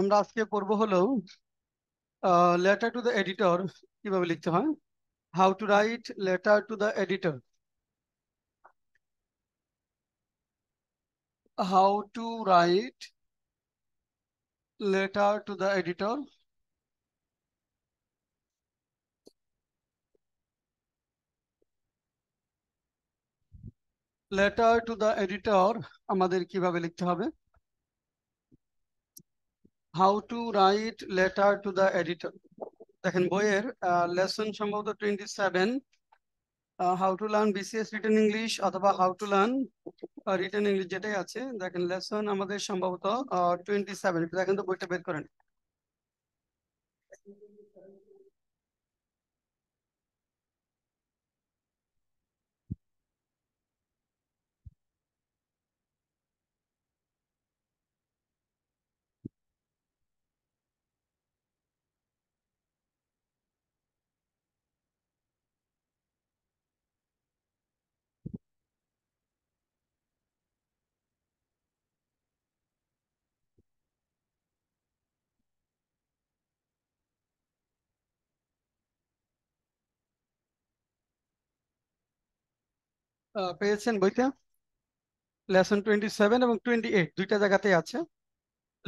আমরা আজকে করব হলো লেটার টু দ্য এডিটর কিভাবে লিখতে হয় how to write letter to the editor how to write letter to the editor letter to the editor আমাদের কিভাবে লিখতে হবে how to write letter to the editor দেখেন বইয়ের লেসন সম্ভবত twenty seven how to learn BCS written English অথবা how to learn return English যেটাই আছে দেখেন লেসন আমাদের সম্ভবত টোয়েন্টি সেভেন দেখেন তো বইটা বের করেন পেয়েছেন বইতে লেসন টোয়েন্টি সেভেন এবং টোয়েন্টি এইট দুইটা জায়গাতেই আছে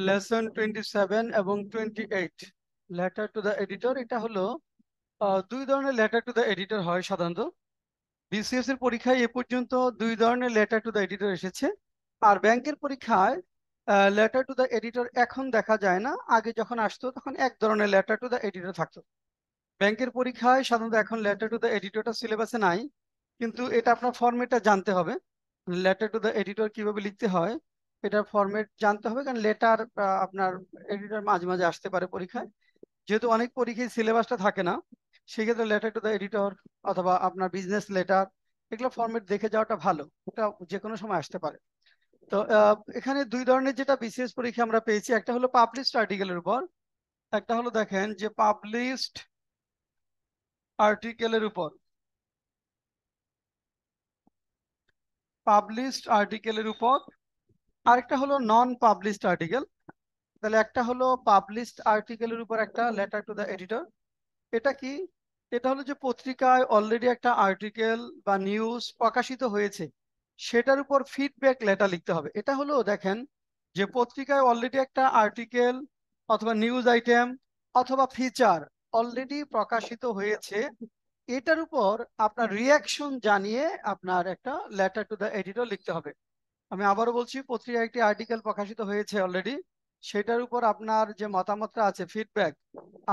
লেসন টোয়েন্টি সেভেন এবং twenty eight letter to the editor এটা হলো দুই ধরনের লেটার টু দ্য এডিটর হয় সাধারণত বিসিএস এর পরীক্ষায় এ পর্যন্ত দুই ধরনের লেটার টু দ্য এডিটর এসেছে আর ব্যাংকের পরীক্ষায় লেটার টু দ্য এডিটর এখন দেখা যায় না আগে যখন আসতো তখন এক ধরনের লেটার টু দ্য এডিটর থাকতো ব্যাংকের পরীক্ষায় সাধারণত এখন লেটার টু দ্য এডিটরটা সিলেবাসে নাই কিন্তু এটা আপনার ফরম্যাটটা জানতে হবে লেটার টু দ্য এডিটর কিভাবে লিখতে হয় এটার ফরম্যাট জানতে হবে কারণ লেটার আপনার এডিটর মাঝে মাঝে আসতে পারে পরীক্ষায় যেহেতু অনেক পরীক্ষায় সিলেবাসটা থাকে না সেক্ষেত্রে লেটার টু দ্য এডিটর অথবা আপনার বিজনেস লেটার এগুলো ফরম্যাট দেখে যাওয়াটা ভালো এটা যে কোনো সময় আসতে পারে তো এখানে দুই ধরনের যেটা বিসিএস পরীক্ষা আমরা পেয়েছি একটা হলো পাবলিশড আর্টিকেলের উপর একটা হলো দেখেন যে পাবলিশড আর্টিকেলের উপর পাবলিশড আর্টিকেলের উপর আরেকটা হলো নন পাবলিশড আর্টিকেল তাহলে একটা হলো পাবলিশড আর্টিকেলের উপর একটা লেটার টু দ্য এডিটর এটা কি এটা হলো যে পত্রিকায় অলরেডি একটা আর্টিকেল বা নিউজ প্রকাশিত হয়েছে সেটার উপর ফিডব্যাক লেটার লিখতে হবে এটা হলো দেখেন যে পত্রিকায় অলরেডি একটা আর্টিকেল অথবা নিউজ আইটেম অথবা ফিচার অলরেডি প্রকাশিত হয়েছে এটার উপর আপনার রিয়াকশন জানিয়ে আপনার একটা লেটার টু দ্য এডিটর লিখতে হবে আমি আবারও বলছি পত্রিকা একটি আর্টিকেল প্রকাশিত হয়েছে অলরেডি সেটার উপর আপনার যে মতামতটা আছে ফিডব্যাক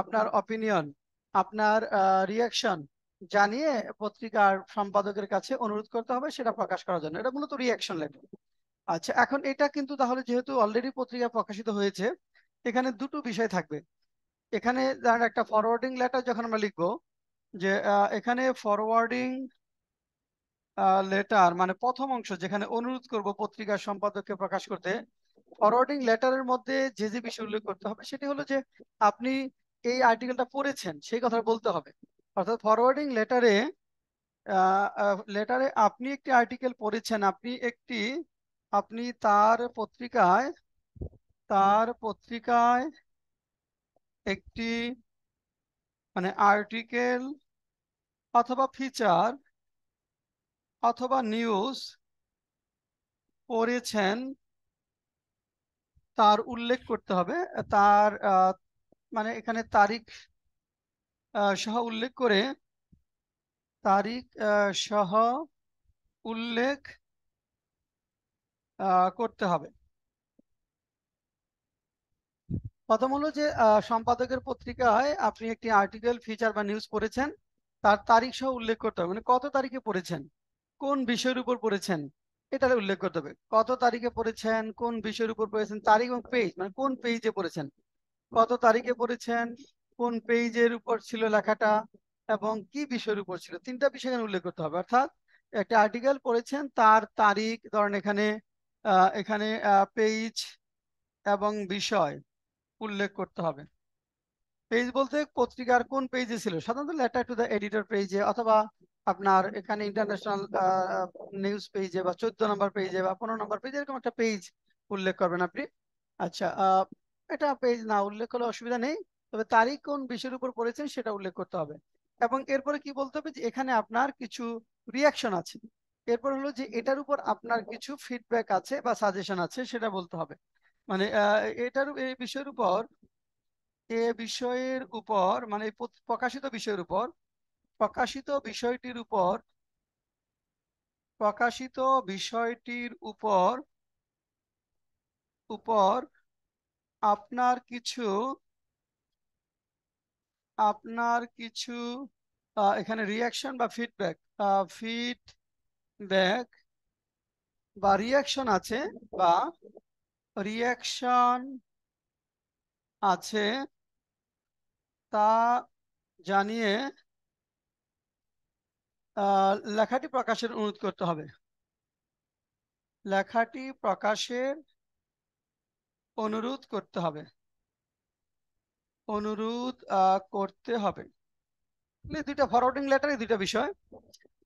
আপনার অপিনিয়ন আপনার রিয়াকশন জানিয়ে পত্রিকার সম্পাদকের কাছে অনুরোধ করতে হবে সেটা প্রকাশ করার জন্য এটা মূলত রিয়াকশন লেটার আচ্ছা এখন এটা কিন্তু তাহলে যেহেতু অলরেডি পত্রিকা প্রকাশিত হয়েছে এখানে দুটো বিষয় থাকবে এখানে একটা ফরওয়ার্ডিং লেটার যখন আমরা লিখবো যে এখানে ফরওয়ার্ডিং লেটার মানে প্রথম অংশ যেখানে অনুরোধ করব পত্রিকার সম্পাদককে প্রকাশ করতে ফরওয়ার্ডিং লেটারের মধ্যে যে যে বিষয় উল্লেখ করতে হবে সেটি হলো যে আপনি এই আর্টিকেলটা পড়েছেন সেই কথা বলতে হবে অর্থাৎ ফরওয়ার্ডিং লেটারে লেটারে আপনি একটি আর্টিকেল পড়েছেন আপনি একটি আপনি তার পত্রিকায় তার পত্রিকায় একটি মানে আর্টিকেল অথবা ফিচার অথবা নিউজ পড়েছেন তার উল্লেখ করতে হবে তার মানে এখানে তারিখ সহ উল্লেখ করে তারিখ সহ উল্লেখ করতে হবে প্রথম হলো যে সম্পাদকের পত্রিকায় আপনি একটি আর্টিকেল ফিচার বা নিউজ পড়েছেন তার তারিখ সহ উল্লেখ করতে হবে মানে কত তারিখে পড়েছেন কোন বিষয়ের উপর পড়েছেন এটা উল্লেখ করতে হবে কত তারিখে পড়েছেন কোন বিষয়ের উপর পড়েছেন তারিখ এবং পেজ মানে কোন পেজে পড়েছেন কত তারিখে পড়েছেন কোন পেজের উপর ছিল লেখাটা এবং কি বিষয়ের উপর ছিল তিনটা বিষয় এখানে উল্লেখ করতে হবে অর্থাৎ একটা আর্টিকেল পড়েছেন তার তারিখ ধরেন এখানে এখানে পেজ এবং বিষয় উল্লেখ করতে হবে পেজ বলতে পত্রিকার কোন পেজে ছিল সাধারণত লেটার টু দ্য এডিটর পেজে অথবা আপনার এখানে ইন্টারন্যাশনাল নিউজ পেজে বা চোদ্দ নম্বর পেজে বা পনেরো নম্বর পেজে এরকম একটা পেজ উল্লেখ করবেন আপনি আচ্ছা এটা পেজ না উল্লেখ করলে অসুবিধা নেই তবে তারিখ কোন বিষয়ের উপর পড়েছেন সেটা উল্লেখ করতে হবে এবং এরপরে কি বলতে হবে যে এখানে আপনার কিছু রিয়াকশন আছে এরপর হলো যে এটার উপর আপনার কিছু ফিডব্যাক আছে বা সাজেশন আছে সেটা বলতে হবে মানে এটার এই বিষয়ের উপর এ বিষয়ের উপর মানে প্রকাশিত বিষয়ের উপর প্রকাশিত বিষয়টির উপর প্রকাশিত বিষয়টির উপর উপর আপনার কিছু আপনার কিছু এখানে রিয়াকশন বা ফিডব্যাক ফিডব্যাক বা রিয়াকশন আছে বা রিয়াকশন আছে তা জানিয়ে লেখাটি প্রকাশের অনুরোধ করতে হবে লেখাটি প্রকাশের অনুরোধ করতে হবে অনুরোধ করতে হবে মানে দুইটা ফরওয়ার্ডিং লেটারই দুইটা বিষয়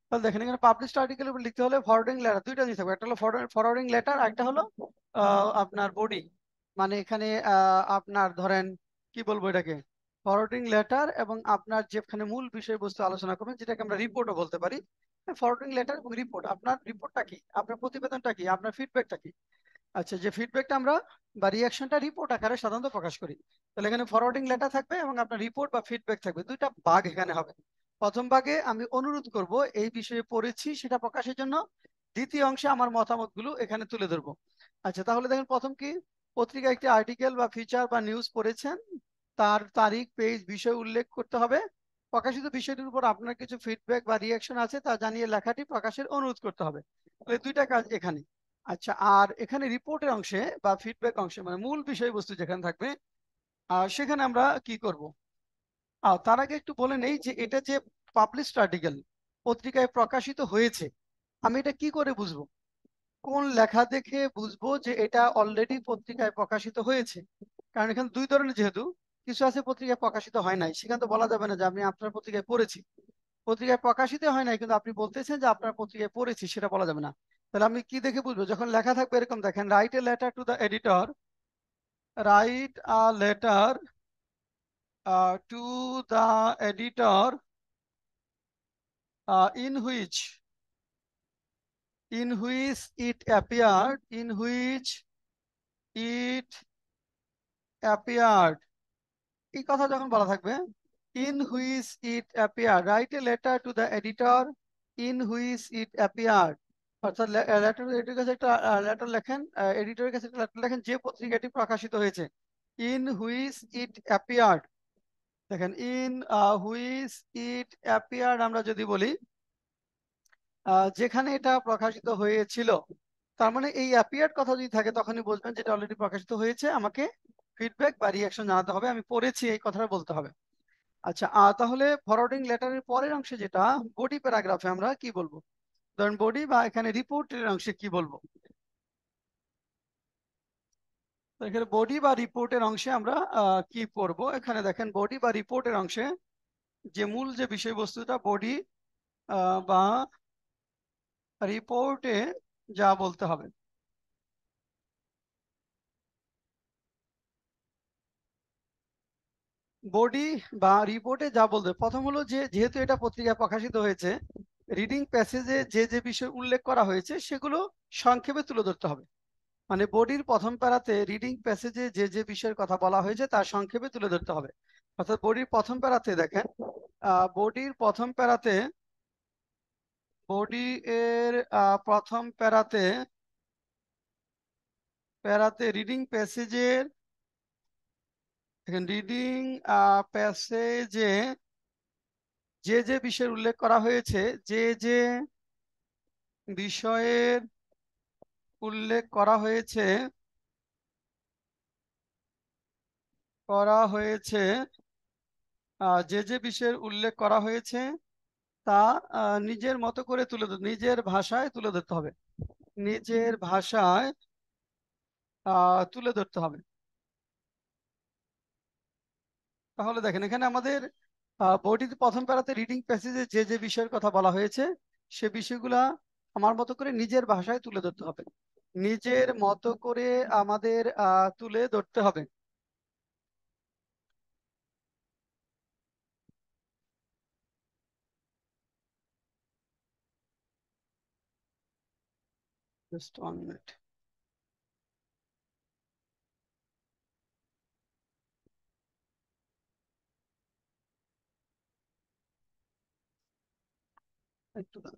তাহলে দেখেন এখানে পাবলিশ আর্টিকেল উপর লিখতে হলে ফরওয়ার্ডিং লেটার দুইটা জিনিস থাকবে একটা হলো ফরওয়ার্ডিং লেটার একটা হলো হ্যাঁ। আপনার বডি মানে এখানে আপনার ধরেন কি বলবো এটাকে ফরওয়ার্ডিং লেটার এবং আপনার যেখানে মূল বিষয়বস্তু আলোচনা করবেন যেটাকে আমরা রিপোর্টও বলতে পারি ফরওয়ার্ডিং হ্যাঁ, লেটার এবং রিপোর্ট আপনার রিপোর্টটা কি আপনার প্রতিবেদনটা কি আপনার ফিডব্যাকটা কি আচ্ছা যে ফিডব্যাকটা আমরা বা রিয়াকশনটা রিপোর্ট আকারে সাধারণত প্রকাশ করি তাহলে এখানে ফরওয়ার্ডিং লেটার থাকবে এবং আপনার রিপোর্ট বা ফিডব্যাক থাকবে দুইটা ভাগ এখানে হবে প্রথম ভাগে আমি অনুরোধ করব এই বিষয়ে পড়েছি সেটা প্রকাশের জন্য দ্বিতীয় অংশে আমার মতামতগুলো এখানে তুলে ধরবো আচ্ছা তাহলে দেখেন প্রথম কি পত্রিকা একটি আর্টিকেল বা ফিচার বা নিউজ পড়েছেন তার তারিখ পেজ বিষয় উল্লেখ করতে হবে প্রকাশিত বিষয়টির উপর আপনার কিছু ফিডব্যাক বা রিয়াকশন আছে তা জানিয়ে লেখাটি প্রকাশের অনুরোধ করতে হবে তাহলে দুইটা কাজ এখানে আচ্ছা আর এখানে রিপোর্টের অংশে বা ফিডব্যাক অংশে মানে মূল বিষয়বস্তু যেখানে থাকবে সেখানে আমরা কি করব আর তার আগে একটু বলে নেই যে এটা যে পাবলিশড আর্টিকেল পত্রিকায় প্রকাশিত হয়েছে আমি এটা কি করে বুঝবো কোন লেখা দেখে বুঝবো যে এটা অলরেডি পত্রিকায় প্রকাশিত হয়েছে কারণ এখানে দুই ধরনের যেহেতু কিছু আছে পত্রিকায় প্রকাশিত হয় নাই সেখানে তো বলা যাবে না যে আমি আপনার পত্রিকায় পড়েছি পত্রিকায় প্রকাশিত হয় নাই কিন্তু আপনি বলতেছেন যে আপনার পত্রিকায় পড়েছি সেটা বলা যাবে না তাহলে আমি কি দেখে বুঝবো যখন লেখা থাকবে এরকম দেখেন write a letter to the editor write a letter to the editor in which in which it appeared in which it appeared এই কথা যখন বলা থাকবে in which it appear write a letter to the editor in which it appear অর্থাৎ letter editor কাছে একটা letter লেখেন এডিটরের কাছে একটা লেটার লেখেন যে পত্রিকাটি প্রকাশিত হয়েছে ইন হুইস ইট অ্যাপিয়ার দেখেন ইন হুইস ইট অ্যাপিয়ার আমরা যদি বলি যেখানে এটা প্রকাশিত হয়েছিল তার মানে এই অ্যাপিয়ার কথা যদি থাকে তখনই বলবেন যেটা অলরেডি প্রকাশিত হয়েছে আমাকে ফিডব্যাক বা রিয়াকশন জানাতে হবে আমি পড়েছি এই কথাটা বলতে হবে আচ্ছা তাহলে ফরওয়ার্ডিং লেটারের পরের অংশে যেটা বডি প্যারাগ্রাফে আমরা কি বলবো ধরেন বডি বা এখানে রিপোর্টের অংশে কি বলবো এখানে বডি বা রিপোর্টের অংশে আমরা কি পড়বো এখানে দেখেন বডি বা রিপোর্টের অংশে যে মূল যে বিষয়বস্তুটা বডি বা রিপোর্টে যা বলতে হবে বডি বা রিপোর্টে যা বলবে প্রথম হলো যে যেহেতু এটা পত্রিকায় প্রকাশিত হয়েছে রিডিং প্যাসেজে যে যে বিষয় উল্লেখ করা হয়েছে সেগুলো সংক্ষেপে তুলে ধরতে হবে মানে বডির প্রথম প্যারাতে রিডিং প্যাসেজে যে যে বিষয়ের কথা বলা হয়েছে তা সংক্ষেপে তুলে ধরতে হবে অর্থাৎ বডির প্রথম প্যারাতে দেখেন বডির প্রথম প্যারাতে বডি এর প্রথম প্যারাতে প্যারাতে রিডিং প্যাসেজের রিডিং প্যাসেজে যে যে বিষয়ের উল্লেখ করা হয়েছে যে যে বিষয়ের উল্লেখ করা হয়েছে করা হয়েছে যে যে বিষয়ের উল্লেখ করা হয়েছে তা নিজের মতো করে তুলে নিজের ভাষায় তুলে ধরতে হবে নিজের ভাষায় তুলে ধরতে হবে তাহলে দেখেন এখানে আমাদের বইটিতে প্রথম প্যারাতে রিডিং প্যাসেজে যে যে বিষয়ের কথা বলা হয়েছে সে বিষয়গুলা আমার মতো করে নিজের ভাষায় তুলে ধরতে হবে নিজের মতো করে আমাদের তুলে ধরতে হবে জাস্ট ওয়ান মিনিট はい、とか、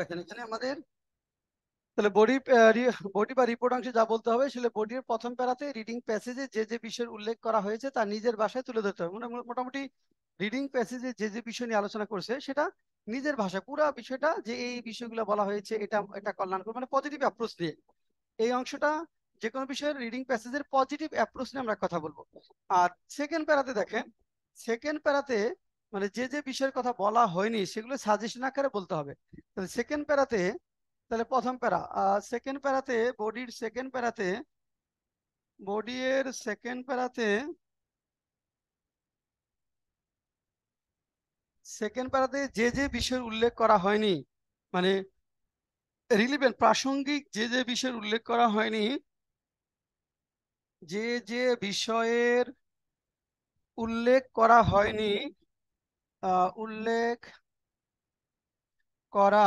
দেখেন এখানে আমাদের তাহলে বডি বডি বা রিপোর্ট অংশে যা বলতে হবে সেটা বডির প্রথম প্যারাতে রিডিং প্যাসেজে যে যে বিষয়ের উল্লেখ করা হয়েছে তা নিজের ভাষায় তুলে ধরতে হবে মোটামুটি রিডিং প্যাসেজে যে যে বিষয় নিয়ে আলোচনা করছে সেটা নিজের ভাষা পুরো বিষয়টা যে এই বিষয়গুলো বলা হয়েছে এটা এটা মানে পজিটিভ অ্যাপ্রোচ নিয়ে এই অংশটা যে কোনো বিষয়ের রিডিং প্যাসেজের পজিটিভ অ্যাপ্রোচ নিয়ে আমরা কথা বলবো আর সেকেন্ড প্যারাতে দেখেন সেকেন্ড প্যারাতে মানে যে যে বিষয়ের কথা বলা হয়নি সেগুলো সাজেশন আকারে বলতে হবে তাহলে সেকেন্ড প্যারাতে তাহলে প্রথম প্যারা সেকেন্ড প্যারাতে বডির সেকেন্ড প্যারাতে এর সেকেন্ড প্যারাতে সেকেন্ড প্যারাতে যে যে বিষয়ের উল্লেখ করা হয়নি মানে রিলিভেন্ট প্রাসঙ্গিক যে যে বিষয়ের উল্লেখ করা হয়নি যে যে বিষয়ের উল্লেখ করা হয়নি উল্লেখ করা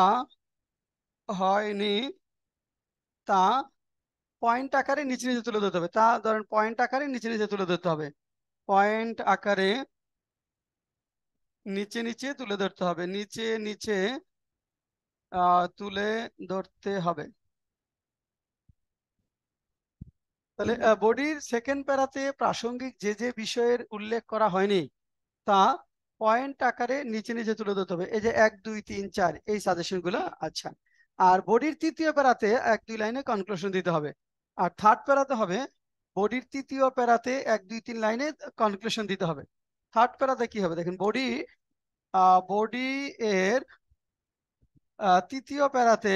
হয়নি তা পয়েন্ট আকারে নিচে নিচে তুলে ধরতে হবে তা ধরেন পয়েন্ট আকারে নিচে নিচে তুলে ধরতে হবে পয়েন্ট আকারে নিচে নিচে তুলে ধরতে হবে নিচে নিচে তুলে ধরতে হবে তাহলে বডির সেকেন্ড প্যারাতে প্রাসঙ্গিক যে যে বিষয়ের উল্লেখ করা হয়নি তা পয়েন্ট আকারে নিচে নিচে তুলে ধরতে হবে এই যে এক দুই তিন চার এই সাজেশন গুলো আচ্ছা আর বডির তৃতীয় প্যারাতে এক দুই লাইনে কনক্লুশন দিতে হবে আর থার্ড প্যারাতে হবে বডির তৃতীয় প্যারাতে এক দুই তিন লাইনে কনক্লুশন দিতে হবে থার্ড প্যারাতে কি হবে দেখেন বডি বডি এর তৃতীয় প্যারাতে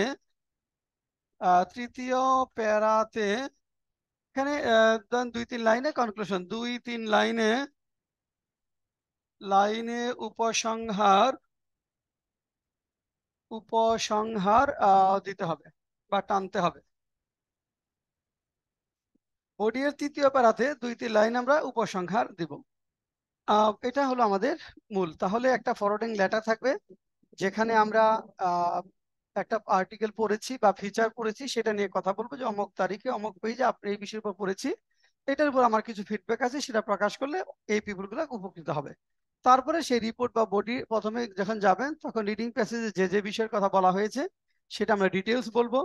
তৃতীয় প্যারাতে এখানে দুই তিন লাইনে কনক্লুশন দুই তিন লাইনে লাইনে উপসংহার উপসংহার দিতে হবে বা টানতে হবে বডিয়ের তৃতীয় প্যারাতে দুইটি লাইন আমরা উপসংহার দিব এটা হলো আমাদের মূল তাহলে একটা ফরওয়ার্ডিং লেটার থাকবে যেখানে আমরা একটা আর্টিকেল পড়েছি বা ফিচার পড়েছি সেটা নিয়ে কথা বলবো যে অমুক তারিখে অমুক পেজে আপনি এই বিষয়ের উপর পড়েছি এটার উপর আমার কিছু ফিডব্যাক আছে সেটা প্রকাশ করলে এই পিপুলগুলো উপকৃত হবে তারপরে সেই রিপোর্ট বা বডি প্রথমে যখন যাবেন তখন রিডিং প্যাসেজে যে যে বিষয়ের কথা বলা হয়েছে সেটা আমরা ডিটেলস বলবো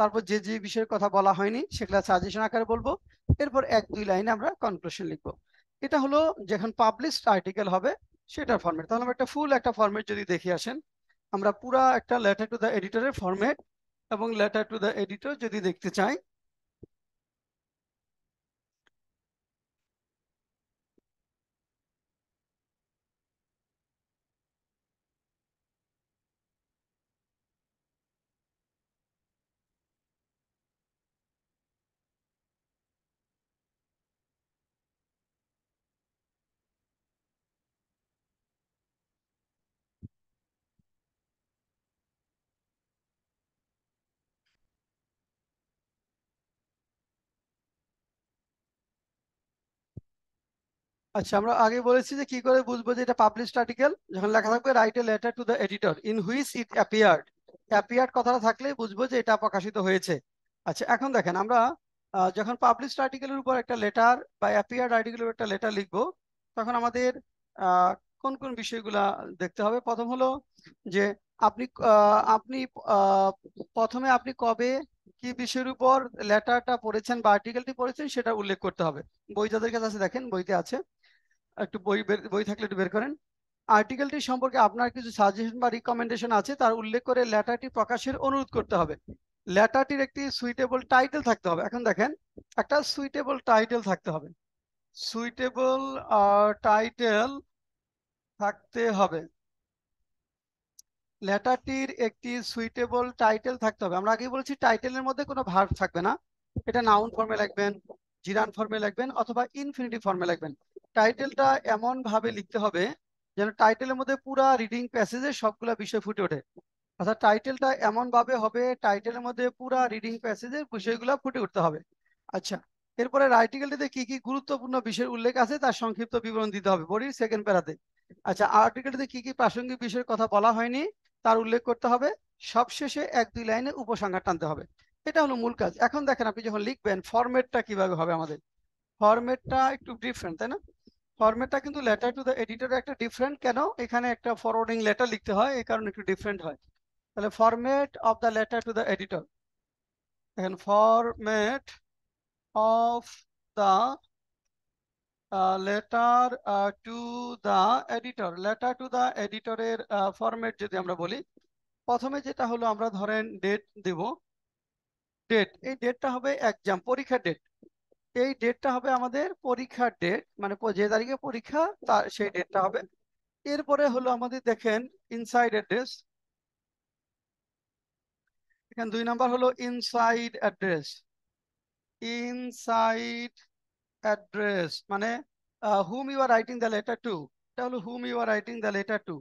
তারপর যে যে বিষয়ের কথা বলা হয়নি সেগুলো সাজেশন আকারে বলবো এরপর এক দুই লাইনে আমরা কনক্লুশন লিখবো এটা হলো যখন পাবলিশড আর্টিকেল হবে সেটার ফর্মেট তাহলে আমরা একটা ফুল একটা ফর্মেট যদি দেখে আসেন আমরা পুরা একটা লেটার টু দ্য এডিটরের ফর্মেট এবং লেটার টু দ্য এডিটর যদি দেখতে চাই আচ্ছা আমরা আগে বলেছি যে কি করে বুঝবো যে এটা পাবলিশড আর্টিকেল যখন লেখা থাকবে write a letter to the editor in which it appeared appeared কথাটা থাকলে বুঝবো যে এটা প্রকাশিত হয়েছে আচ্ছা এখন দেখেন আমরা যখন পাবলিশড আর্টিকেলের উপর একটা লেটার বা অ্যাপিয়ার্ড আর্টিকেলের একটা লেটার লিখবো তখন আমাদের কোন কোন বিষয়গুলা দেখতে হবে প্রথম হলো যে আপনি আপনি প্রথমে আপনি কবে কি বিষয়ের উপর লেটারটা পড়েছেন বা আর্টিকেলটি পড়েছেন সেটা উল্লেখ করতে হবে বই যাদের কাছে আছে দেখেন বইতে আছে একটু বই বই থাকলে একটু বের করেন আর্টিকেলটি সম্পর্কে আপনার কিছু সাজেশন বা রিকমেন্ডেশন আছে তার উল্লেখ করে লেটারটি প্রকাশের অনুরোধ করতে হবে লেটারটির একটি সুইটেবল টাইটেল থাকতে হবে এখন দেখেন একটা সুইটেবল টাইটেল থাকতে হবে সুইটেবল টাইটেল থাকতে হবে লেটারটির একটি সুইটেবল টাইটেল থাকতে হবে আমরা আগেই বলেছি টাইটেলের মধ্যে কোনো ভার্ব থাকবে না এটা নাউন ফর্মে লিখবেন জিরান ফর্মে লিখবেন অথবা ইনফিনিটিভ ফর্মে লিখবেন টাইটেলটা এমন ভাবে লিখতে হবে যেন টাইটেলের মধ্যে পুরা রিডিং প্যাসেজের সবগুলা বিষয় ফুটে ওঠে অর্থাৎ টাইটেলটা এমন ভাবে হবে টাইটেলের মধ্যে পুরা রিডিং প্যাসেজের বিষয়গুলা ফুটে উঠতে হবে আচ্ছা এরপরে আর্টিকেলটিতে কি কি গুরুত্বপূর্ণ বিষয়ের উল্লেখ আছে তার সংক্ষিপ্ত বিবরণ দিতে হবে বডির সেকেন্ড প্যারাতে আচ্ছা আর্টিকেলটিতে কি কি প্রাসঙ্গিক বিষয়ের কথা বলা হয়নি তার উল্লেখ করতে হবে সবশেষে এক দুই লাইনে উপসংহার টানতে হবে এটা হলো মূল কাজ এখন দেখেন আপনি যখন লিখবেন ফরমেটটা কিভাবে হবে আমাদের ফরমেটটা একটু ডিফারেন্ট তাই না ফরম্যাটটা কিন্তু লেটার টু দ্য এডিটর একটা ডিফারেন্ট কেন এখানে একটা ফরওয়ার্ডিং লেটার লিখতে হয় এই কারণে একটু ডিফারেন্ট হয় তাহলে format of the letter to the editor দেখেন format of the letter to the editor letter to the এডিটরের ফরম্যাট যদি আমরা বলি প্রথমে যেটা হলো আমরা ধরেন ডেট দেব ডেট এই ডেটটা হবে এক্সাম পরীক্ষার ডেট এই ডেটটা হবে আমাদের পরীক্ষার ডেট মানে যে তারিখে পরীক্ষা তার সেই ডেটটা হবে এরপরে হলো আমাদের দেখেন ইনসাইড অ্যাড্রেস এখানে দুই নাম্বার হলো ইনসাইড অ্যাড্রেস ইনসাইড অ্যাড্রেস মানে whom you are writing the letter to এটা হলো whom you are writing the letter to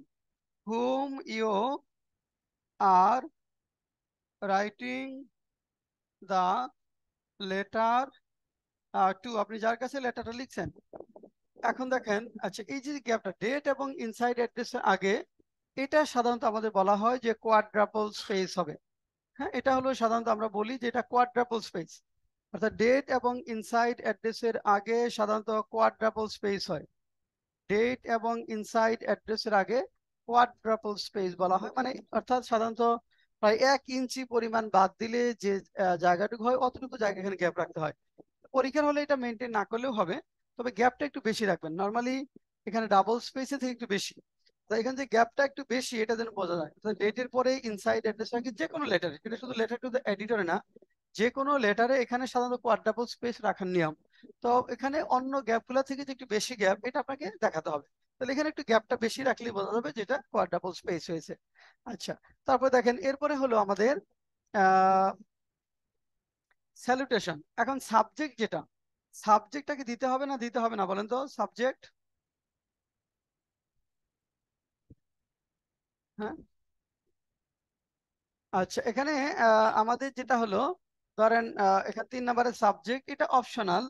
whom you are writing the letter to আপনি যার কাছে লেটারটা লিখছেন এখন দেখেন আচ্ছা এই যে গ্যাপটা ডেট এবং ইনসাইড অ্যাড্রেস আগে এটা সাধারণত আমাদের বলা হয় যে কোয়াড্রাপল স্পেস হবে হ্যাঁ এটা হলো সাধারণত আমরা বলি যে এটা কোয়াড্রাপল স্পেস অর্থাৎ ডেট এবং ইনসাইড অ্যাড্রেসের আগে সাধারণত কোয়াড্রাপল স্পেস হয় ডেট এবং ইনসাইড অ্যাড্রেসের আগে কোয়াড্রাপল স্পেস বলা হয় মানে অর্থাৎ সাধারণত প্রায় এক ইঞ্চি পরিমাণ বাদ দিলে যে জায়গাটুকু হয় অতটুকু জায়গা এখানে গ্যাপ রাখতে হয় পরীক্ষার হলে এটা মেনটেন না করলেও হবে তবে গ্যাপটা একটু বেশি রাখবেন নর্মালি এখানে ডাবল স্পেসে থেকে একটু বেশি তাই এখানে যে গ্যাপটা একটু বেশি এটা যেন বোঝা যায় ডেটের পরে ইনসাইড অ্যাড্রেস যে কোনো লেটার এটা শুধু লেটার টু দ্য এডিটরে না যে কোনো লেটারে এখানে সাধারণত ডাবল স্পেস রাখার নিয়ম তো এখানে অন্য গ্যাপগুলো থেকে যে একটু বেশি গ্যাপ এটা আপনাকে দেখাতে হবে তাহলে এখানে একটু গ্যাপটা বেশি রাখলে বোঝা যাবে যেটা ডাবল স্পেস হয়েছে আচ্ছা তারপর দেখেন এরপরে হলো আমাদের স্যালুটেশন এখন সাবজেক্ট যেটা সাবজেক্টটাকে দিতে হবে না দিতে হবে না বলেন তো সাবজেক্ট হ্যাঁ আচ্ছা এখানে আমাদের যেটা হলো ধরেন এখানে তিন নম্বরের সাবজেক্ট এটা অপশনাল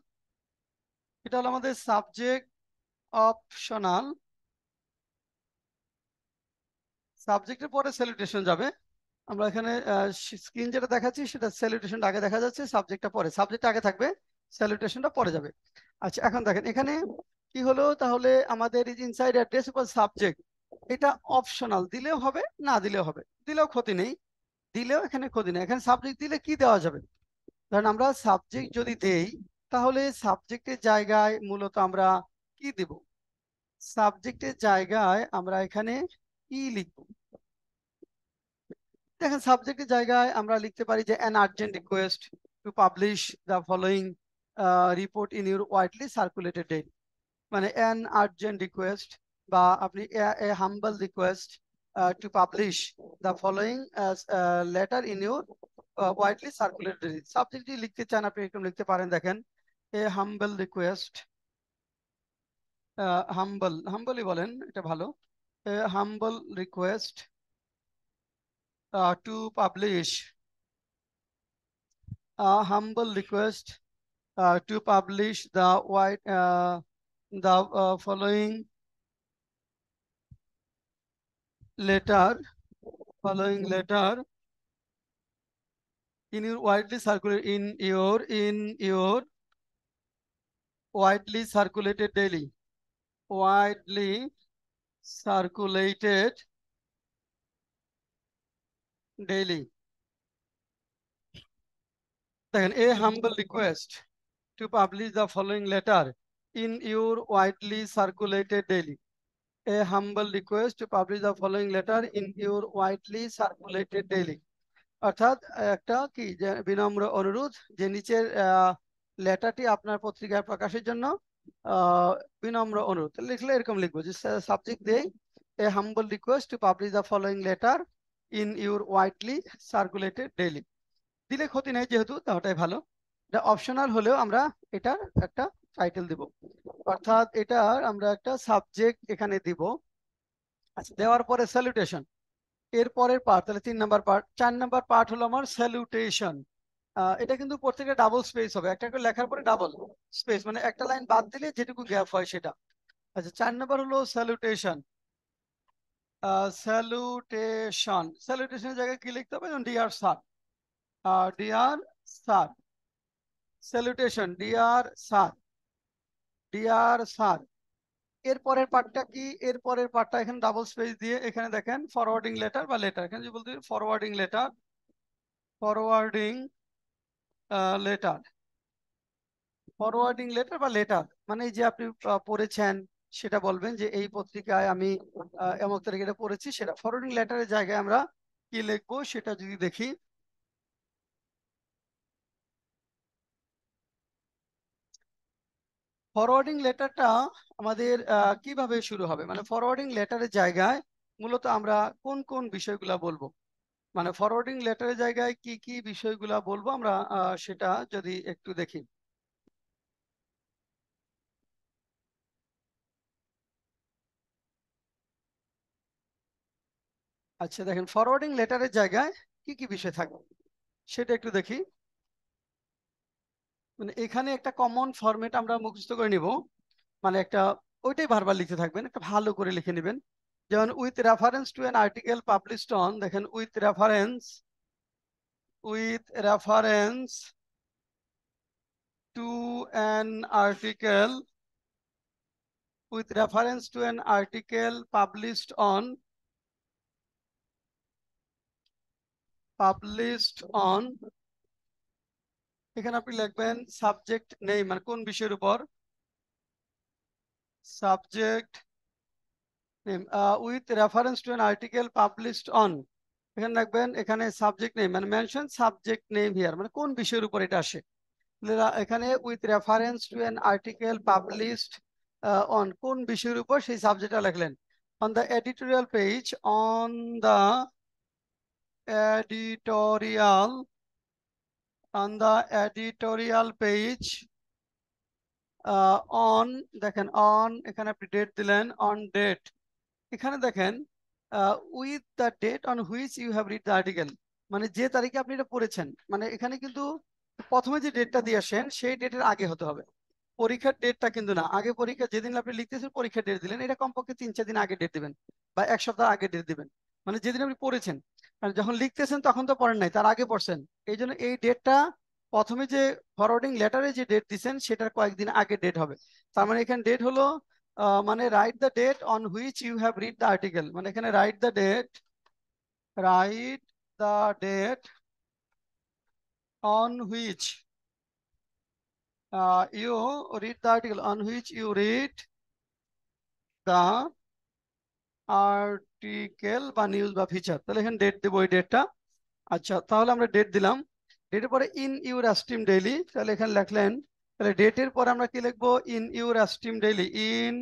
এটা হলো আমাদের সাবজেক্ট অপশনাল সাবজেক্টের পরে স্যালুটেশন যাবে আমরা এখানে স্ক্রিন যেটা দেখাচ্ছি সেটা স্যালুটেশনটা আগে দেখা যাচ্ছে সাবজেক্টটা পরে সাবজেক্ট আগে থাকবে স্যালুটেশনটা পরে যাবে আচ্ছা এখন দেখেন এখানে কি হলো তাহলে আমাদের ইজ ইনসাইড অ্যাড্রেস বা সাবজেক্ট এটা অপশনাল দিলেও হবে না দিলেও হবে দিলেও ক্ষতি নেই দিলেও এখানে ক্ষতি নেই এখানে সাবজেক্ট দিলে কি দেওয়া যাবে ধরেন আমরা সাবজেক্ট যদি দেই তাহলে সাবজেক্টের জায়গায় মূলত আমরা কি দেব সাবজেক্টের জায়গায় আমরা এখানে ই e লিখব দেখেন সাবজেক্টের জায়গায় আমরা লিখতে পারি যে an urgent request to publish the following report in your widely circulated date মানে অ্যান আর্জেন্ট রিকোয়েস্ট বা আপনি a humble request to publish the following letter in your widely circulated date সাবজেক্টটি লিখতে চান আপনি একটু লিখতে পারেন দেখেন এ হাম্বল রিকোয়েস্ট হাম্বল হাম্বলই বলেন এটা ভালো humble request uh, to publish a humble request uh, to publish the white uh, the uh, following letter following letter in your widely circulated in your in your widely circulated daily widely circulated daily দেখেন a humble request to publish the following letter in your widely circulated daily a humble request to publish the following letter in your widely circulated daily অর্থাৎ একটা কি যে বিনম্র অনুরোধ যে নিচের লেটারটি আপনার পত্রিকায় প্রকাশের জন্য বিনম্র অনুরোধ লিখলে এরকম লিখবো যে সাবজেক্ট দিয়ে a humble request to publish the following letter in your widely circulated daily দিলে ক্ষতি নেই যেহেতু তাহলে ভালো এটা অপশনাল হলেও আমরা এটার একটা টাইটেল দিব অর্থাৎ এটা আমরা একটা সাবজেক্ট এখানে দিব আচ্ছা দেওয়ার পরে স্যালুটেশন এর পরের পার্ট তাহলে তিন নাম্বার পার্ট চার নাম্বার পার্ট হলো আমার স্যালুটেশন এটা কিন্তু প্রত্যেকটা ডাবল স্পেস হবে একটা করে লেখার পরে ডাবল স্পেস মানে একটা লাইন বাদ দিলে যেটুকু গ্যাপ হয় সেটা আচ্ছা চার নাম্বার হলো স্যালুটেশন স্যালুটেশন স্যালুটেশনের জায়গায় কি লিখতে হবে dear sir dear sir salutation dear sir dear sir এরপরের পার্টটা কি এরপরের পার্টটা এখানে ডাবল স্পেস দিয়ে এখানে দেখেন ফরওয়ার্ডিং লেটার বা লেটার এখানে বলতে forwarding letter forwarding letter forwarding letter বা লেটার মানে যে আপনি পড়েছেন সেটা বলবেন যে এই পত্রিকায় আমি এমন তারিখ এটা পড়েছি সেটা ফরওয়ার্ডিং লেটারের জায়গায় আমরা কি লিখবো সেটা যদি দেখি ফরওয়ার্ডিং লেটারটা আমাদের কিভাবে শুরু হবে মানে ফরওয়ার্ডিং লেটারের জায়গায় মূলত আমরা কোন কোন বিষয়গুলা বলবো মানে ফরওয়ার্ডিং লেটারের জায়গায় কি কি বিষয়গুলা বলবো আমরা সেটা যদি একটু দেখি আচ্ছা দেখেন ফরওয়ার্ডিং লেটারের জায়গায় কি কি বিষয় থাকবে সেটা একটু দেখি মানে এখানে একটা কমন ফরম্যাট আমরা মুখস্থ করে নিব মানে একটা ওইটাই বারবার লিখতে থাকবেন একটা ভালো করে লিখে নেবেন যেমন with reference to an article published on দেখেন with reference with reference to an article with reference to an article published on published on এখানে আপনি লিখবেন সাবজেক্ট নেই মানে কোন বিষয়ের উপর subject name with reference to an article published on এখানে লিখবেন এখানে সাবজেক্ট নেই মানে মেনশন সাবজেক্ট নেম হিয়ার মানে কোন বিষয়ের উপর এটা আসে এখানে with reference to an article published on কোন বিষয়ের উপর সেই সাবজেক্টটা লিখলেন on the editorial page on the editorial on the editorial page uh, on দেখেন on এখানে আপনি ডেট দিলেন on date এখানে দেখেন with the date on which you have read the article মানে যে তারিখে আপনি এটা পড়েছেন মানে এখানে কিন্তু প্রথমে যে ডেটটা দিয়ে আসেন সেই ডেটের আগে হতে হবে পরীক্ষার ডেটটা কিন্তু না আগে পরীক্ষা যেদিন আপনি লিখতেছেন পরীক্ষার ডেট দিলেন এটা কমপক্ষে তিন চার দিন আগে ডেট দিবেন বা এক সপ্তাহ আগে ডেট দিবেন মানে যেদিন আপনি পড়েছেন মানে যখন লিখতেছেন তখন তো পড়েন নাই তার আগে পড়ছেন এই জন্য এই ডেটটা প্রথমে যে ফরওয়ার্ডিং লেটারে যে ডেট দিচ্ছেন সেটার কয়েকদিন আগে ডেট হবে তার মানে এখানে ডেট হলো মানে write the date on which you have read the article মানে এখানে write the date write the date on which you read the article on which you read the article বা নিউজ বা ফিচার তাহলে এখানে date দেবো ওই ডেটটা আচ্ছা তাহলে আমরা ডেট দিলাম ডেটের পরে ইন ইউর আস্টিম ডেইলি তাহলে এখানে লিখলেন তাহলে ডেটের পরে আমরা কি লিখবো in your esteem daily in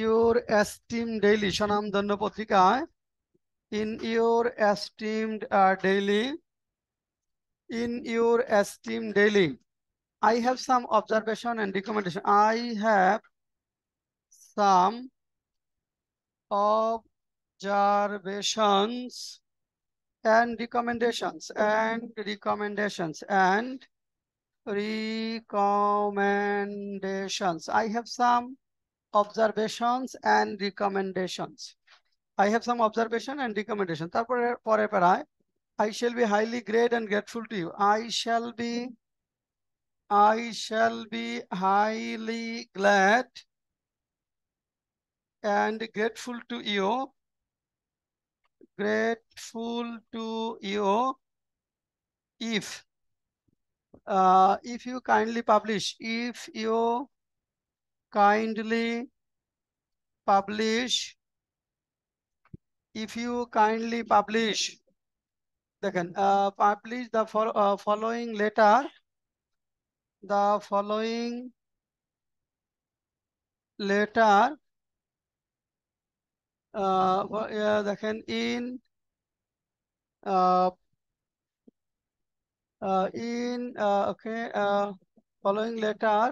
your esteem daily স্বনামধন্য পত্রিকায় in your esteemed daily in your esteem daily I have some observation and recommendation I have some observations and recommendations and recommendations and recommendations. I have some observations and recommendations. I have some observation and recommendation. তারপরে পরে I shall be highly great and grateful to you. I shall be I shall be highly glad and grateful to you. Grateful to you if uh, if you kindly publish if you kindly publish if you kindly publish uh, the publish the uh, following letter. The following letter. দেখেন in in okay following letter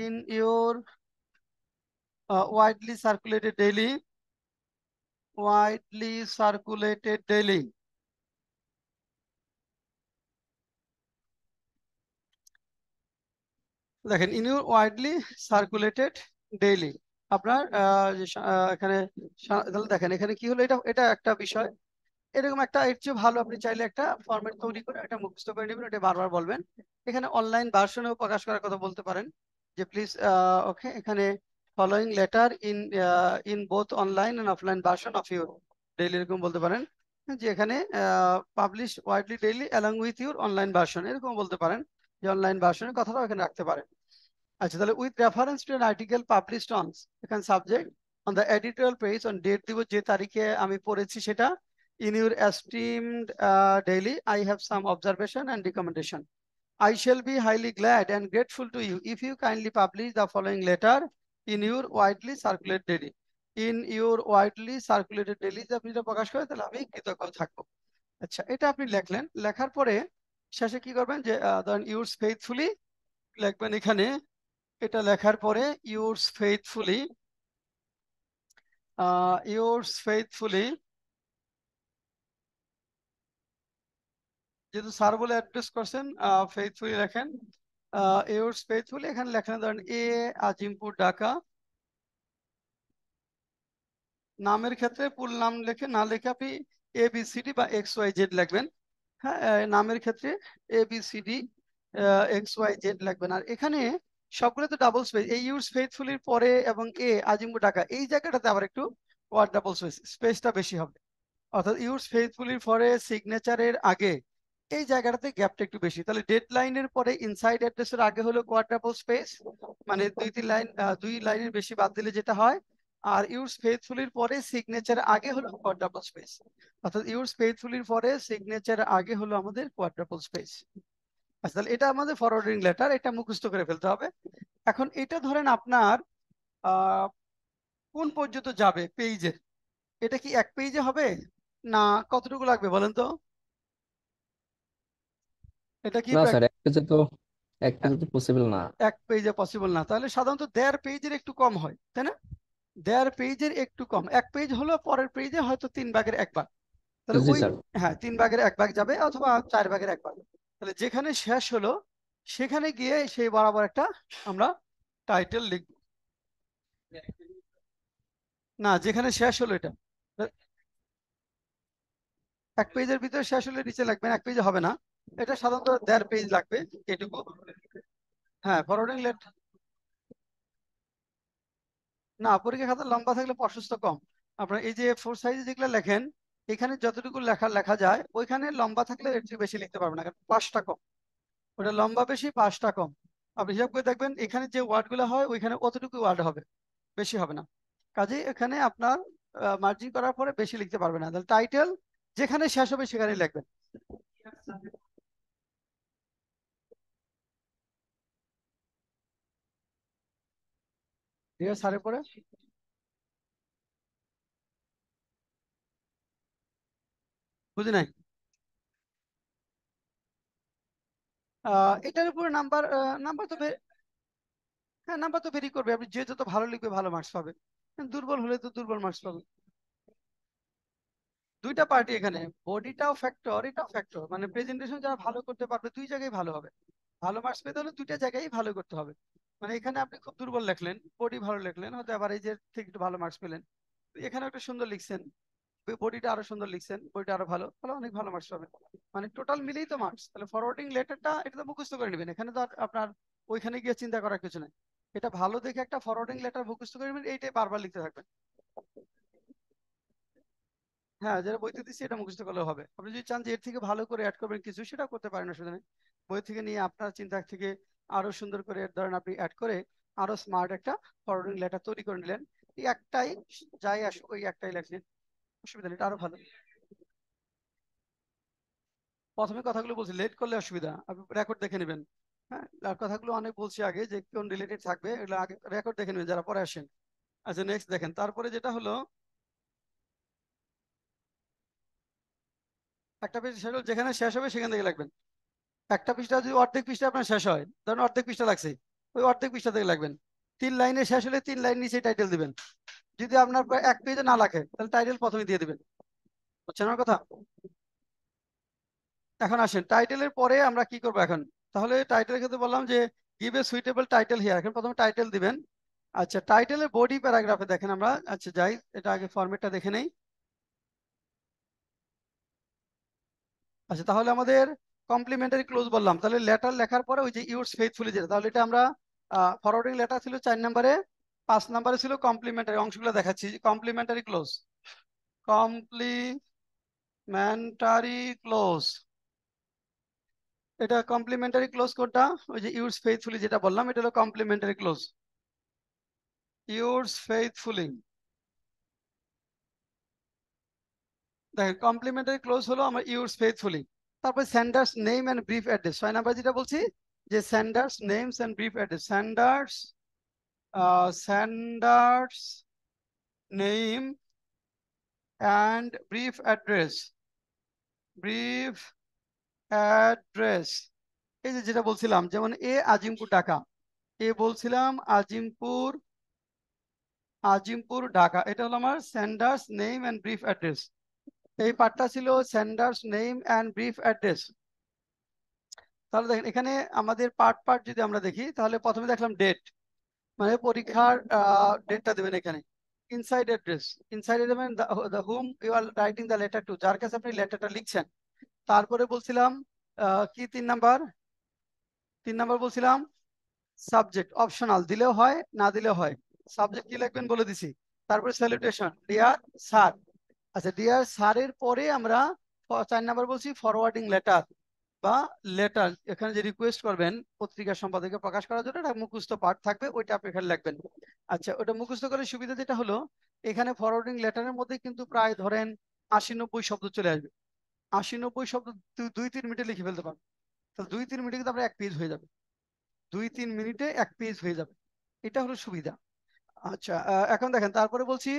in your widely circulated daily widely circulated daily দেখেন in your widely circulated daily আপনার এখানে তাহলে দেখেন এখানে কি হলো এটা এটা একটা বিষয় এরকম একটা এর চেয়ে ভালো আপনি চাইলে একটা ফর্মেট তৈরি করে একটা মুখস্থ করে নেবেন এটা বারবার বলবেন এখানে অনলাইন ভার্সনেও প্রকাশ করার কথা বলতে পারেন যে প্লিজ ওকে এখানে following letter in in both online and offline version of your daily এরকম বলতে পারেন যে এখানে publish widely daily along with your online version এরকম বলতে পারেন যে অনলাইন ভার্সনের কথাটাও এখানে রাখতে পারেন আচ্ছা তাহলে with reference to an article published on এখানে subject on the editorial page on date দিব যে তারিখে আমি পড়েছি সেটা in your esteemed daily I have some observation and recommendation I shall be highly glad and grateful to you if you kindly publish the following letter in your widely circulate daily in your widely circulated daily যদি আপনি যেটা প্রকাশ করেন তাহলে আমি কৃতজ্ঞ থাকবো আচ্ছা এটা আপনি লেখলেন লেখার পরে শেষে কি করবেন যে ধরেন ইউর ফেইথফুলি লিখবেন এখানে এটা লেখার পরে ইউর্স ফেইথফুলি ইউর্স ফেইথফুলি যেহেতু স্যার বলে অ্যাড্রেস করছেন ফেইথফুলি লেখেন ইউর্স ফেইথফুলি এখানে লেখেন ধরেন এ আজিমপুর ঢাকা নামের ক্ষেত্রে পুল নাম লেখে না লেখে আপনি হ্যাঁ, এ বি সি ডি বা এক্স ওয়াই জেড লেখবেন হ্যাঁ নামের ক্ষেত্রে A B C D X Y Z লাগবেন আর এখানে সবগুলো তো ডাবল স্পেস এই ইউজ ফেথফুলির পরে এবং এ আজিমপুর ঢাকা এই জায়গাটাতে আবার একটু ওয়ার্ড ডাবল স্পেস স্পেসটা বেশি হবে অর্থাৎ ইউজ ফেথফুলির পরে সিগনেচারের আগে এই জায়গাটাতে গ্যাপটা একটু বেশি তাহলে ডেড লাইনের পরে ইনসাইড অ্যাড্রেসের আগে হলো ডাবল স্পেস মানে দুই তিন লাইন দুই লাইনের বেশি বাদ দিলে যেটা হয় আর ইউর ফেথফুলির পরে সিগনেচার আগে হলো ডাবল স্পেস অর্থাৎ ইউর ফেথফুলির পরে সিগনেচার আগে হলো আমাদের ডাবল স্পেস আচ্ছা তাহলে এটা আমাদের ফরওয়ার্ডিং লেটার এটা মুখস্থ করে ফেলতে হবে এখন এটা ধরেন আপনার কোন পর্যন্ত যাবে পেজে এটা কি এক পেজে হবে না কতটুকু লাগবে বলেন তো এটা কি না স্যার এক পেজে তো এক পেজে তো পসিবল না এক পেজে পসিবল না তাহলে সাধারণত দেড় পেজের একটু কম হয় তাই না দেড় পেজের একটু কম এক পেজ হলো পরের পেজে হয়তো তিন ভাগের এক ভাগ তাহলে ওই হ্যাঁ তিন ভাগের এক ভাগ যাবে অথবা চার ভাগের এক ভাগ তাহলে যেখানে শেষ হলো সেখানে গিয়ে সেই বরাবর একটা আমরা টাইটেল লিখব না যেখানে শেষ হলো এটা এক পেজের ভিতরে শেষ হলে নিচে লাগবে এক পেজে হবে না এটা সাধারণত দেড় পেজ লাগবে এটুকু হ্যাঁ ফরওয়ার্ডিং লেট না পরীক্ষা খাতা লম্বা থাকলে প্রশস্ত কম আপনার এই যে ফোর সাইজে যেগুলো লেখেন এখানে যতটুকু লেখা লেখা যায় ওইখানে লম্বা থাকলে এর চেয়ে বেশি লিখতে পারবেন না পাঁচটা কম ওটা লম্বা বেশি পাঁচটা কম আপনি হিসাব করে দেখবেন এখানে যে ওয়ার্ডগুলো হয় ওইখানে অতটুকু ওয়ার্ড হবে বেশি হবে না কাজে এখানে আপনার মার্জিন করার পরে বেশি লিখতে পারবেন না তাহলে টাইটেল যেখানে শেষ হবে সেখানে লিখবেন দিয়ে সারে পরে বুঝি নাই এটার উপরে নাম্বার নাম্বার তো হ্যাঁ নাম্বার তো ভেরি করবে আপনি যে যত ভালো লিখবে ভালো মার্কস পাবে দুর্বল হলে তো দুর্বল মার্কস পাবে দুইটা পার্টি এখানে বডিটাও ফ্যাক্টর এটাও ফ্যাক্টর মানে প্রেজেন্টেশন যারা ভালো করতে পারবে দুই জায়গায় ভালো হবে ভালো মার্কস পেতে হলে দুইটা জায়গায় ভালো করতে হবে মানে এখানে আপনি খুব দুর্বল লেখলেন বডি ভালো লেখলেন হয়তো আবার এই যে থেকে একটু ভালো মার্কস পেলেন এখানে একটা সুন্দর লিখছেন বডিটা আরো সুন্দর লিখছেন বইটা আরো ভালো তাহলে অনেক ভালো মার্কস পাবেন মানে টোটাল মিলেই তো মার্কস তাহলে ফরওয়ার্ডিং লেটারটা এটা তো মুখস্থ করে নেবেন এখানে তো আপনার ওইখানে গিয়ে চিন্তা করার কিছু নেই এটা ভালো দেখে একটা ফরওয়ার্ডিং লেটার মুখস্থ করে নেবেন এইটাই বারবার লিখতে থাকবেন হ্যাঁ যারা বইতে দিচ্ছি এটা মুখস্থ করলে হবে আপনি যদি চান যে এর থেকে ভালো করে অ্যাড করবেন কিছু সেটা করতে পারেন অসুবিধা নেই বই থেকে নিয়ে আপনার চিন্তা থেকে আরো সুন্দর করে ধরেন আপনি অ্যাড করে আরো স্মার্ট একটা ফরওয়ার্ডিং লেটার তৈরি করে নিলেন একটাই যাই আসুক ওই একটাই লেখেন অসুবিধা নেই আরো ভালো প্রথমে কথাগুলো বলছি লেট করলে অসুবিধা আপনি রেকর্ড দেখে নেবেন হ্যাঁ কথাগুলো অনেক বলছি আগে যে কোন রিলেটেড থাকবে এগুলো আগে রেকর্ড দেখে নেবেন যারা পরে আসেন আচ্ছা নেক্সট দেখেন তারপরে যেটা হলো একটা পিস শেষ যেখানে শেষ হবে সেখান থেকে লাগবেন একটা পিসটা যদি অর্ধেক পিসটা আপনার শেষ হয় ধরুন অর্ধেক পিসটা লাগছে ওই অর্ধেক পিসটা থেকে লাগবেন তিন লাইনে শেষ হলে তিন লাইন নিচে টাইটেল দিবেন যদি আপনার এক পেজে না লাগে তাহলে টাইটেল প্রথমে দিয়ে দেবেন বুঝছেন আমার কথা এখন আসেন টাইটেলের পরে আমরা কি করব এখন তাহলে টাইটেলের ক্ষেত্রে বললাম যে give a suitable title here এখন প্রথমে টাইটেল দিবেন আচ্ছা টাইটেলের বডি প্যারাগ্রাফে দেখেন আমরা আচ্ছা যাই এটা আগে ফর্মেটটা দেখে নেই আচ্ছা তাহলে আমাদের কমপ্লিমেন্টারি ক্লোজ বললাম তাহলে লেটার লেখার পরে ওই যে ইউর ফেথফুলি যেটা তাহলে এটা আমরা ফরওয়ার্ডিং লেটার ছিল চার নম্বরে পাঁচ নাম্বারে ছিল কমপ্লিমেন্টারি অংশগুলো দেখাচ্ছি কমপ্লিমেন্টারি ক্লোজ কমপ্লিমেন্টারি ক্লোজ এটা কমপ্লিমেন্টারি ক্লোজ কোডটা ওই যে ইউজ ফেইথফুলি যেটা বললাম এটা হলো কমপ্লিমেন্টারি ক্লোজ ইউরস ফেইথফুলি দেখেন কমপ্লিমেন্টারি ক্লোজ হলো আমার ইউরস ফেইথফুলি তারপর sender's name and brief address ছয় নাম্বার যেটা বলছি যে sender's names and brief address sender's Uh, sender's name and brief address brief address এই যে যেটা বলছিলাম যেমন এ আজিমপুর ঢাকা এ বলছিলাম আজিমপুর আজিমপুর ঢাকা এটা হলো আমার sender's name and brief address এই পার্টটা ছিল sender's name and brief address তাহলে দেখেন এখানে আমাদের পার্ট পার্ট যদি আমরা দেখি তাহলে প্রথমে দেখলাম ডেট মানে পরীক্ষার ডেটটা দেবেন এখানে ইনসাইড অ্যাড্রেস ইনসাইড দেবেন the whom you are writing the letter to যার কাছে আপনি লেটারটা লিখছেন তারপরে বলছিলাম কি তিন নাম্বার তিন নাম্বার বলছিলাম সাবজেক্ট অপশনাল দিলেও হয় না দিলেও হয় সাবজেক্ট কি লিখবেন বলে দিছি তারপরে স্যালুটেশন ডিয়ার স্যার আচ্ছা ডিয়ার স্যারের পরে আমরা চার নাম্বার বলছি ফরওয়ার্ডিং লেটার বা লেটার এখানে যে রিকোয়েস্ট করবেন পত্রিকা সম্পাদকে প্রকাশ করার জন্য একটা মুখস্থ পার্ট থাকবে ওইটা আপনি এখানে লিখবেন আচ্ছা ওটা মুখস্থ করার সুবিধা যেটা হলো এখানে ফরওয়ার্ডিং লেটারের মধ্যে কিন্তু প্রায় ধরেন আশি নব্বই শব্দ চলে আসবে আশি নব্বই শব্দ দুই তিন মিনিটে লিখে ফেলতে পারবেন তাহলে দুই তিন মিনিটে কিন্তু আপনার এক পেজ হয়ে যাবে দুই তিন মিনিটে এক পেজ হয়ে যাবে এটা হলো সুবিধা আচ্ছা এখন দেখেন তারপরে বলছি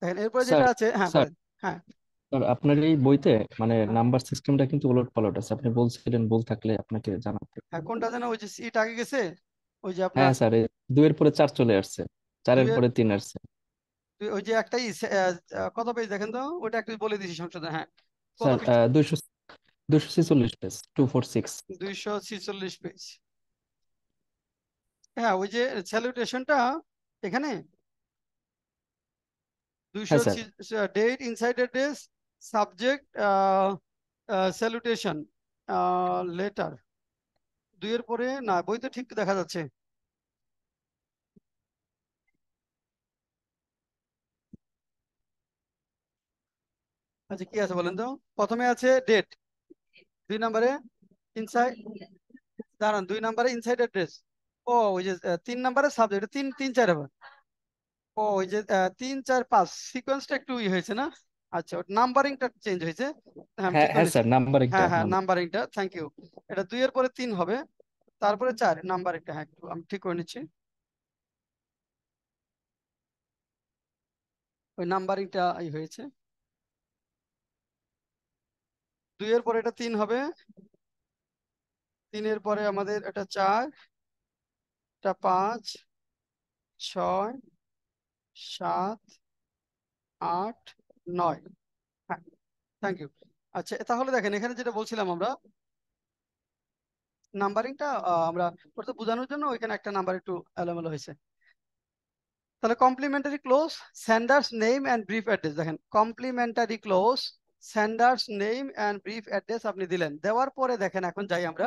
দেখেন এরপরে যেটা আছে হ্যাঁ হ্যাঁ আপনার এই বইতে মানে নাম্বার সিস্টেমটা কিন্তু ওলট পালট আছে আপনি বলছিলেন ভুল থাকলে আপনাকে জানাতে হ্যাঁ কোনটা জানা ওই যে সিট আগে গেছে ওই যে আপনার হ্যাঁ স্যার এর পরে চার চলে আসছে চারের পরে তিন আসছে ওই যে একটাই কত পেজ দেখেন তো ওটা একটু বলে দিছি সংশোধন হ্যাঁ স্যার দুইশো দুইশো পেজ 246 পেজ হ্যাঁ ওই যে স্যালুটেশনটা এখানে হ্যাঁ, দুইশো date inside desk subject salutation letter দুইয়ের পরে না বই তো ঠিক দেখা যাচ্ছে আচ্ছা কি আছে বলেন তো প্রথমে আছে ডেট দুই নম্বরে ইনসাইড দাঁড়ান দুই নম্বরে ইনসাইড অ্যাড্রেস ও ওই যে তিন নম্বরে সাবজেক্ট তিন তিন চার ও ওই যে তিন চার পাঁচ সিকোয়েন্সটা একটু ই হয়েছে না আচ্ছা নাম্বারিংটা চেঞ্জ হয়েছে হ্যাঁ স্যার হ্যাঁ, নাম্বারিংটা হ্যাঁ হ্যাঁ নাম্বারিংটা থ্যাংক ইউ এটা দুই এর পরে তিন হবে তারপরে চার নাম্বারিংটা হ্যাঁ একটু আমি ঠিক করে নিচ্ছি ওই নাম্বারিংটা এই হয়েছে দুই এর পরে এটা তিন হবে তিনের পরে আমাদের এটা চার এটা পাঁচ ছয় সাত আট নয় থ্যাংক ইউ আচ্ছা তাহলে দেখেন এখানে যেটা বলছিলাম আমরা নাম্বারিংটা আমরা বোঝানোর জন্য ওইখানে একটা নাম্বার একটু হয়েছে তাহলে complimentary close sender's name and brief address দেখেন complimentary close name and brief address আপনি দিলেন দেওয়ার পরে দেখেন এখন যাই আমরা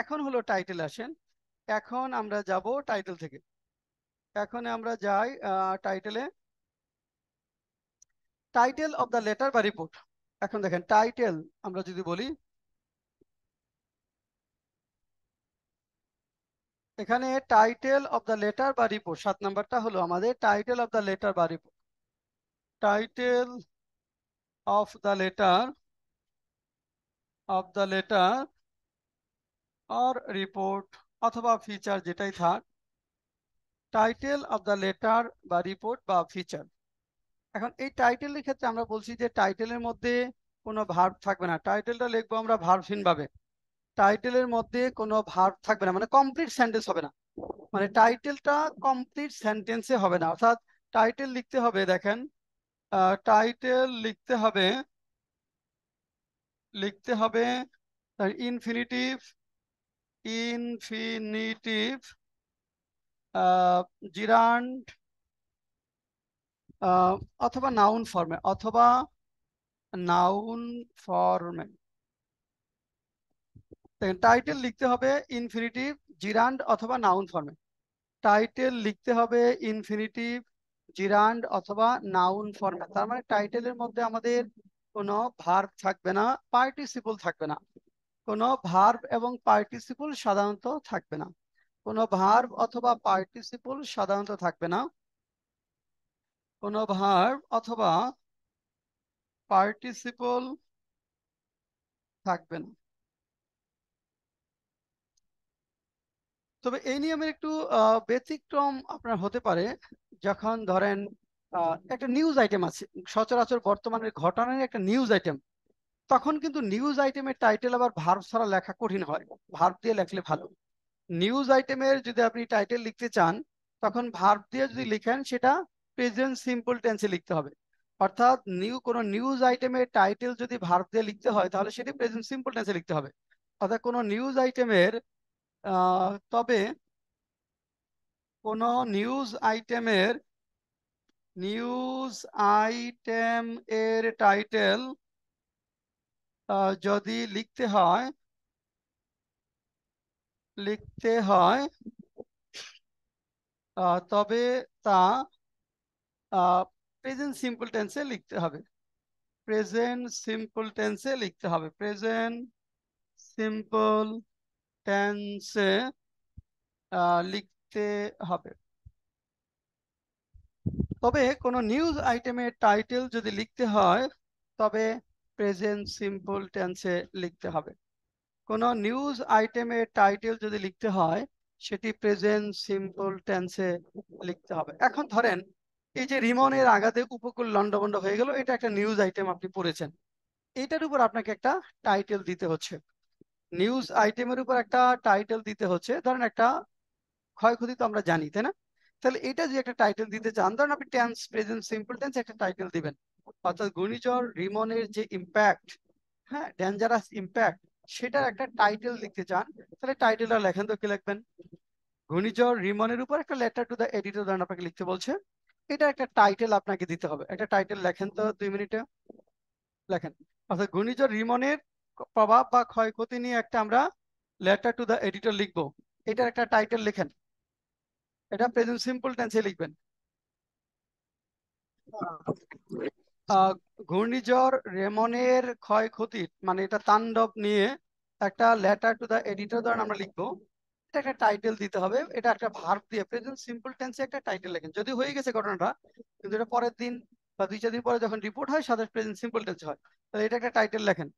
এখন হলো টাইটেল আসেন এখন আমরা যাব টাইটেল থেকে এখন আমরা যাই টাইটেলে টাইটেল অব দ্য লেটার বা রিপোর্ট এখন দেখেন টাইটেল আমরা যদি বলি এখানে টাইটেল অব দ্য লেটার বা রিপোর্ট সাত নাম্বারটা হলো আমাদের টাইটেল অব দ্য লেটার বা report title of the letter of the letter or report অথবা ফিচার যেটাই থাক টাইটেল অব দ্য লেটার বা রিপোর্ট বা ফিচার এখন এই টাইটেলের ক্ষেত্রে আমরা বলছি যে টাইটেলের মধ্যে কোনো ভার্ব থাকবে না টাইটেলটা লিখবো আমরা ভার্বহীন ভাবে টাইটেলের মধ্যে কোনো ভার্ব থাকবে না মানে কমপ্লিট সেন্টেন্স হবে না মানে টাইটেলটা কমপ্লিট সেন্টেন্সে হবে না অর্থাৎ টাইটেল লিখতে হবে দেখেন টাইটেল লিখতে হবে লিখতে হবে ইনফিনিটিভ ইনফিনিটিভ জিরান্ড অথবা নাউন ফর্মে অথবা নাউন ফর্মে টাইটেল লিখতে হবে ইনফিনিটিভ জিরান্ড অথবা নাউন ফর্মে টাইটেল লিখতে হবে ইনফিনিটিভ জিরান্ড অথবা নাউন ফর্মে তার মানে টাইটেলের মধ্যে আমাদের কোনো ভার্ব থাকবে না পার্টিসিপল থাকবে না কোনো ভার্ব এবং পার্টিসিপল সাধারণত থাকবে না কোনো ভার্ব অথবা পার্টিসিপল সাধারণত থাকবে না কোন ভার্ব অথবা পার্টিসিপল থাকবে না তবে এই নিয়মের একটু ব্যতিক্রম আপনার হতে পারে যখন ধরেন একটা নিউজ আইটেম আছে সচরাচর বর্তমানের ঘটনার একটা নিউজ আইটেম তখন কিন্তু নিউজ আইটেমের টাইটেল আবার ভার্ব ছাড়া লেখা কঠিন হয় ভার্ব দিয়ে লেখলে ভালো নিউজ আইটেমের যদি আপনি টাইটেল লিখতে চান তখন ভার্ব দিয়ে যদি লিখেন সেটা প্রেজেন্ট সিম্পল টেন্সে লিখতে হবে অর্থাৎ নিউ কোনো নিউজ আইটেমের টাইটেল যদি ভার্ব দিয়ে লিখতে হয় তাহলে সেটি প্রেজেন্ট সিম্পল টেন্সে লিখতে হবে অর্থাৎ কোনো নিউজ আইটেমের তবে কোনো নিউজ আইটেমের নিউজ আইটেম এর টাইটেল যদি লিখতে হয় লিখতে হয় তবে তা প্রেজেন্ট সিম্পল টেন্সে লিখতে হবে প্রেজেন্ট সিম্পল টেন্সে লিখতে হবে প্রেজেন্ট সিম্পল টেন্সে লিখতে হবে তবে কোনো নিউজ আইটেমের টাইটেল যদি লিখতে হয় তবে প্রেজেন্ট সিম্পল টেন্সে লিখতে হবে কোনো নিউজ আইটেমের টাইটেল যদি লিখতে হয় সেটি প্রেজেন্ট সিম্পল টেন্সে লিখতে হবে এখন ধরেন এই যে রিমনের আঘাতে উপকূল লন্ডভন্ড হয়ে গেল এটা একটা নিউজ আইটেম আপনি পড়েছেন এটার উপর আপনাকে একটা টাইটেল দিতে হচ্ছে নিউজ আইটেমের উপর একটা টাইটেল দিতে হচ্ছে ধরেন একটা ক্ষয়ক্ষতি তো আমরা জানি তাই না তাহলে এটা যে একটা টাইটেল দিতে চান ধরেন আপনি টেন্স প্রেজেন্ট সিম্পল টেন্স একটা টাইটেল দিবেন অর্থাৎ ঘূর্ণিঝড় রিমনের যে ইম্প্যাক্ট হ্যাঁ ডেঞ্জারাস ইম্প্যাক্ট সেটার একটা টাইটেল লিখতে চান তাহলে টাইটেলটা লেখেন তো কি লিখবেন ঘূর্ণিঝড় রিমনের উপর একটা লেটার টু দ্য এডিটর ধরেন আপনাকে লিখতে বলছে এটা একটা টাইটেল আপনাকে দিতে হবে একটা টাইটেল লেখেন তো দুই মিনিটে লেখেন অর্থাৎ ঘূর্ণিঝড় রিমনের প্রভাব বা ক্ষয়ক্ষতি নিয়ে একটা আমরা লেটার টু দ্য এডিটর লিখবো এটার একটা টাইটেল লেখেন এটা প্রেজেন্ট সিম্পল টেন্সে লিখবেন ঘূর্ণিঝড় রেমনের ক্ষয়ক্ষতির মানে এটা তাণ্ডব নিয়ে একটা লেটার টু দ্য এডিটর ধরেন আমরা লিখবো একটা একটা টাইটেল দিতে হবে এটা একটা ভার্ব দিয়ে প্রেজেন্ট সিম্পল টেন্সে একটা টাইটেল লেখেন যদি হয়ে গেছে ঘটনাটা কিন্তু এটা পরের দিন বা দুই চার দিন পরে যখন রিপোর্ট হয় সাথে প্রেজেন্ট সিম্পল টেন্স হয় তাহলে এটা একটা টাইটেল লেখেন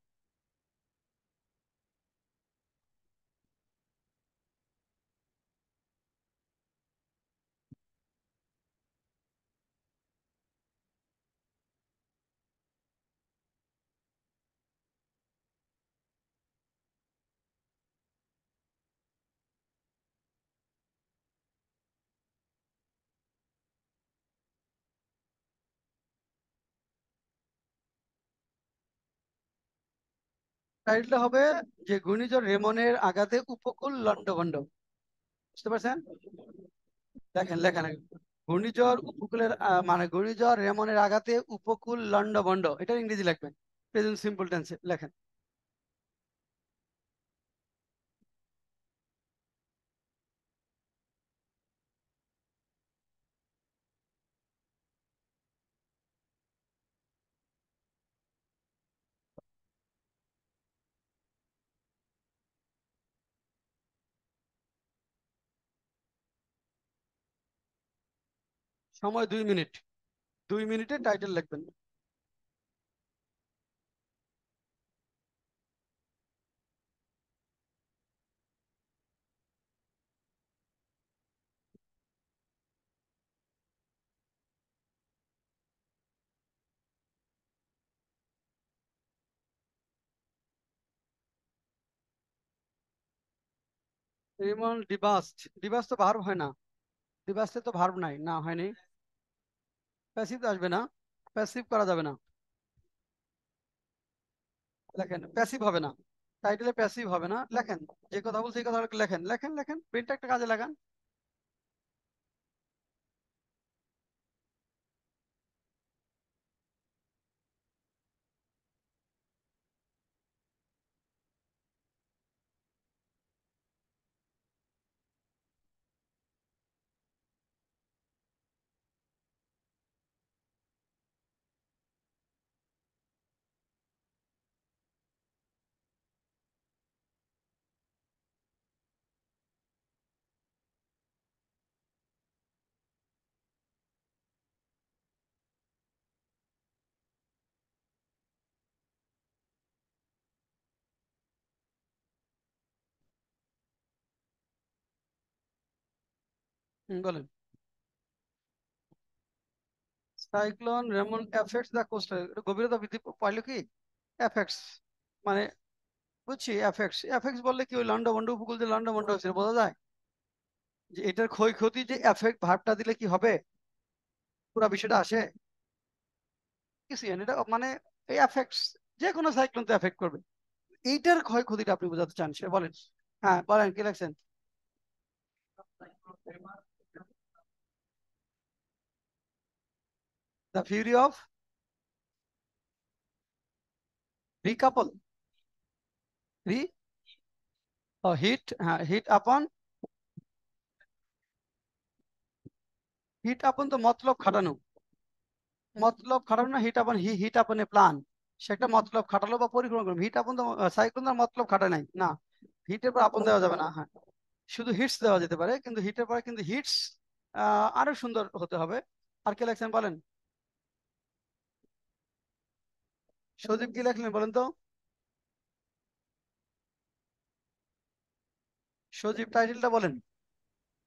টাইটেলটা হবে যে ঘূর্ণিঝড় রেমনের আঘাতে উপকূল লণ্ডভণ্ড বুঝতে পারছেন দেখেন লেখা ঘূর্ণিঝড় উপকূলের মানে ঘূর্ণিঝড় রেমনের আঘাতে উপকূল লণ্ডভণ্ড এটা ইংরেজি লিখবেন প্রেজেন্ট সিম্পল টেন্সে লেখেন সময় দুই মিনিট দুই মিনিটে টাইটেল লিখবেন রিমন ডিভাস্ট ডিভাস তো ভার্ব হয় না ডিভাসে তো ভার্ব নাই না হয়নি প্যাসিভ আসবে না প্যাসিভ করা যাবে না লেখেন প্যাসিভ হবে না টাইটেলে প্যাসিভ হবে না লেখেন যে কথা বলছে এই কথা লেখেন লেখেন লেখেন প্রিন্টটা একটা কাজে লাগান বলেন সাইক্লোন রেমন এফেক্টস গভীরতা বৃদ্ধি পাইলো কি এফেক্টস মানে বুঝছি এফেক্টস এফেক্টস বললে কি ওই লন্ডভন্ড উপকূল লন্ডভন্ড বোঝা যায় যে এটার ক্ষয়ক্ষতি যে এফেক্ট ভাবটা দিলে কি হবে পুরো বিষয়টা আসে এটা মানে এই এফেক্টস যে কোনো সাইক্লোন তো এফেক্ট করবে এইটার ক্ষয়ক্ষতিটা আপনি বোঝাতে চান সেটা বলেন হ্যাঁ বলেন কি লাগছেন the fury of recouple re or oh, hit uh, hit upon hit upon তো মতলব খাটানো মতলব খাটানো হিট আপন হি হিট আপন এ প্ল্যান সে একটা মতলব খাটালো বা পরিক্রমা করলো হিট আপন তো সাইক্লোন তার মতলব খাটা নাই না হিটের পর আপন দেওয়া যাবে না হ্যাঁ শুধু হিটস দেওয়া যেতে পারে কিন্তু হিটের পরে কিন্তু হিটস আরো সুন্দর হতে হবে আর কে লেখছেন বলেন সজীব কি লেখলেন বলেন তো সজীব টাইটেলটা বলেন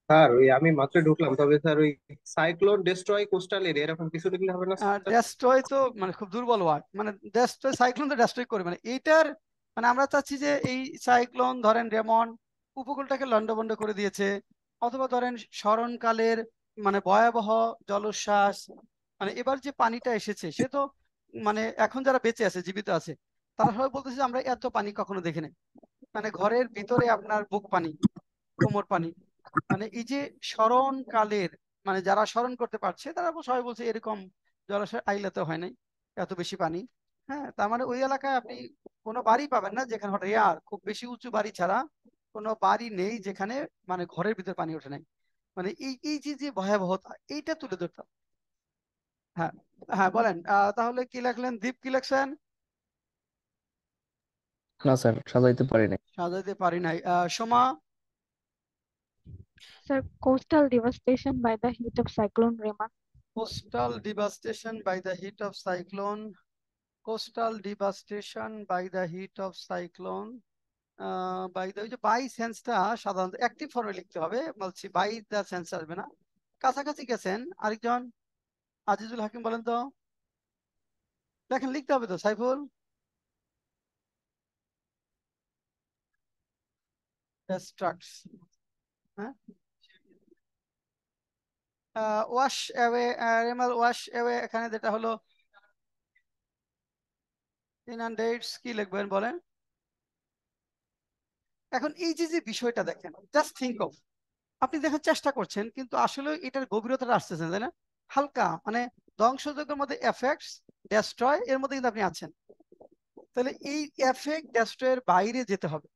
স্যার ওই আমি মাত্র ঢুকলাম তবে স্যার ওই সাইক্লোন ডেস্ট্রয় কোস্টাল এরিয়া এরকম কিছু লিখলে হবে না ডেস্ট্রয় তো মানে খুব দুর্বল ওয়ার্ড মানে ডেস্ট্রয় সাইক্লোন তো ডেস্ট্রয় মানে এইটার মানে আমরা চাচ্ছি যে এই সাইক্লোন ধরেন রেমন উপকূলটাকে লন্ডভন্ড করে দিয়েছে অথবা ধরেন স্মরণকালের মানে ভয়াবহ জলোচ্ছ্বাস মানে এবার যে পানিটা এসেছে সে তো মানে এখন যারা বেঁচে আছে জীবিত আছে তারা সবাই বলতেছে যে আমরা এত পানি কখনো দেখি নাই মানে ঘরের ভিতরে আপনার বুক পানি কোমর পানি মানে এই যে স্মরণ কালের মানে যারা স্মরণ করতে পারছে তারা সবাই বলছে এরকম জলাশয় আইলাতে হয় নাই এত বেশি পানি হ্যাঁ তার মানে ওই এলাকায় আপনি কোনো বাড়ি পাবেন না যেখানে হঠাৎ আর খুব বেশি উঁচু বাড়ি ছাড়া কোনো বাড়ি নেই যেখানে মানে ঘরের ভিতরে পানি ওঠে নাই মানে এই এই যে যে ভয়াবহতা এইটা তুলে ধরতাম হ্যাঁ হ্যাঁ বলেন তাহলে কি লিখলেন দ্বীপ কি সাজাইতে পারি নাই সোমা coastal devastation by coastal devastation by the hit of cyclone coastal devastation by the hit of cyclone by the ওই যে বাই সেন্সটা সাধারণত অ্যাক্টিভ ফর্মে লিখতে হবে বলছি বাই দা সেন্স আসবে না কাছাকাছি গেছেন আরেকজন আজিজুল হাকিম বলেন তো দেখেন লিখতে হবে তো সাইফুল ওয়াশ অ্যাওয়ে ওয়াশ অ্যাওয়ে এখানে যেটা হলো ইনান্ডেটস কি লিখবেন বলেন এখন এই যে যে বিষয়টা দেখেন জাস্ট থিঙ্ক অফ আপনি দেখার চেষ্টা করছেন কিন্তু আসলে এটার গভীরতাটা আসতেছে তাই না হালকা মানে ধ্বংসযজ্ঞের মধ্যে এফেক্টস ডেস্ট্রয় এর মধ্যে কিন্তু আপনি আছেন তাহলে এই এফেক্ট ডেস্ট্রয়ের বাইরে যেতে হবে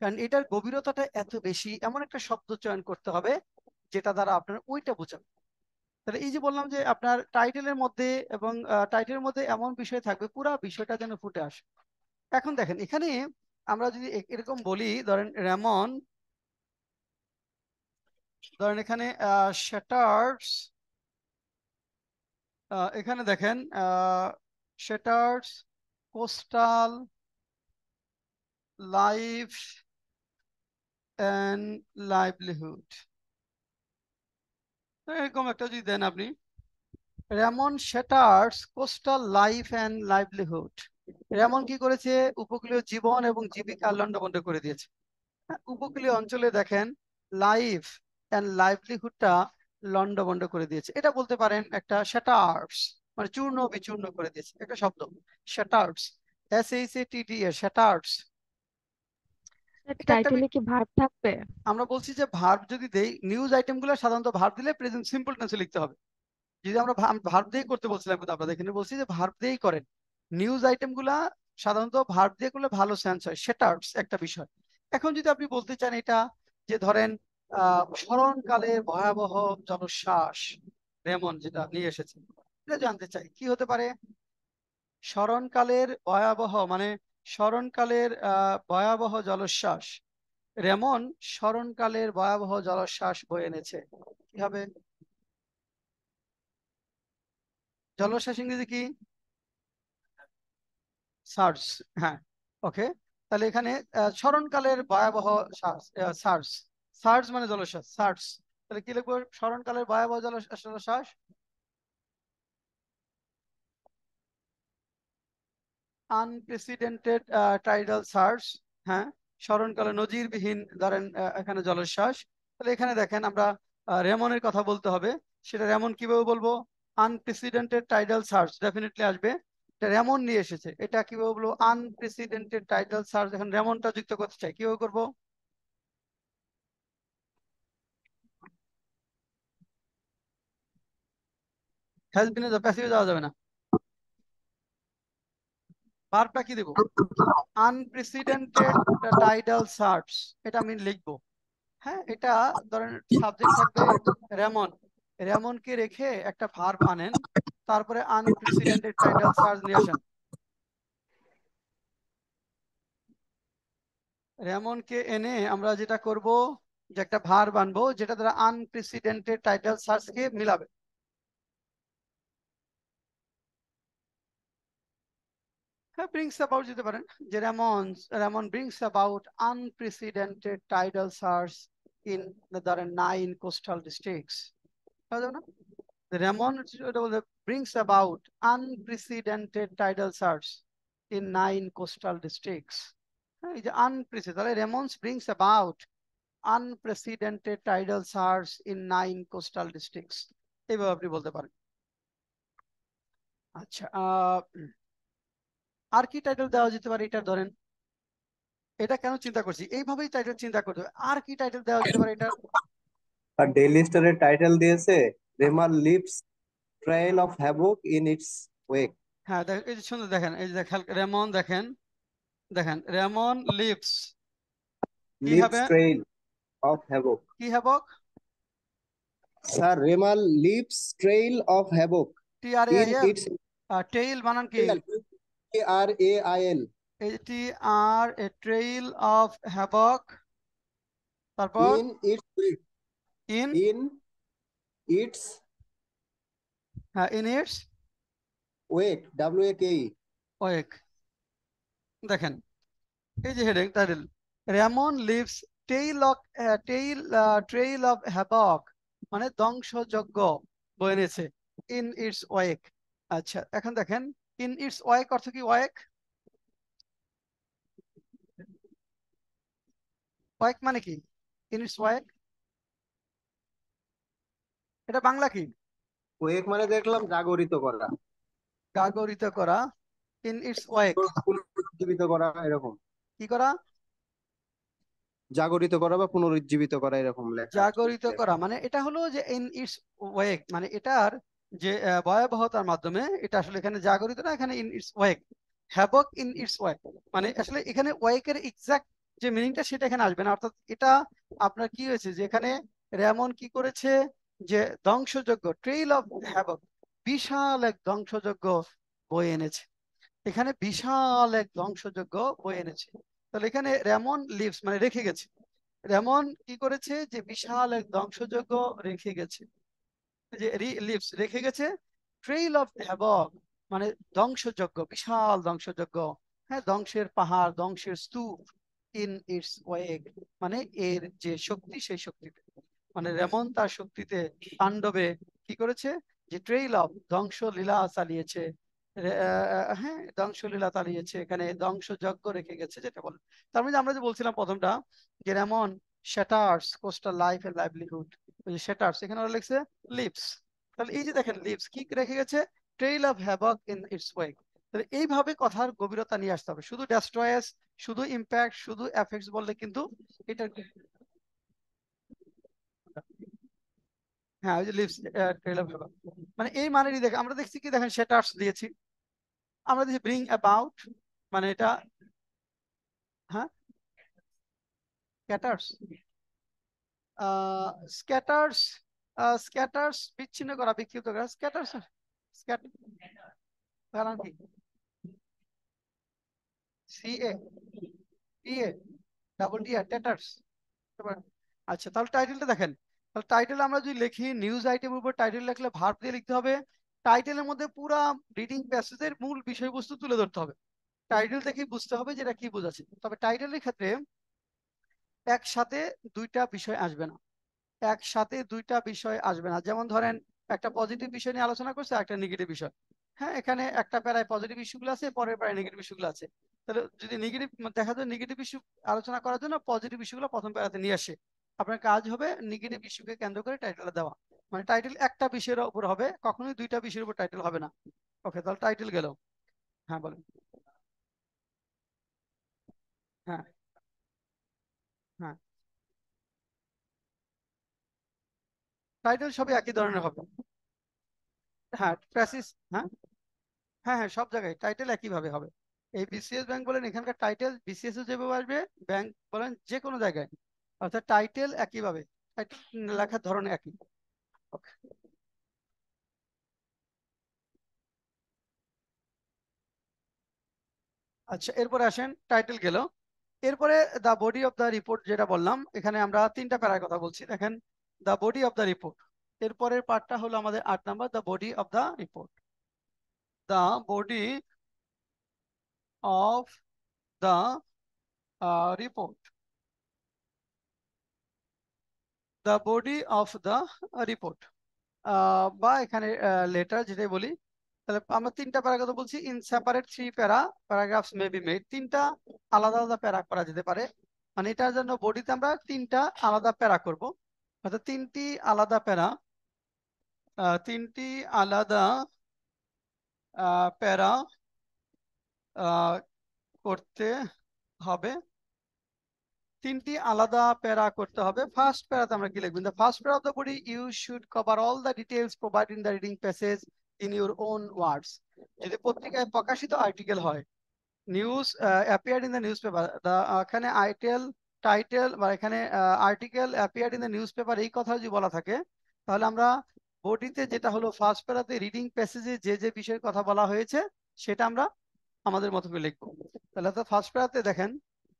কারণ এটার গভীরতাটা এত বেশি এমন একটা শব্দ চয়ন করতে হবে যেটা দ্বারা আপনার ওইটা বোঝাবে তাহলে এই যে বললাম যে আপনার টাইটেলের মধ্যে এবং টাইটেলের মধ্যে এমন বিষয় থাকবে পুরো বিষয়টা যেন ফুটে আসে এখন দেখেন এখানে আমরা যদি এরকম বলি ধরেন রেমন ধরেন এখানে শাটার্স এখানে দেখেন shatters coastal life and livelihood এরকম একটা যদি দেন আপনি Remal shatters coastal life and livelihood Remal কি করেছে উপকূলীয় জীবন এবং জীবিকা লণ্ডভণ্ড করে দিয়েছে হ্যাঁ, উপকূলীয় অঞ্চলে দেখেন লাইফ অ্যান্ড লাইভলিহুডটা লন্ডভন্ড করে দিয়েছে এটা বলতে পারেন একটা শ্যাটার্স মানে চূর্ণ বিচূর্ণ করে দিয়েছে একটা শব্দ shatters S H A T D A shatters আমরা বলছি যে ভার্ব যদি দেই নিউজ সাধারণত ভার্ব দিলে প্রেজেন্ট সিম্পল টেন্সে লিখতে হবে যদি আমরা ভার্ব দিয়ে করতে বলছিলাম কিন্তু আপনাদের এখানে বলছি যে ভার্ব দিয়েই করেন নিউজ গুলা সাধারণত ভার্ব দিয়ে করলে ভালো সেন্স হয় সেটার্স একটা বিষয় এখন যদি আপনি বলতে চান এটা যে ধরেন স্মরণকালে ভয়াবহ জনশ্বাস রেমন যেটা নিয়ে এসেছে এটা জানতে চাই কি হতে পারে স্মরণকালের ভয়াবহ মানে স্মরণকালের ভয়াবহ জলশ্বাস রেমন স্মরণকালের ভয়াবহ জলশ্বাস বয়ে এনেছে কি হবে জলশ্বাস ইংরেজি কি সার্স হ্যাঁ ওকে তাহলে এখানে স্মরণকালের ভয়াবহ সার্স সার্স মানে জলশ্বাস সার্স তাহলে কি লিখবো স্মরণকালের ভয়াবহ জলশ্বাস আনপ্রেসিডেন্টেড টাইডাল সার্স হ্যাঁ স্মরণকালে নজিরবিহীন ধরেন এখানে জলশ্বাস তাহলে এখানে দেখেন আমরা রেমনের কথা বলতে হবে সেটা রেমন কিভাবে বলবো আনপ্রেসিডেন্টেড টাইডাল সার্চ ডেফিনেটলি আসবে এটা রেমন নিয়ে এসেছে এটা কিভাবে বলবো আনপ্রেসিডেন্টেড টাইডাল সার্চ এখন রেমনটা যুক্ত করতে চাই কিভাবে করবো হ্যাজ বিনে প্যাসিভে যাওয়া যাবে না কি দেব আনপ্রেসিডেন্টেড এটা আমি লিখবো হ্যাঁ এটা ধরেন সাবজেক্ট থাকবে রেমন রেমনকে রেখে একটা আনেন তারপরে আনপ্রেসিডেন্টেড সার্চ নিয়ে আসেন রেমনকে এনে আমরা যেটা করব যে একটা ভার বানবো যেটা দ্বারা আনপ্রেসিডেন্টেড টাইডাল সার্চকে মিলাবে brings about যেতে পারেন যে Remal Remal brings about unprecedented tidal surge in the nine coastal districts the Remal brings about unprecedented tidal surge in nine coastal districts এই unprecedented Ramon brings about unprecedented tidal surge in nine coastal districts এইভাবে আপনি বলতে পারেন আচ্ছা আর কি title দেওয়া যেতে পারে এটা ধরেন এটা কেন চিন্তা করছি এইভাবেই টাইটেল চিন্তা করতে হবে আর কি টাইটেল দেওয়া যেতে পারে এটা আর ডেইলি স্টারের টাইটেল দিয়েছে Remal leaves trail of havoc in its wake হ্যাঁ দেখেন এই যে সুন্দর দেখেন এই যে রেমন দেখেন দেখেন রেমন লিপস কি হবে ট্রেইল অফ হ্যাভক কি havoc sir Remal leaves trail of havoc T R A tail বানান কি আর A I এটি R A trail of havoc তারপর in its in in its হ্যাঁ in its wake W A K wake দেখেন এই যে heading title Remal leaves tail of tail trail of havoc মানে ধ্বংসযজ্ঞ বয়ে নিয়েছে ইন ইটস ওয়েক আচ্ছা এখন দেখেন ইন ইটস ওয়েক অর্থ কি ওয়েক ওয়েক মানে কি ইন ইটস ওয়েক এটা বাংলা কি ওয়েক মানে দেখলাম জাগরিত করা জাগরিত করা ইন ইটস ওয়েক পুনরুজ্জীবিত করা এরকম কি করা জাগরিত করা বা পুনরুজ্জীবিত করা এরকম লেখা জাগরিত করা মানে এটা হলো যে ইন ইটস ওয়েক মানে এটার যে ভয়াবহতার মাধ্যমে এটা আসলে এখানে জাগরিত না এখানে in its wake havoc in its wake মানে আসলে এখানে ওয়েকের এক্সাক্ট যে মিনিংটা সেটা এখানে আসবে না অর্থাৎ এটা আপনার কি হয়েছে যে এখানে রেমন কি করেছে যে ধ্বংসযোগ্য ট্রেইল অফ হ্যাবক বিশাল এক ধ্বংসযোগ্য বই এনেছে এখানে বিশাল এক ধ্বংসযোগ্য বই এনেছে তাহলে এখানে রেমন লিভস মানে রেখে গেছে রেমন কি করেছে যে বিশাল এক ধ্বংসযোগ্য রেখে গেছে যে লিভস রেখে গেছে ট্রেইল অফ হ্যাবক মানে ধ্বংসযজ্ঞ বিশাল ধ্বংসযজ্ঞ হ্যাঁ ধ্বংসের পাহাড় ধ্বংসের স্তূপ ইন ইটস ওয়েগ মানে এর যে শক্তি সেই শক্তিতে মানে রেমন তার শক্তিতে পাণ্ডবে কি করেছে যে ট্রেইল অফ ধ্বংস লীলা চালিয়েছে হ্যাঁ ধ্বংস লীলা চালিয়েছে এখানে ধ্বংসযজ্ঞ রেখে গেছে যেটা বলে তার মধ্যে মানে আমরা যে বলছিলাম প্রথমটা যে রেমন শেটার্স কোস্টাল লাইফ এর লাইভলিহুড ওই যে শেটার্স এখানে ওরা লিখছে লিপস তাহলে এই যে দেখেন লিপস কি রেখে গেছে trail of havoc in its wake তাহলে এইভাবে কথার গভীরতা নিয়ে আসতে হবে শুধু ডেস্ট্রয়েস শুধু ইম্প্যাক্ট শুধু এফেক্টস বললে কিন্তু এটা হ্যাঁ ওই যে লিপস ট্রেইল অফ হ্যাভক মানে এই মানেরই দেখে আমরা দেখছি কি দেখেন শেটার্স দিয়েছি আমরা দেখছি ব্রিং অ্যাবাউট মানে এটা হ্যাঁ স্ক্যাটার্স স্ক্যাটার্স স্ক্যাটার্স বিচ্ছিন্ন করা বিক্ষিপ্ত করা স্ক্যাটার্স আচ্ছা তাহলে টাইটেলটা দেখেন তাহলে টাইটেল আমরা যদি লিখি নিউজ আইটেম উপর টাইটেল লিখলে ভার্ব দিয়ে লিখতে হবে টাইটেলের মধ্যে পুরো রিডিং প্যাসেজের মূল বিষয়বস্তু তুলে ধরতে হবে টাইটেল দেখেই বুঝতে হবে যেটা কি বোঝাচ্ছে তবে টাইটেলের ক্ষেত্রে একসাথে দুইটা বিষয় আসবে না একসাথে দুইটা বিষয় আসবে না যেমন ধরেন একটা পজিটিভ বিষয় নিয়ে আলোচনা করছে একটা নেগেটিভ বিষয় হ্যাঁ এখানে একটা প্যারায় পজিটিভ ইস্যুগুলো আছে পরের প্যারায় নেগেটিভ ইস্যুগুলো আছে তাহলে যদি নেগেটিভ মানে দেখা যায় নেগেটিভ ইস্যু আলোচনা করার জন্য পজিটিভ ইস্যুগুলো প্রথম প্যারাতে নিয়ে আসে আপনার কাজ হবে নেগেটিভ ইস্যুকে কেন্দ্র করে টাইটেল দেওয়া মানে টাইটেল একটা বিষয়ের উপর হবে কখনোই দুইটা বিষয়ের উপর টাইটেল হবে না ওকে তাহলে টাইটেল গেল হ্যাঁ বলেন হ্যাঁ টাইটেল সবই একই ধরনের হবে হ্যাঁ প্যাসিস হ্যাঁ হ্যাঁ হ্যাঁ সব জায়গায় টাইটেল একইভাবে হবে এই বিসিএস ব্যাংক বলেন এখানকার টাইটেল বিসিএস যেভাবে আসবে ব্যাংক বলেন যে কোনো জায়গায় অর্থাৎ টাইটেল একইভাবে টাইটেল লেখার ধরন একই ওকে আচ্ছা এরপরে আসেন টাইটেল গেল এরপরে the body of the report যেটা বললাম এখানে আমরা তিনটা প্যারার কথা বলছি দেখেন the body of the report এরপরের পার্টটা হলো আমাদের আট number the body of the report the body of the report the body of the report বা এখানে লেটার যেটাই বলি তাহলে আমরা তিনটা প্যারাগ্রাফ বলছি in separate three para paragraphs may be made তিনটা আলাদা আলাদা প্যারা করা যেতে পারে মানে এটার জন্য বডিতে আমরা তিনটা আলাদা প্যারা করব অর্থাৎ তিনটি আলাদা প্যারা তিনটি আলাদা প্যারা করতে হবে তিনটি আলাদা প্যারা করতে হবে ফার্স্ট প্যারাতে আমরা কি লিখবো the first para of the you should cover all the details provide in the reading passage in your own words যদি পত্রিকায় প্রকাশিত আর্টিকেল হয় news appear in the newspaper the এখানে আইটেল টাইটেল বা এখানে article appear in the newspaper এই কথা যদি বলা থাকে তাহলে আমরা বডিতে যেটা হলো ফার্স্ট প্যারাতে রিডিং প্যাসেজে যে যে বিষয়ের কথা বলা হয়েছে সেটা আমরা আমাদের মতো করে লিখবো তাহলে তো ফার্স্ট প্যারাতে দেখেন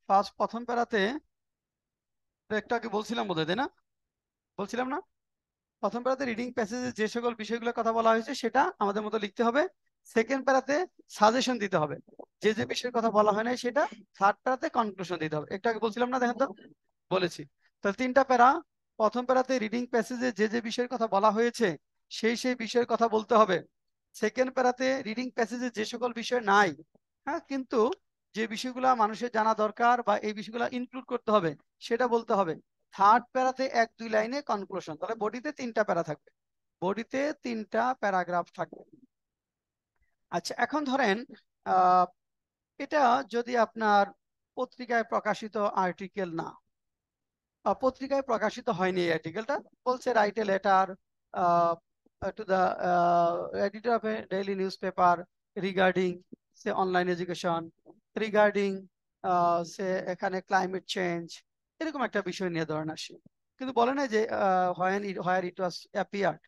ফার্স্ট প্রথম প্যারাতে একটু আগে বলছিলাম বোধ হয় না বলছিলাম না প্রথম প্যারাতে রিডিং প্যাসেজে যে সকল বিষয়গুলো কথা বলা হয়েছে সেটা আমাদের মতো লিখতে হবে সেকেন্ড প্যারাতে সাজেশন দিতে হবে যে যে বিষয়ের কথা বলা হয় নাই সেটা থার্ড প্যারাতে কনক্লুশন দিতে হবে একটু আগে বলছিলাম না দেখেন তো বলেছি তাহলে তিনটা প্যারা প্রথম প্যারাতে রিডিং প্যাসেজে যে যে বিষয়ের কথা বলা হয়েছে সেই সেই বিষয়ের কথা বলতে হবে সেকেন্ড প্যারাতে রিডিং প্যাসেজে যে সকল বিষয় নাই হ্যাঁ কিন্তু যে বিষয়গুলো মানুষের জানা দরকার বা এই বিষয়গুলো ইনক্লুড করতে হবে সেটা বলতে হবে থার্ড প্যারাতে এক দুই লাইনে কনক্লুশন তাহলে বডিতে তিনটা প্যারা থাকবে বডিতে তিনটা প্যারাগ্রাফ থাকবে আচ্ছা এখন ধরেন এটা যদি আপনার পত্রিকায় প্রকাশিত আর্টিকেল না পত্রিকায় প্রকাশিত হয়নি এই আর্টিকেলটা বলছে write a letter to the editor of a daily newspaper regarding say online education regarding say এখানে ক্লাইমেট চেঞ্জ এরকম একটা বিষয় নিয়ে ধরেন আসি কিন্তু বলে না যে when where it was appeared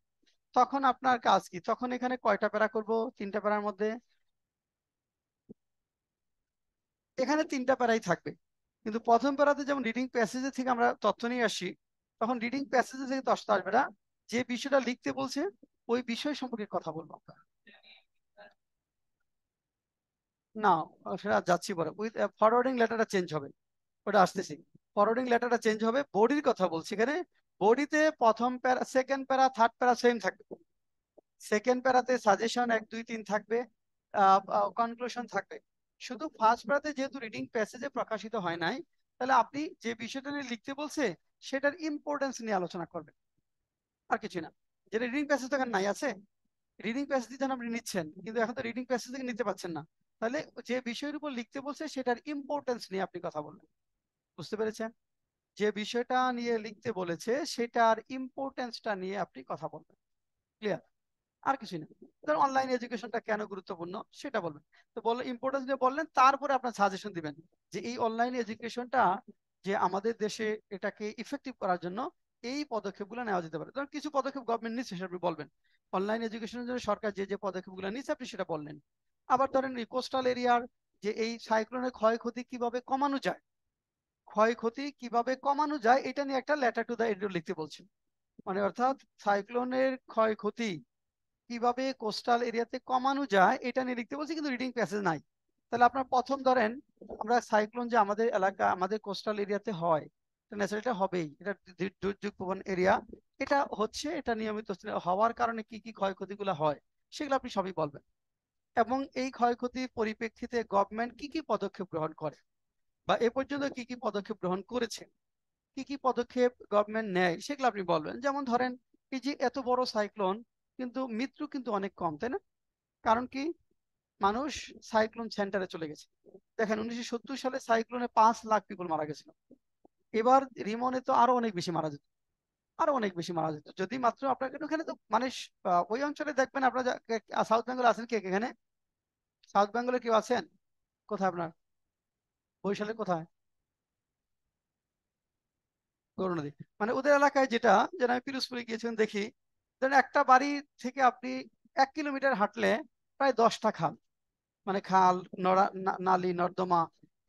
তখন আপনার কাজ কি তখন এখানে কয়টা প্যারা করব তিনটা প্যারার মধ্যে এখানে তিনটা প্যারাই থাকবে কিন্তু প্রথম প্যারাতে যেমন রিডিং প্যাসেজে থেকে আমরা তথ্য নিয়ে আসি তখন রিডিং প্যাসেজে থেকে দশটা আসবে না যে বিষয়টা লিখতে বলছে ওই বিষয় সম্পর্কে কথা বলবো আমরা না সেটা যাচ্ছি পরে উইথ ফরওয়ার্ডিং লেটারটা চেঞ্জ হবে ওটা আসতেছি ফরওয়ার্ডিং লেটারটা চেঞ্জ হবে বোর্ডের কথা বলছি এখানে বডিতে প্রথম প্যারা সেকেন্ড প্যারা থার্ড প্যারা সেম থাকবে সেকেন্ড প্যারাতে সাজেশন এক দুই তিন থাকবে কনক্লুশন থাকবে শুধু ফার্স্ট প্যারাতে যেহেতু রিডিং প্যাসেজে প্রকাশিত হয় নাই তাহলে আপনি যে বিষয়টা নিয়ে লিখতে বলছে সেটার ইম্পর্টেন্স নিয়ে আলোচনা করবেন আর কিছু না যেটা রিডিং প্যাসেজ তো নাই আছে রিডিং প্যাসেজ যেন আপনি নিচ্ছেন কিন্তু এখন তো রিডিং প্যাসেজ থেকে নিতে পারছেন না তাহলে যে বিষয়ের উপর লিখতে বলছে সেটার ইম্পর্টেন্স নিয়ে আপনি কথা বলবেন বুঝতে পেরেছেন যে বিষয়টা নিয়ে লিখতে বলেছে সেটার ইম্পর্টেন্সটা নিয়ে আপনি কথা বলবেন ক্লিয়ার আর কিছু না ধর অনলাইন এডুকেশনটা কেন গুরুত্বপূর্ণ সেটা বলবেন তো বললেন ইম্পর্টেন্স নিয়ে বললেন তারপরে আপনার সাজেশন দিবেন যে এই অনলাইন এডুকেশনটা যে আমাদের দেশে এটাকে ইফেক্টিভ করার জন্য এই পদক্ষেপগুলো নেওয়া যেতে পারে ধরুন কিছু পদক্ষেপ গভর্নমেন্ট নিচ্ছে সেটা আপনি বলবেন অনলাইন এডুকেশনের জন্য সরকার যে যে পদক্ষেপগুলো নিচ্ছে আপনি সেটা বললেন আবার ধরেন কোস্টাল এরিয়ার যে এই সাইক্লোনের ক্ষয়ক্ষতি কিভাবে কমানো যায় ক্ষয়ক্ষতি কিভাবে কমানো যায় এটা নিয়ে একটা লেটার টু দ্য এডিটর লিখতে বলছেন মানে অর্থাৎ সাইক্লোনের ক্ষয়ক্ষতি কিভাবে কোস্টাল এরিয়াতে কমানো যায় এটা নিয়ে লিখতে বলছি কিন্তু রিডিং প্যাসেজ নাই তাহলে আপনার প্রথম ধরেন আমরা সাইক্লোন যে আমাদের এলাকা আমাদের কোস্টাল এরিয়াতে হয় ন্যাচারালটা হবেই এটা দুর্যোগ প্রবণ এরিয়া এটা হচ্ছে এটা নিয়মিত হওয়ার কারণে কি কি ক্ষয়ক্ষতিগুলো হয় সেগুলো আপনি সবই বলবেন এবং এই ক্ষয়ক্ষতির পরিপ্রেক্ষিতে গভর্নমেন্ট কি কি পদক্ষেপ গ্রহণ করে বা এ পর্যন্ত কি কি পদক্ষেপ গ্রহণ করেছে কি কি পদক্ষেপ গভর্নমেন্ট নেয় সেগুলো আপনি বলবেন যেমন ধরেন এই যে এত বড় সাইক্লোন কিন্তু মৃত্যু কিন্তু অনেক কম তাই না কারণ কি মানুষ সাইক্লোন সেন্টারে চলে গেছে দেখেন উনিশশো সালে সাইক্লোনে পাঁচ লাখ পিপল মারা গেছিল এবার রিমনে তো আরো অনেক বেশি মারা যেত আরো অনেক বেশি মারা যেত যদি মাত্র আপনাকে ওখানে তো মানে ওই অঞ্চলে দেখবেন আপনারা সাউথ বেঙ্গল আছেন কে এখানে সাউথ বেঙ্গলে কেউ আছেন কোথায় আপনার বরিশালে কোথায় করুণাদি মানে ওদের এলাকায় যেটা যেটা আমি পিরোজপুরে গিয়েছিলাম দেখি ধরেন একটা বাড়ি থেকে আপনি এক কিলোমিটার হাঁটলে প্রায় দশটা খাল মানে খাল নড়া নালি নর্দমা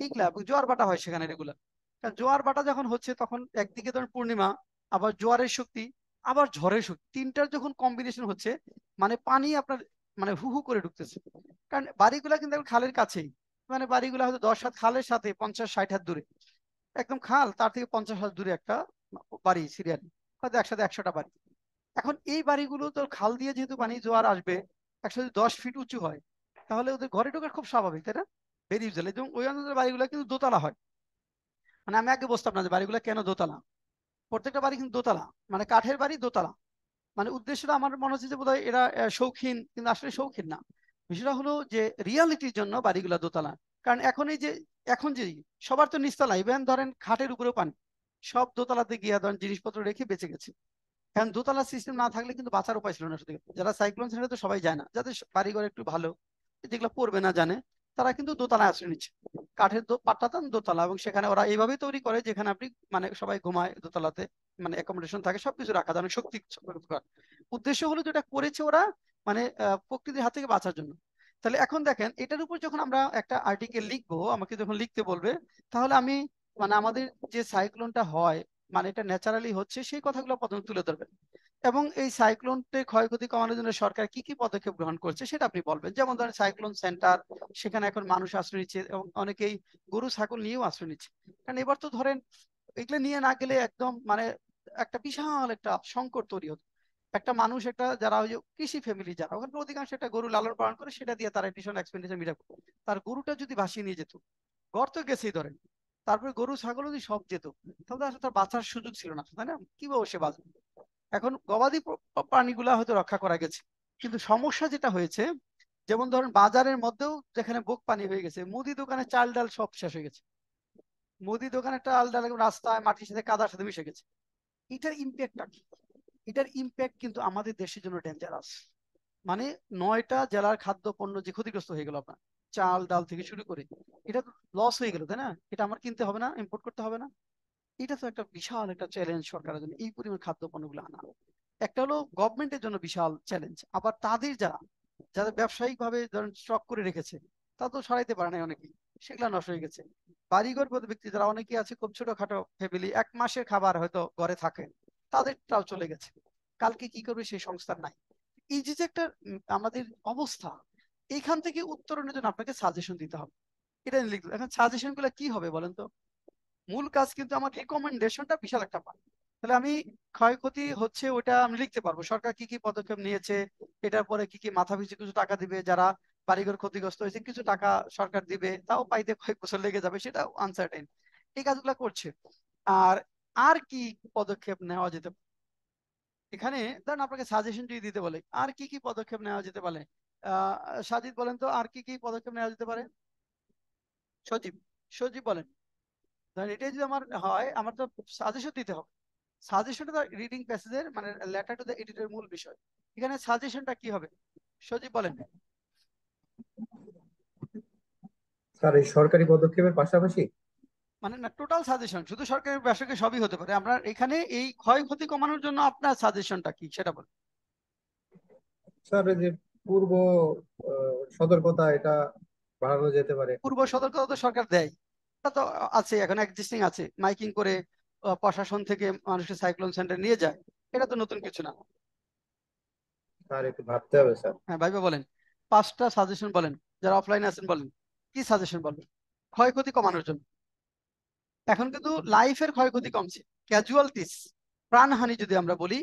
এগুলা জোয়ার বাটা হয় সেখানে রেগুলার কারণ জোয়ার বাটা যখন হচ্ছে তখন একদিকে ধরুন পূর্ণিমা আবার জোয়ারের শক্তি আবার ঝড়ের শক্তি তিনটার যখন কম্বিনেশন হচ্ছে মানে পানি আপনার মানে হু হু করে ঢুকতেছে কারণ বাড়িগুলা কিন্তু খালের কাছেই মানে বাড়িগুলো হয়তো দশ হাত খালের সাথে পঞ্চাশ ষাট হাত দূরে একদম খাল তার থেকে পঞ্চাশ হাত দূরে একটা বাড়ি সিরিয়ালি হয়তো একসাথে একশোটা বাড়ি এখন এই বাড়িগুলো তো খাল দিয়ে যেহেতু পানি জোয়ার আসবে একসাথে দশ ফিট উঁচু হয় তাহলে ওদের ঘরে ঢোকার খুব স্বাভাবিক তাই না বেরিয়ে জল এবং ওই অঞ্চলের বাড়িগুলো কিন্তু দোতলা হয় মানে আমি আগে বসতাম না যে বাড়িগুলো কেন দোতলা প্রত্যেকটা বাড়ি কিন্তু দোতলা মানে কাঠের বাড়ি দোতলা মানে উদ্দেশ্যটা আমার মনে হচ্ছে যে বোধহয় এরা শৌখিন কিন্তু আসলে শৌখিন না বিষয়টা হলো যে রিয়ালিটির জন্য বাড়িগুলো দোতলা কারণ এখন এই যে এখন যে সবার তো নিস্তলা ইভেন ধরেন খাটের উপরেও পানি সব দোতলাতে গিয়া ধরেন জিনিসপত্র রেখে বেঁচে গেছে কারণ দোতলা সিস্টেম না থাকলে কিন্তু বাঁচার উপায় ছিল না সত্যি যারা সাইক্লোন সেটা তো সবাই যায় না যাদের বাড়িঘর একটু ভালো যেগুলো পড়বে না জানে তারা কিন্তু দোতলায় আশ্রয় নিচ্ছে কাঠের পাট্টা দান দোতলা এবং সেখানে ওরা এইভাবে তৈরি করে যেখানে আপনি মানে সবাই ঘুমায় দোতলাতে মানে অ্যাকোমোডেশন থাকে সবকিছু রাখা যায় শক্তি উদ্দেশ্য হলো যেটা করেছে ওরা মানে প্রকৃতির হাত থেকে বাঁচার জন্য তাহলে এখন দেখেন এটার উপর যখন আমরা একটা আর্টিকেল লিখবো আমাকে যখন লিখতে বলবে তাহলে আমি মানে আমাদের যে সাইক্লোনটা হয় মানে এটা ন্যাচারালি হচ্ছে সেই কথাগুলো প্রথমে তুলে ধরবেন এবং এই সাইক্লোনতে ক্ষয়ক্ষতি কমানোর জন্য সরকার কি কি পদক্ষেপ গ্রহণ করছে সেটা আপনি বলবেন যেমন ধরেন সাইক্লোন সেন্টার সেখানে এখন মানুষ আশ্রয় নিচ্ছে এবং অনেকেই গরু ছাগল নিয়েও আশ্রয় নিচ্ছে কারণ এবার তো ধরেন এগুলো নিয়ে না গেলে একদম মানে একটা বিশাল একটা সংকট তৈরি হতো একটা মানুষ একটা যারা ওই যে কৃষি ফ্যামিলি যারা ওখানে অধিকাংশ একটা গরু লালন পালন করে সেটা দিয়ে তার এডিশন এক্সপেন্ডিচার মিটা তার গরুটা যদি ভাসিয়ে নিয়ে যেত গর্ত তো গেছেই ধরেন তারপরে গরু ছাগল যদি সব যেত তাহলে আসলে তার বাঁচার সুযোগ ছিল না তাই না কিভাবে সে বাঁচবে এখন গবাদি প্রাণীগুলা হয়তো রক্ষা করা গেছে কিন্তু সমস্যা যেটা হয়েছে যেমন ধরেন বাজারের মধ্যেও যেখানে বোক পানি হয়ে গেছে মুদি দোকানে চাল ডাল সব শেষ হয়ে গেছে মুদি দোকানে চাল ডাল রাস্তায় মাটির সাথে কাদার সাথে মিশে গেছে এটার ইম্প্যাক্টটা কি এটার ইম্প্যাক্ট কিন্তু আমাদের দেশের জন্য ডেঞ্জারাস মানে নয়টা জেলার খাদ্য পণ্য যে ক্ষতিগ্রস্ত হয়ে গেল আপনার চাল ডাল থেকে শুরু করে এটা লস হয়ে গেল তাই না এটা আমার কিনতে হবে না ইম্পোর্ট করতে হবে না এটা তো একটা বিশাল একটা চ্যালেঞ্জ সরকারের জন্য এই পরিমাণ খাদ্য পণ্যগুলো আনা একটা হলো গভর্নমেন্টের জন্য বিশাল চ্যালেঞ্জ আবার তাদের যারা যাদের ব্যবসায়িক ভাবে ধরেন স্টক করে রেখেছে তা তো সরাইতে পারে নাই অনেকেই সেগুলো নষ্ট হয়ে গেছে বাড়িঘর ব্যক্তি যারা অনেকেই আছে খুব ছোটখাটো ফ্যামিলি এক মাসের খাবার হয়তো ঘরে থাকেন তাদেরটাও চলে গেছে কালকে কি করবে সেই সংস্থার নাই এই যে যে একটা আমাদের অবস্থা এখান থেকে উত্তরণের জন্য আপনাকে সাজেশন দিতে হবে এটা লিখলো এখন সাজেশন গুলো কি হবে বলেন তো মূল কাজ কিন্তু আমার রেকমেন্ডেশনটা বিশাল একটা পার্ট তাহলে আমি ক্ষয়ক্ষতি হচ্ছে ওটা আমি লিখতে পারবো সরকার কি কি পদক্ষেপ নিয়েছে এটার পরে কি কি মাথা পিছু কিছু টাকা দিবে যারা বাড়িঘর ক্ষতিগ্রস্ত হয়েছে কিছু টাকা সরকার দিবে তাও পাইতে কয়েক বছর লেগে যাবে সেটা আনসার্টেন এই কাজগুলো করছে আর আর কি পদক্ষেপ নেওয়া যেতে এখানে ধরেন আপনাকে যদি দিতে বলে আর কি কি পদক্ষেপ নেওয়া যেতে পারে সাজিদ বলেন তো আর কি কি পদক্ষেপ নেওয়া যেতে পারে সজীব সজীব বলেন ধরেন এটাই যদি আমার হয় আমার তো সাজেশন দিতে হবে সাজেশনটা রিডিং প্যাসেজের মানে লেটার টু দ্য এডিটের মূল বিষয় এখানে সাজেশনটা কি হবে সজীব বলেন স্যার এই সরকারি পদক্ষেপের পাশাপাশি মানে না টোটাল সাজেশন শুধু সরকারি বেসরকারি সবই হতে পারে আপনার এখানে এই ক্ষয়ক্ষতি কমানোর জন্য আপনার সাজেশনটা কি সেটা বলুন স্যার যে পূর্ব সতর্কতা এটা বাড়ানো যেতে পারে পূর্ব সতর্কতা তো সরকার দেয় তা তো আছে এখন এক্সিস্টিং আছে মাইকিং করে প্রশাসন থেকে মানুষকে সাইক্লোন সেন্টার নিয়ে যায় এটা তো নতুন কিছু না স্যার একটু ভাবতে হবে স্যার হ্যাঁ ভাইবা বলেন পাঁচটা সাজেশন বলেন যারা অফলাইনে আছেন বলেন কি সাজেশন বলেন ক্ষয়ক্ষতি কমানোর জন্য এখন কিন্তু লাইফের ক্ষয়ক্ষতি কমছে ক্যাজুয়ালটিস প্রাণহানি যদি আমরা বলি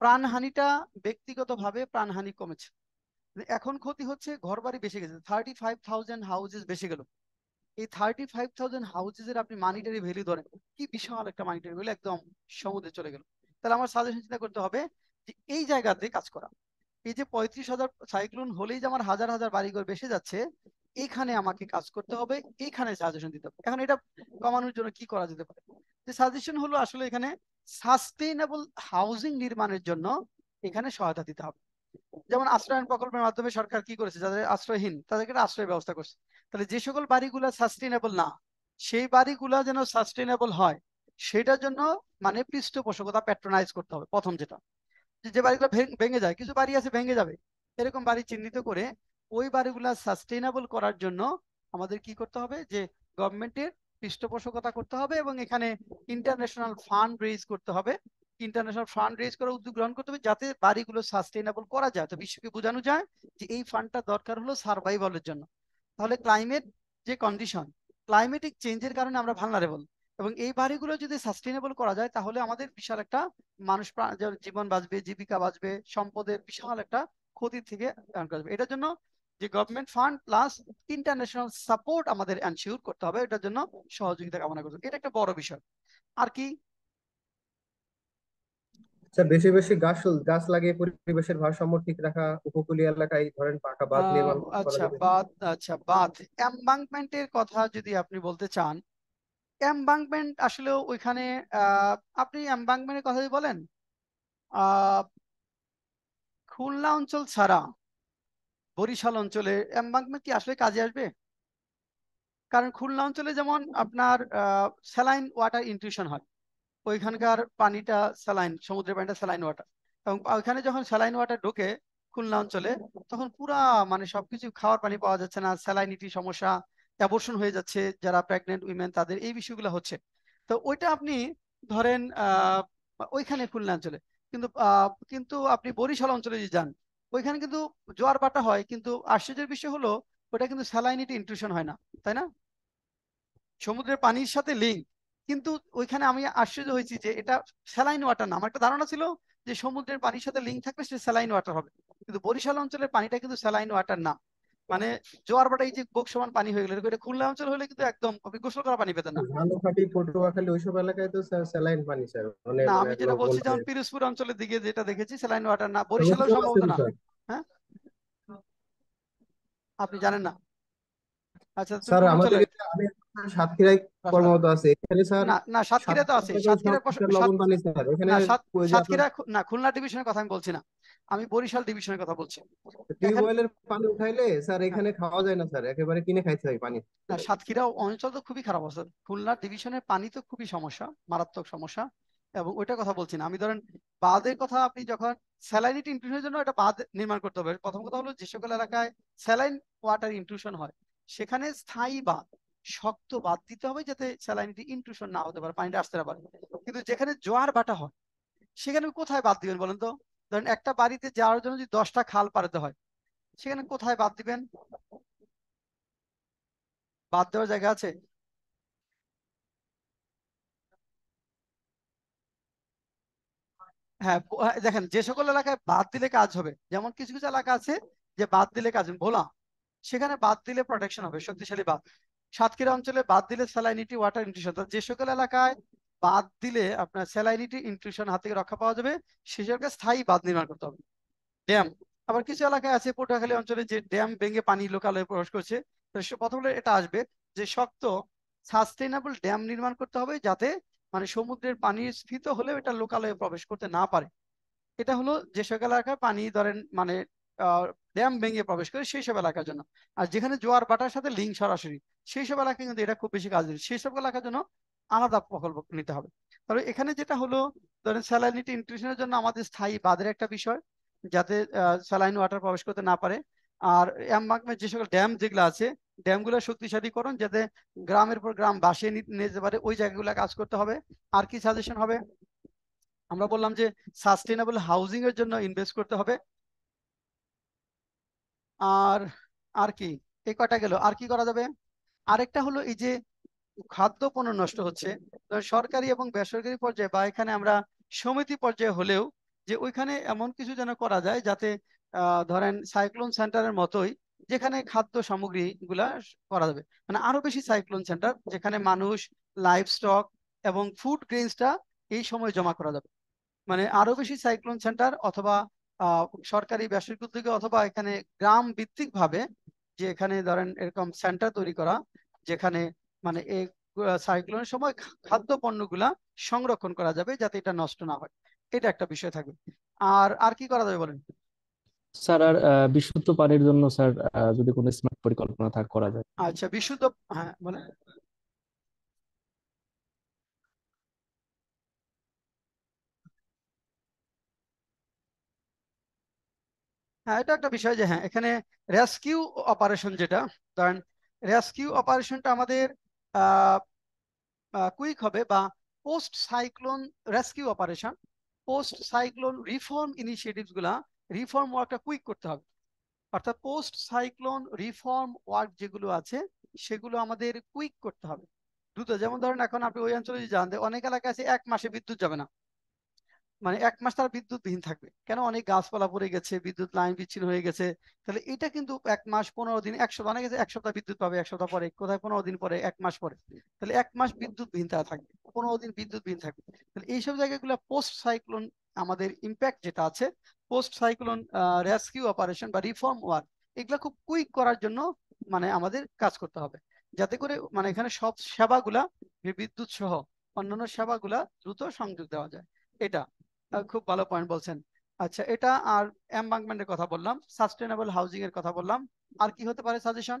প্রাণহানিটা ব্যক্তিগতভাবে প্রাণহানি কমেছে এখন ক্ষতি হচ্ছে ঘর বাড়ি বেশি গেছে থার্টি ফাইভ থাউজেন্ড হাউজেস বেশি গেল এই থার্টি ফাইভ থাউজেন্ড হাউজেস এর আপনি মানিটারি ভ্যালু ধরেন কি বিশাল একটা মানিটারি ভ্যালু একদম সমুদ্রে চলে গেল তাহলে আমার সাজেশন চিন্তা করতে হবে যে এই জায়গাতে কাজ করা এই যে পঁয়ত্রিশ হাজার সাইক্লোন হলেই যে আমার হাজার হাজার বাড়িঘর বেসে যাচ্ছে এখানে আমাকে কাজ করতে হবে আচ্ছা। এখানে সাজেশন দিতে হবে এখন এটা কমানোর জন্য কি করা যেতে পারে যে সাজেশন হলো আসলে এখানে সাস্টেইনেবল হাউজিং নির্মাণের জন্য এখানে সহায়তা দিতে হবে যেমন আশ্রয়ন প্রকল্পের মাধ্যমে সরকার কি করেছে যাদের আশ্রয়হীন তাদেরকে আশ্রয় ব্যবস্থা করছে তাহলে যে সকল বাড়িগুলো সাস্টেইনেবল না সেই বাড়িগুলা যেন সাস্টেইনেবল হয় সেটার জন্য মানে পৃষ্ঠপোষকতা প্যাট্রোনাইজ করতে হবে প্রথম যেটা যে বাড়িগুলো ভেঙে যায় কিছু বাড়ি আছে ভেঙে যাবে এরকম বাড়ি চিহ্নিত করে ওই বাড়িগুলা সাস্টেইনেবল করার জন্য আমাদের কি করতে হবে যে গভর্নমেন্টের পৃষ্ঠপোষকতা করতে হবে এবং এখানে ইন্টারন্যাশনাল ফান্ড রেজ করতে হবে ইন্টারন্যাশনাল ফান্ড রেজ করার উদ্যোগ গ্রহণ করতে হবে যাতে বাড়িগুলো সাস্টেইনেবল করা যায় তো বিশ্বকে বোঝানো যায় যে এই ফান্ডটা দরকার হলো সার্ভাইভালের জন্য তাহলে ক্লাইমেট যে কন্ডিশন ক্লাইমেটিক চেঞ্জের কারণে আমরা ভালনারেবল এবং এই বাড়িগুলো যদি সাস্টেইনেবল করা যায় তাহলে আমাদের বিশাল একটা মানুষ জীবন বাঁচবে জীবিকা বাঁচবে সম্পদের বিশাল একটা ক্ষতি থেকে এটার জন্য যে government fund plus international support আমাদের এনশিওর করতে হবে এটার জন্য সহযোগিতা কামনা করতে এটা একটা বড় বিষয় আর কি আচ্ছা বেশি বেশি গাছ গাছ লাগিয়ে পরিবেশের ভারসাম্য ঠিক রাখা উপকূলীয় এলাকায় ধরেন পাকা বাঁধ নির্মাণ আচ্ছা বাঁধ আচ্ছা বাঁধ এম্বাংমেন্টের কথা যদি আপনি বলতে চান এম্বাংমেন্ট আসলে ওইখানে আপনি এম্বাংমেন্টের কথা যদি বলেন খুলনা অঞ্চল ছাড়া বরিশাল অঞ্চলে এম্বাঙ্কমেন্ট কি আসলে কাজে আসবে কারণ খুলনা অঞ্চলে যেমন আপনার স্যালাইন ওয়াটার ইনটিউশন হয় ওইখানকার পানিটা স্যালাইন সমুদ্রের পানিটা স্যালাইন ওয়াটার এবং ওইখানে যখন স্যালাইন ওয়াটার ঢোকে খুলনা অঞ্চলে তখন পুরা মানে সবকিছু খাওয়ার পানি পাওয়া যাচ্ছে না স্যালাইনিটি সমস্যা অ্যাবর্শন হয়ে যাচ্ছে যারা প্রেগনেন্ট উইমেন তাদের এই বিষয়গুলো হচ্ছে তো ওইটা আপনি ধরেন ওইখানে খুলনা অঞ্চলে কিন্তু কিন্তু আপনি বরিশাল অঞ্চলে যদি যান ওইখানে কিন্তু জোয়ার বাটা হয় কিন্তু আশ্চর্যের বিষয় হলো ওটা কিন্তু স্যালাইনিটি ইন্ট্রুশন হয় না তাই না সমুদ্রের পানির সাথে লিঙ্ক কিন্তু ওইখানে আমি আশ্চর্য হয়েছি যে এটা স্যালাইন ওয়াটার না আমার একটা ধারণা ছিল যে সমুদ্রের পানির সাথে লিঙ্ক থাকলে সে স্যালাইন ওয়াটার হবে কিন্তু বরিশাল অঞ্চলের পানিটা কিন্তু স্যালাইন ওয়াটার না মানে জোয়ার ভাটা এই যে বোক সমান পানি হয়ে গেল এটা খুলনা অঞ্চল হলে কিন্তু একদম গোসল করা পানি পেতেন না পটুয়াখালী ওইসব এলাকায় তো স্যালাইন পানি স্যার মানে, না আমি যেটা বলছি যেমন পিরোজপুর অঞ্চলের দিকে যেটা দেখেছি স্যালাইন ওয়াটার না বরিশালেও সম্ভব না হ্যাঁ আপনি জানেন না আচ্ছা স্যার আমাদের আমি সাতক্ষীরায় কর্মরত আছে এখানে স্যার না সাতক্ষীরা তো আছে সাতক্ষীরা না খুলনা ডিভিশনের কথা আমি বলছি না আমি বরিশাল ডিভিশনের কথা বলছি টিউবওয়েলের পানি উঠাইলে স্যার এখানে হ্যাঁ। খাওয়া যায় না স্যার একেবারে কিনে খাইতে হয় পানি না সাতক্ষীরা অঞ্চল তো খুবই খারাপ অবস্থা খুলনা ডিভিশনের পানি তো খুবই সমস্যা মারাত্মক সমস্যা এবং ওইটা কথা বলছি না আমি ধরেন বাঁধের কথা আপনি যখন স্যালাইনিট ইনক্লুশনের জন্য একটা বাঁধ নির্মাণ করতে হবে প্রথম কথা হলো যে সকল এলাকায় স্যালাইন ওয়াটার ইনক্লুশন হয় সেখানে স্থায়ী বাঁধ শক্ত বাদ দিতে হবে যাতে স্যালাইনিটি ইনক্লুশন না হতে পারে পানিটা আসতে না পারে কিন্তু যেখানে জোয়ার বাটা হয় সেখানে কোথায় বাদ দিবেন বলেন তো ধরেন একটা বাড়িতে যাওয়ার জন্য যদি দশটা খাল পারতে হয় সেখানে কোথায় বাদ দিবেন বাদ দেওয়ার জায়গা আছে হ্যাঁ, হ্যাঁ দেখেন যে সকল এলাকায় বাদ দিলে কাজ হবে যেমন কিছু কিছু এলাকা আছে যে বাদ দিলে কাজ হবে ভোলা সেখানে বাদ দিলে প্রোটেকশন হবে শক্তিশালী বাদ সাতক্ষীরা অঞ্চলে বাদ দিলে স্যালাইনিটি ওয়াটার ইনটিউশন যে সকল এলাকায় বাদ দিলে আপনার স্যালাইনিটি ইনটিউশন হাত থেকে রক্ষা পাওয়া যাবে সকলকে স্থায়ী বাদ নির্মাণ করতে হবে ড্যাম আবার কিছু এলাকায় আছে পটুয়াখালী অঞ্চলে যে ড্যাম ভেঙে পানি লোকালয়ে প্রবেশ করছে প্রথমে এটা আসবে যে শক্ত সাস্টেনেবল ড্যাম নির্মাণ করতে হবে যাতে মানে সমুদ্রের পানি স্ফীত হলেও এটা লোকালয়ে প্রবেশ করতে না পারে এটা হলো যে সকল এলাকায় পানি ধরেন মানে ড্যাম ভেঙে প্রবেশ করে সেই সব এলাকার জন্য আর যেখানে জোয়ার বাটার সাথে লিঙ্ক সরাসরি সেই সব এলাকায় কিন্তু এটা খুব বেশি কাজ দিচ্ছে সেই সব এলাকার জন্য আলাদা প্রকল্প নিতে হবে তবে এখানে যেটা হলো ধরেন স্যালাইনিটি ইনক্রিশনের জন্য আমাদের স্থায়ী বাঁধের একটা বিষয় যাতে স্যালাইন ওয়াটার প্রবেশ করতে না পারে আর অ্যাম্বাকমেন্ট যে সকল ড্যাম যেগুলো আছে ড্যামগুলো শক্তিশালীকরণ যাতে গ্রামের পর গ্রাম বাসিয়ে নিয়ে যেতে পারে ওই জায়গাগুলো কাজ করতে হবে আর কি সাজেশন হবে আমরা বললাম যে সাস্টেনেবল হাউজিং এর জন্য ইনভেস্ট করতে হবে আর আর কি এই কটা গেল আর কি করা যাবে আরেকটা হলো এই যে খাদ্য পণ্য নষ্ট হচ্ছে সরকারি এবং বেসরকারি পর্যায়ে বা এখানে আমরা সমিতি পর্যায়ে হলেও যে ওইখানে এমন কিছু যেন করা যায় যাতে ধরেন সাইক্লোন সেন্টারের মতোই যেখানে খাদ্য সামগ্রী গুলা করা যাবে মানে আরো বেশি সাইক্লোন সেন্টার যেখানে মানুষ লাইভ স্টক এবং ফুড গ্রেনসটা এই সময় জমা করা যাবে মানে আরো বেশি সাইক্লোন সেন্টার অথবা সরকারি বেসরকারি উদ্যোগে অথবা এখানে গ্রাম ভিত্তিক ভাবে যে এখানে ধরেন এরকম সেন্টার তৈরি করা যেখানে মানে এই সাইক্লোনের সময় খাদ্য পণ্যগুলা সংরক্ষণ করা যাবে যাতে এটা নষ্ট না হয় এটা একটা বিষয় থাকবে আর আর কি করা যাবে বলেন স্যার আর বিশুদ্ধ পানির জন্য স্যার যদি কোনো স্মার্ট পরিকল্পনা থাক করা যায় আচ্ছা বিশুদ্ধ হ্যাঁ মানে হ্যাঁ এটা একটা বিষয় যে হ্যাঁ এখানে রেস্কিউ অপারেশন যেটা ধরেন রেস্কিউ অপারেশনটা আমাদের কুইক হবে বা post cyclone rescue operation post cyclone reform initiatives গুলা রিফর্ম ওয়ার্কটা কুইক করতে হবে অর্থাৎ পোস্ট সাইক্লোন রিফর্ম ওয়ার্ক যেগুলো আছে সেগুলো আমাদের কুইক করতে হবে দ্রুত যেমন ধরেন এখন আপনি ওই অঞ্চলে যদি যান অনেক এলাকা আছে এক মাসে বিদ্যুৎ যাবে না মানে এক মাস তারা বিদ্যুৎবিহীন থাকবে কেন অনেক গাছপালা পড়ে গেছে বিদ্যুৎ লাইন বিচ্ছিন্ন হয়ে গেছে তাহলে এটা কিন্তু এক মাস পনেরো দিন এক সপ্তাহ মানে গেছে এক সপ্তাহ বিদ্যুৎ পাবে এক সপ্তাহ পরে কোথায় পনেরো দিন পরে এক মাস পরে তাহলে এক মাস বিদ্যুৎবিহীন তারা থাকবে পনেরো দিন বিদ্যুৎবিহীন থাকবে তাহলে এইসব জায়গাগুলো পোস্ট সাইক্লোন আমাদের ইম্প্যাক্ট যেটা আছে পোস্ট সাইক্লোন রেস্কিউ অপারেশন বা রিফর্ম ওয়ার্ক এগুলো খুব কুইক করার জন্য মানে আমাদের কাজ করতে হবে যাতে করে মানে এখানে সব সেবাগুলা বিদ্যুৎ সহ অন্যান্য সেবাগুলা দ্রুত সংযোগ দেওয়া যায় এটা খুব ভালো পয়েন্ট বলছেন আচ্ছা এটা আর এম্বাংমেন্টের কথা বললাম সাস্টেনেবল হাউজিং এর কথা বললাম আর কি হতে পারে সাজেশন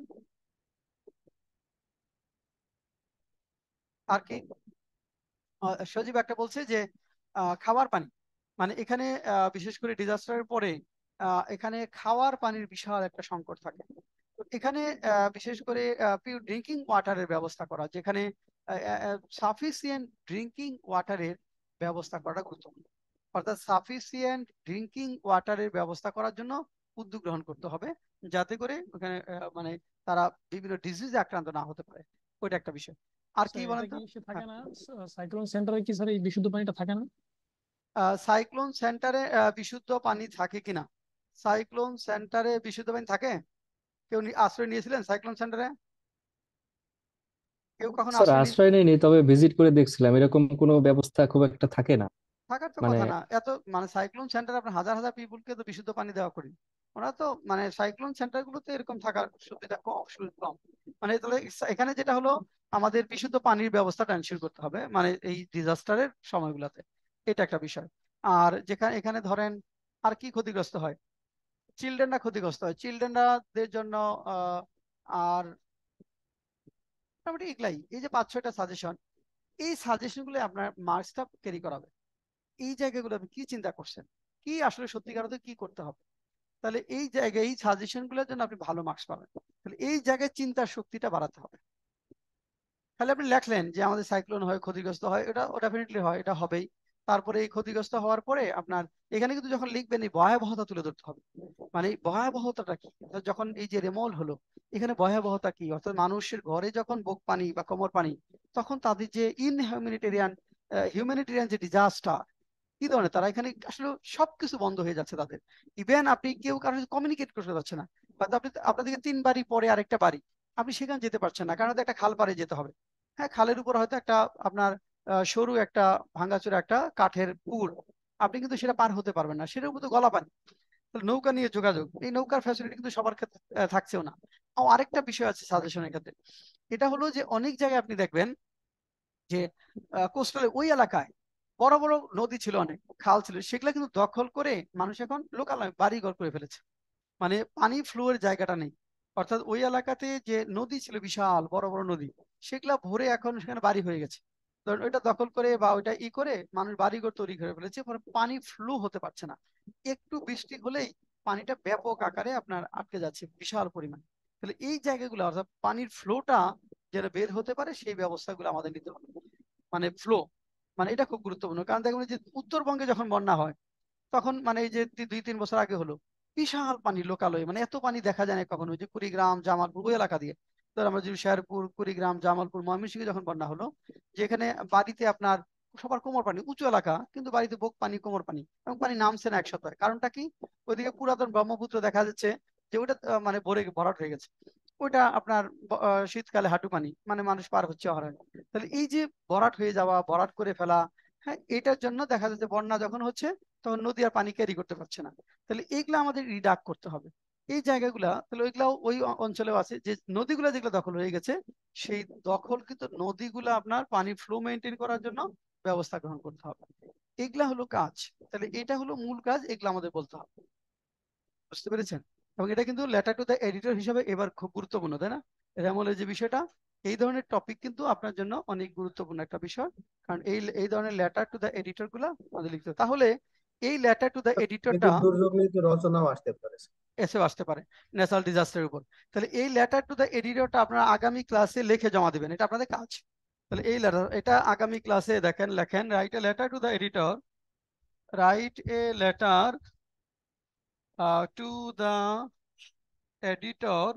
আর কি সজীব একটা বলছে যে খাওয়ার পানি মানে এখানে বিশেষ করে ডিজাস্টারের পরে এখানে খাওয়ার পানির বিশাল একটা সংকট থাকে এখানে বিশেষ করে পিওর ড্রিঙ্কিং ওয়াটারের ব্যবস্থা করা যেখানে সাফিসিয়েন্ট ড্রিঙ্কিং ওয়াটারের ব্যবস্থা করাটা গুরুত্বপূর্ণ অর্থাৎ সাফিসিয়েন্ট ড্রিঙ্কিং ওয়াটারের ব্যবস্থা করার জন্য উদ্যোগ গ্রহণ করতে হবে যাতে করে ওখানে মানে তারা বিভিন্ন ডিজিজ আক্রান্ত না হতে পারে ওইটা একটা বিষয় আর কি বলেন তো সাইক্লোন সেন্টারে কি স্যার এই বিশুদ্ধ পানিটা থাকে না সাইক্লোন সেন্টারে বিশুদ্ধ পানি থাকে কিনা সাইক্লোন সেন্টারে বিশুদ্ধ পানি থাকে কেউ আশ্রয় নিয়েছিলেন সাইক্লোন সেন্টারে কেউ কখনো আশ্রয় নেয়নি তবে ভিজিট করে দেখছিলাম এরকম কোনো ব্যবস্থা খুব একটা থাকে না থাকার তো মানে কথা না এত মানে সাইক্লোন সেন্টার আপনার হাজার হাজার পিপুলকে তো বিশুদ্ধ পানি দেওয়া করি ওরা তো মানে সাইক্লোন সেন্টার গুলোতে এরকম থাকার সুবিধা কম কম মানে তাহলে এখানে যেটা হলো আমাদের বিশুদ্ধ পানির ব্যবস্থাটা এনশিওর করতে হবে মানে এই ডিজাস্টারের সময়গুলোতে এটা একটা বিষয় আর যেখানে এখানে ধরেন আর কি ক্ষতিগ্রস্ত হয় চিলড্রেনরা ক্ষতিগ্রস্ত হয় চিলড্রেনরাদের জন্য আর মোটামুটি এগুলাই এই যে পাঁচ ছয়টা সাজেশন এই সাজেশনগুলো আপনার মার্কসটা ক্যারি করাবে এই জায়গাগুলো আপনি কি চিন্তা করছেন কি আসলে সত্যিকার অর্থে কি করতে হবে তাহলে এই জায়গায় এই সাজেশন জন্য আপনি ভালো মার্কস পাবেন তাহলে এই জায়গায় চিন্তার শক্তিটা বাড়াতে হবে তাহলে আপনি লেখলেন যে আমাদের সাইক্লোন হয় ক্ষতিগ্রস্ত হয় এটা ডেফিনেটলি হয় এটা হবেই তারপরে এই ক্ষতিগ্রস্ত হওয়ার পরে আপনার এখানে কিন্তু যখন লিখবেন এই ভয়াবহতা তুলে ধরতে হবে মানে এই ভয়াবহতাটা কি যখন এই যে রেমল হলো এখানে ভয়াবহতা কি অর্থাৎ মানুষের ঘরে যখন বুক পানি বা কোমর পানি তখন তাদের যে ইনহিউম্যানিটেরিয়ান হিউম্যানিটেরিয়ান যে ডিজাস্টার কি ধরনের তারা এখানে আসলে সবকিছু বন্ধ হয়ে যাচ্ছে তাদের ইভেন আপনি কেউ কারোর সাথে কমিউনিকেট করতে পারছে না বাট আপনি আপনাদেরকে তিন বাড়ি পরে আরেকটা বাড়ি আপনি সেখানে যেতে পারছেন না কারণ একটা খাল পারে যেতে হবে হ্যাঁ খালের উপর হয়তো একটা আপনার সরু একটা ভাঙ্গাচোরা একটা কাঠের পুর আপনি কিন্তু সেটা পার হতে পারবেন না সেটার উপর তো গলা পানি নৌকা নিয়ে যোগাযোগ এই নৌকার ফ্যাসিলিটি কিন্তু সবার ক্ষেত্রে থাকছেও না আরেকটা বিষয় আছে সাজেশনের ক্ষেত্রে এটা হলো যে অনেক জায়গায় আপনি দেখবেন যে কোস্টালের ওই এলাকায় বড় বড় নদী ছিল অনেক খাল ছিল সেগুলো কিন্তু দখল করে মানুষ এখন লোকালয় বাড়িঘর করে ফেলেছে মানে পানি ফ্লুয়ের জায়গাটা নেই অর্থাৎ ওই এলাকাতে যে নদী ছিল বিশাল বড় বড় নদী সেগুলা ভরে এখন সেখানে বাড়ি হয়ে গেছে ধরেন ওইটা দখল করে বা ওইটা ই করে মানুষ বাড়িঘর তৈরি করে ফেলেছে ফলে পানি ফ্লু হতে পারছে না একটু বৃষ্টি হলেই পানিটা ব্যাপক আকারে আপনার আটকে যাচ্ছে বিশাল পরিমাণ তাহলে এই জায়গাগুলো অর্থাৎ পানির ফ্লোটা যেটা বের হতে পারে সেই ব্যবস্থাগুলো আমাদের নিতে হবে মানে ফ্লো মানে এটা খুব গুরুত্বপূর্ণ কারণ দেখবেন যে উত্তরবঙ্গে যখন বন্যা হয় তখন মানে এই যে দুই তিন বছর আগে হলো বিশাল পানি লোকালয়ে মানে এত পানি দেখা যায় না কখনো যে কুড়িগ্রাম জামালপুর ওই এলাকা দিয়ে ধর আমরা যদি শেরপুর কুড়িগ্রাম জামালপুর ময়মনসিংহে যখন বন্যা হলো যেখানে বাড়িতে আপনার সবার কোমর পানি উঁচু এলাকা কিন্তু বাড়িতে বোক পানি কোমর পানি এবং পানি নামছে না এক সপ্তাহে কারণটা কি ওইদিকে পুরাতন ব্রহ্মপুত্র দেখা যাচ্ছে যে ওটা মানে ভরে ভরাট হয়ে গেছে ওটা আপনার শীতকালে হাঁটু পানি মানে মানুষ পার হচ্ছে অহরহ তাহলে এই যে ভরাট হয়ে যাওয়া ভরাট করে ফেলা হ্যাঁ এটার জন্য দেখা যাচ্ছে বন্যা যখন হচ্ছে তখন নদী আর পানি ক্যারি করতে পারছে না তাহলে এইগুলো আমাদের রিডাক করতে হবে এই জায়গাগুলা তাহলে ওইগুলাও ওই অঞ্চলেও আছে যে নদীগুলা যেগুলো দখল হয়ে গেছে সেই দখল কিন্তু নদীগুলা আপনার পানি ফ্লো মেনটেন করার জন্য ব্যবস্থা গ্রহণ করতে হবে এগুলা হলো কাজ তাহলে এটা হলো মূল কাজ এগুলো আমাদের বলতে হবে বুঝতে পেরেছেন এবং এটা কিন্তু লেটার টু দ্য এডিটর হিসাবে এবার খুব গুরুত্বপূর্ণ তাই না এর আমলে যে বিষয়টা এই ধরনের টপিক কিন্তু আপনার জন্য অনেক গুরুত্বপূর্ণ একটা বিষয় কারণ এই এই ধরনের লেটার টু দ্য এডিটর গুলা আমাদের লিখতে তাহলে এই লেটার টু দ্য এডিটরটা রচনাও আসতে পারে এসে আসতে পারে ন্যাচারাল ডিজাস্টারের উপর তাহলে এই লেটার টু দ্য এডিটরটা আপনারা আগামী ক্লাসে লিখে জমা দিবেন এটা আপনাদের কাজ তাহলে এই লেটার এটা আগামী ক্লাসে দেখেন লেখেন write a letter to the editor write a letter uh, to the editor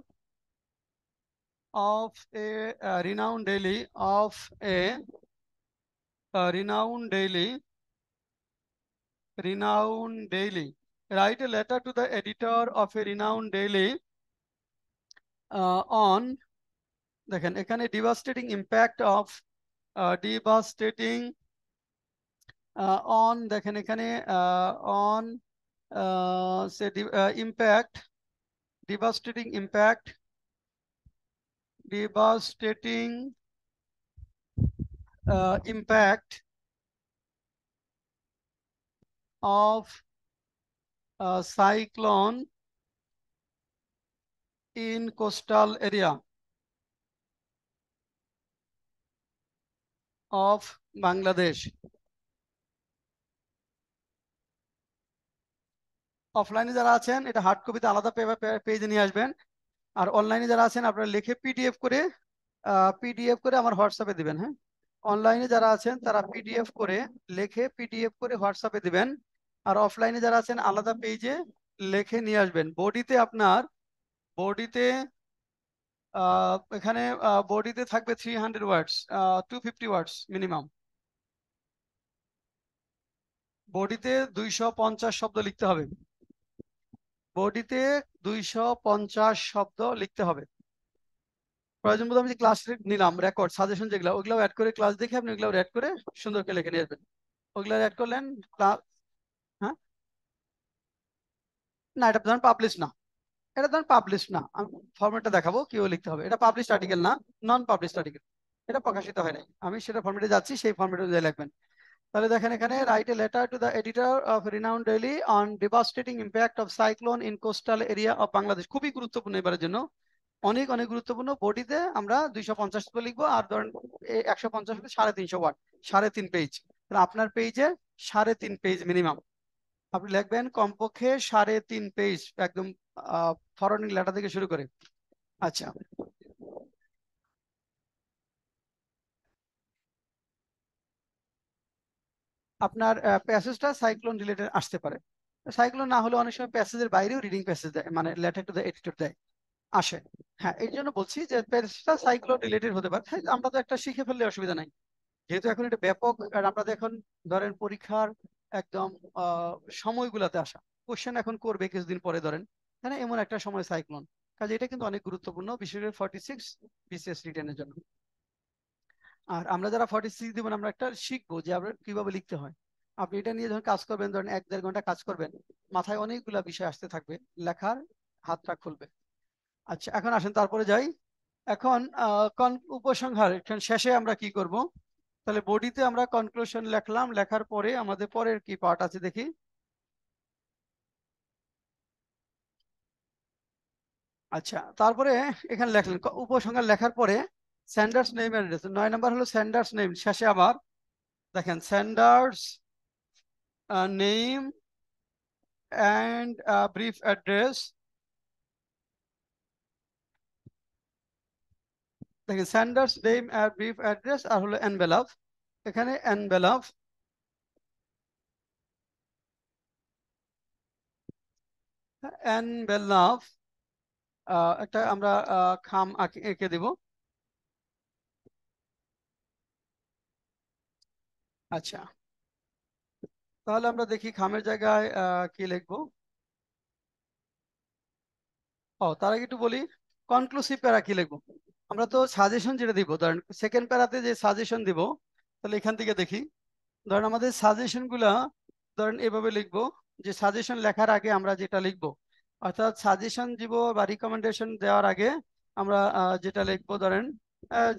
of a, a uh, renowned daily of a, a uh, renowned daily renowned daily write a letter to the editor of a renowned daily uh, on দেখেন এখানে devastating impact of devastating on দেখেন এখানে uh, on uh, say the uh, impact, devastating impact, devastating uh, impact of a uh, cyclone in coastal area of Bangladesh. অফলাইনে যারা আছেন এটা hard কপিতে আলাদা পেজে নিয়ে আসবেন আর অনলাইনে যারা আছেন আপনারা লিখে পিডিএফ করে পিডিএফ করে আমার হোয়াটসঅ্যাপে দিবেন হ্যাঁ অনলাইনে যারা আছেন তারা পিডিএফ করে লিখে পিডিএফ করে হোয়াটসঅ্যাপে দিবেন আর অফলাইনে যারা আছেন আলাদা পেজে লিখে নিয়ে আসবেন বডিতে আপনার বডিতে এখানে বডিতে থাকবে three hundred words two fifty words minimum বডিতে দুইশো পঞ্চাশ শব্দ লিখতে হবে বডিতে দুইশো পঞ্চাশ শব্দ লিখতে হবে প্রয়োজন বোধ আমি যে ক্লাস নিলাম রেকর্ড সাজেশন যেগুলো ওগুলো অ্যাড করে ক্লাস দেখে আপনি ওগুলো অ্যাড করে সুন্দর করে লিখে নিয়ে আসবেন ওগুলো অ্যাড করলেন হ্যাঁ না এটা ধরেন পাবলিশ না এটা ধরেন পাবলিশ না আমি ফর্মেটটা দেখাবো কেউ লিখতে হবে এটা পাবলিশ আর্টিকেল না নন পাবলিশ আর্টিকেল এটা প্রকাশিত হয় নাই আমি সেটা ফর্মেটে যাচ্ছি সেই ফর্মেটে লিখবেন তাহলে দেখেন এখানে write a letter to the editor of renown daily on devastating impact of cyclone in coastal area of Bangladesh খুবই গুরুত্বপূর্ণ এবারের জন্য অনেক অনেক গুরুত্বপূর্ণ বডিতে আমরা দুইশো পঞ্চাশ লিখবো আর ধরেন একশো পঞ্চাশ সাড়ে তিনশো ওয়াট সাড়ে তিন পেজ তাহলে আপনার পেজে সাড়ে তিন পেজ মিনিমাম আপনি লিখবেন কমপক্ষে সাড়ে তিন পেজ একদম ফরনিং লেটার থেকে শুরু করে আচ্ছা আপনার প্যাসেজটা সাইক্লোন রিলেটেড আসতে পারে সাইক্লোন না হলে অনেক সময় প্যাসেজের বাইরেও রিডিং প্যাসেজ দেয় মানে লেটার টু দ্য এডিটর দেয় আসে হ্যাঁ এই জন্য বলছি যে প্যাসেজটা সাইক্লোন রিলেটেড হতে পারে হ্যাঁ, আমরা তো একটা শিখে ফেললে অসুবিধা নাই যেহেতু এখন এটা ব্যাপক আর আমরা এখন ধরেন পরীক্ষার একদম সময়গুলোতে আসা কোশ্চেন এখন করবে কিছুদিন পরে ধরেন হ্যাঁ এমন একটা সময় সাইক্লোন কাজে এটা কিন্তু অনেক গুরুত্বপূর্ণ বিশেষ করে ফর্টি সিক্স বিসিএস রিটার্নের জন্য আর আমরা যারা ফর্টি সিক্স দিব আমরা একটা শিখবো যে আমরা কিভাবে লিখতে হয় আপনি এটা নিয়ে যখন কাজ করবেন ধরেন এক দেড় ঘন্টা কাজ করবেন মাথায় অনেকগুলো বিষয় আসতে থাকবে লেখার হাতটা খুলবে আচ্ছা এখন আসেন তারপরে যাই এখন কন উপসংহার এখন শেষে আমরা কি করব তাহলে বডিতে আমরা কনক্লুশন লেখলাম লেখার পরে আমাদের পরের কি পার্ট আছে দেখি আচ্ছা তারপরে এখানে লেখলেন উপসংহার লেখার পরে স্যান্ডার্স নেম অ্যাড্রেস নয় নাম্বার হলো স্যান্ডার্স নেম শেষে আবার দেখেন sender's name and brief address দেখেন স্যান্ডার্স নেম আর ব্রিফ অ্যাড্রেস আর হলো এনভেলাপ এখানে এনভেলাপ এনভেলাপ একটা আমরা খাম এঁকে দেবো আচ্ছা তাহলে আমরা দেখি খামের জায়গায় কি লিখবো ও তার আগে একটু বলি কনক্লুসিভ প্যারা কি লিখবো আমরা তো সাজেশন যেটা দিব ধরেন সেকেন্ড প্যারাতে যে সাজেশন দিব তাহলে এখান থেকে দেখি ধরেন আমাদের সাজেশনগুলা ধরেন এভাবে লিখবো যে সাজেশন লেখার আগে আমরা যেটা লিখবো অর্থাৎ সাজেশন দিব বা রিকমেন্ডেশন দেওয়ার আগে আমরা যেটা লিখবো ধরেন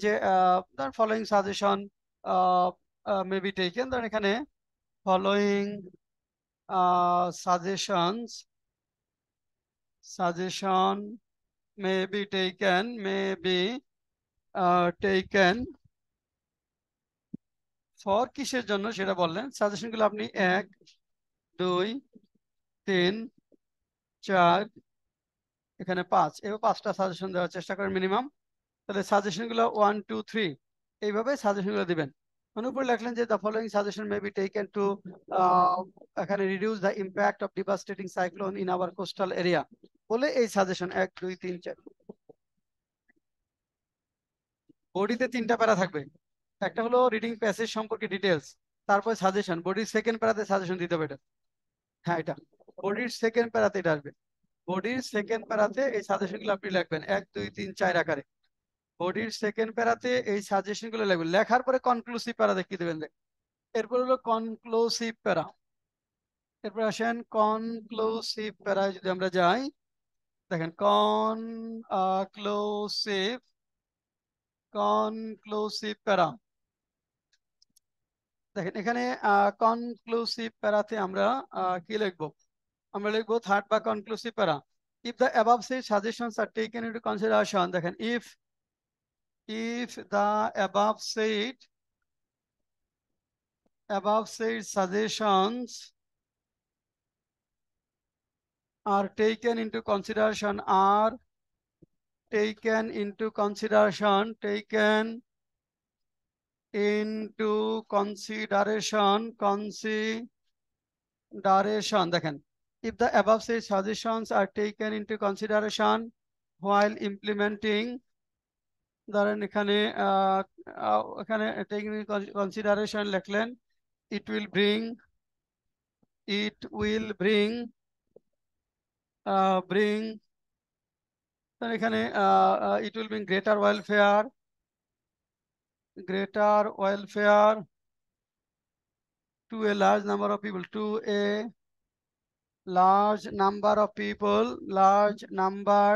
যে ধরেন following suggestion may be taken ধরেন এখানে following suggestions suggestion may be taken may be taken for কিসের জন্য সেটা বললেন সাজেশনগুলো আপনি এক দুই তিন চার এখানে পাঁচ এবার পাঁচটা সাজেশন দেওয়ার চেষ্টা করেন মিনিমাম তাহলে সাজেশনগুলো ওয়ান টু থ্রি এইভাবে সাজেশনগুলো দিবেন মানে উপরে লেখলেন যে the following suggestion may be taken to এখানে reduce the impact of devastating cyclone in our coastal area বলে এই সাজেশন এক দুই তিন চার বডিতে তিনটা প্যারা থাকবে একটা হলো রিডিং প্যাসেজ সম্পর্কে ডিটেলস তারপর সাজেশন বডির সেকেন্ড প্যারাতে সাজেশন দিতে হবে এটা হ্যাঁ এটা বডির সেকেন্ড প্যারাতে এটা আসবে বডির সেকেন্ড প্যারাতে এই সাজেশনগুলো আপনি লিখবেন এক দুই তিন চার আকারে বডির সেকেন্ড প্যারাতে এই সাজেশন গুলো লাগবে লেখার পরে কনক্লুসিভ প্যারা দেখিয়ে দেবেন এরপর হলো কনক্লুসিভ প্যারা এরপর আসেন কনক্লুসিভ প্যারায় যদি আমরা যাই দেখেন কন ক্লোসিভ কনক্লুসিভ প্যারা দেখেন এখানে কনক্লুসিভ প্যারাতে আমরা কি লিখব আমরা লিখব থার্ড বা কনক্লুসিভ প্যারা if the above said suggestions are taken into consideration দেখেন if if the above said above said suggestions are taken into consideration are taken into consideration taken into consideration consideration দেখেন if the above said suggestions are taken into consideration while implementing ধরেন এখানে এখানে technique consideration লেখলেন it will bring it will bring bring এখানে it will bring greater welfare greater welfare to a large number of people to a large number of people large number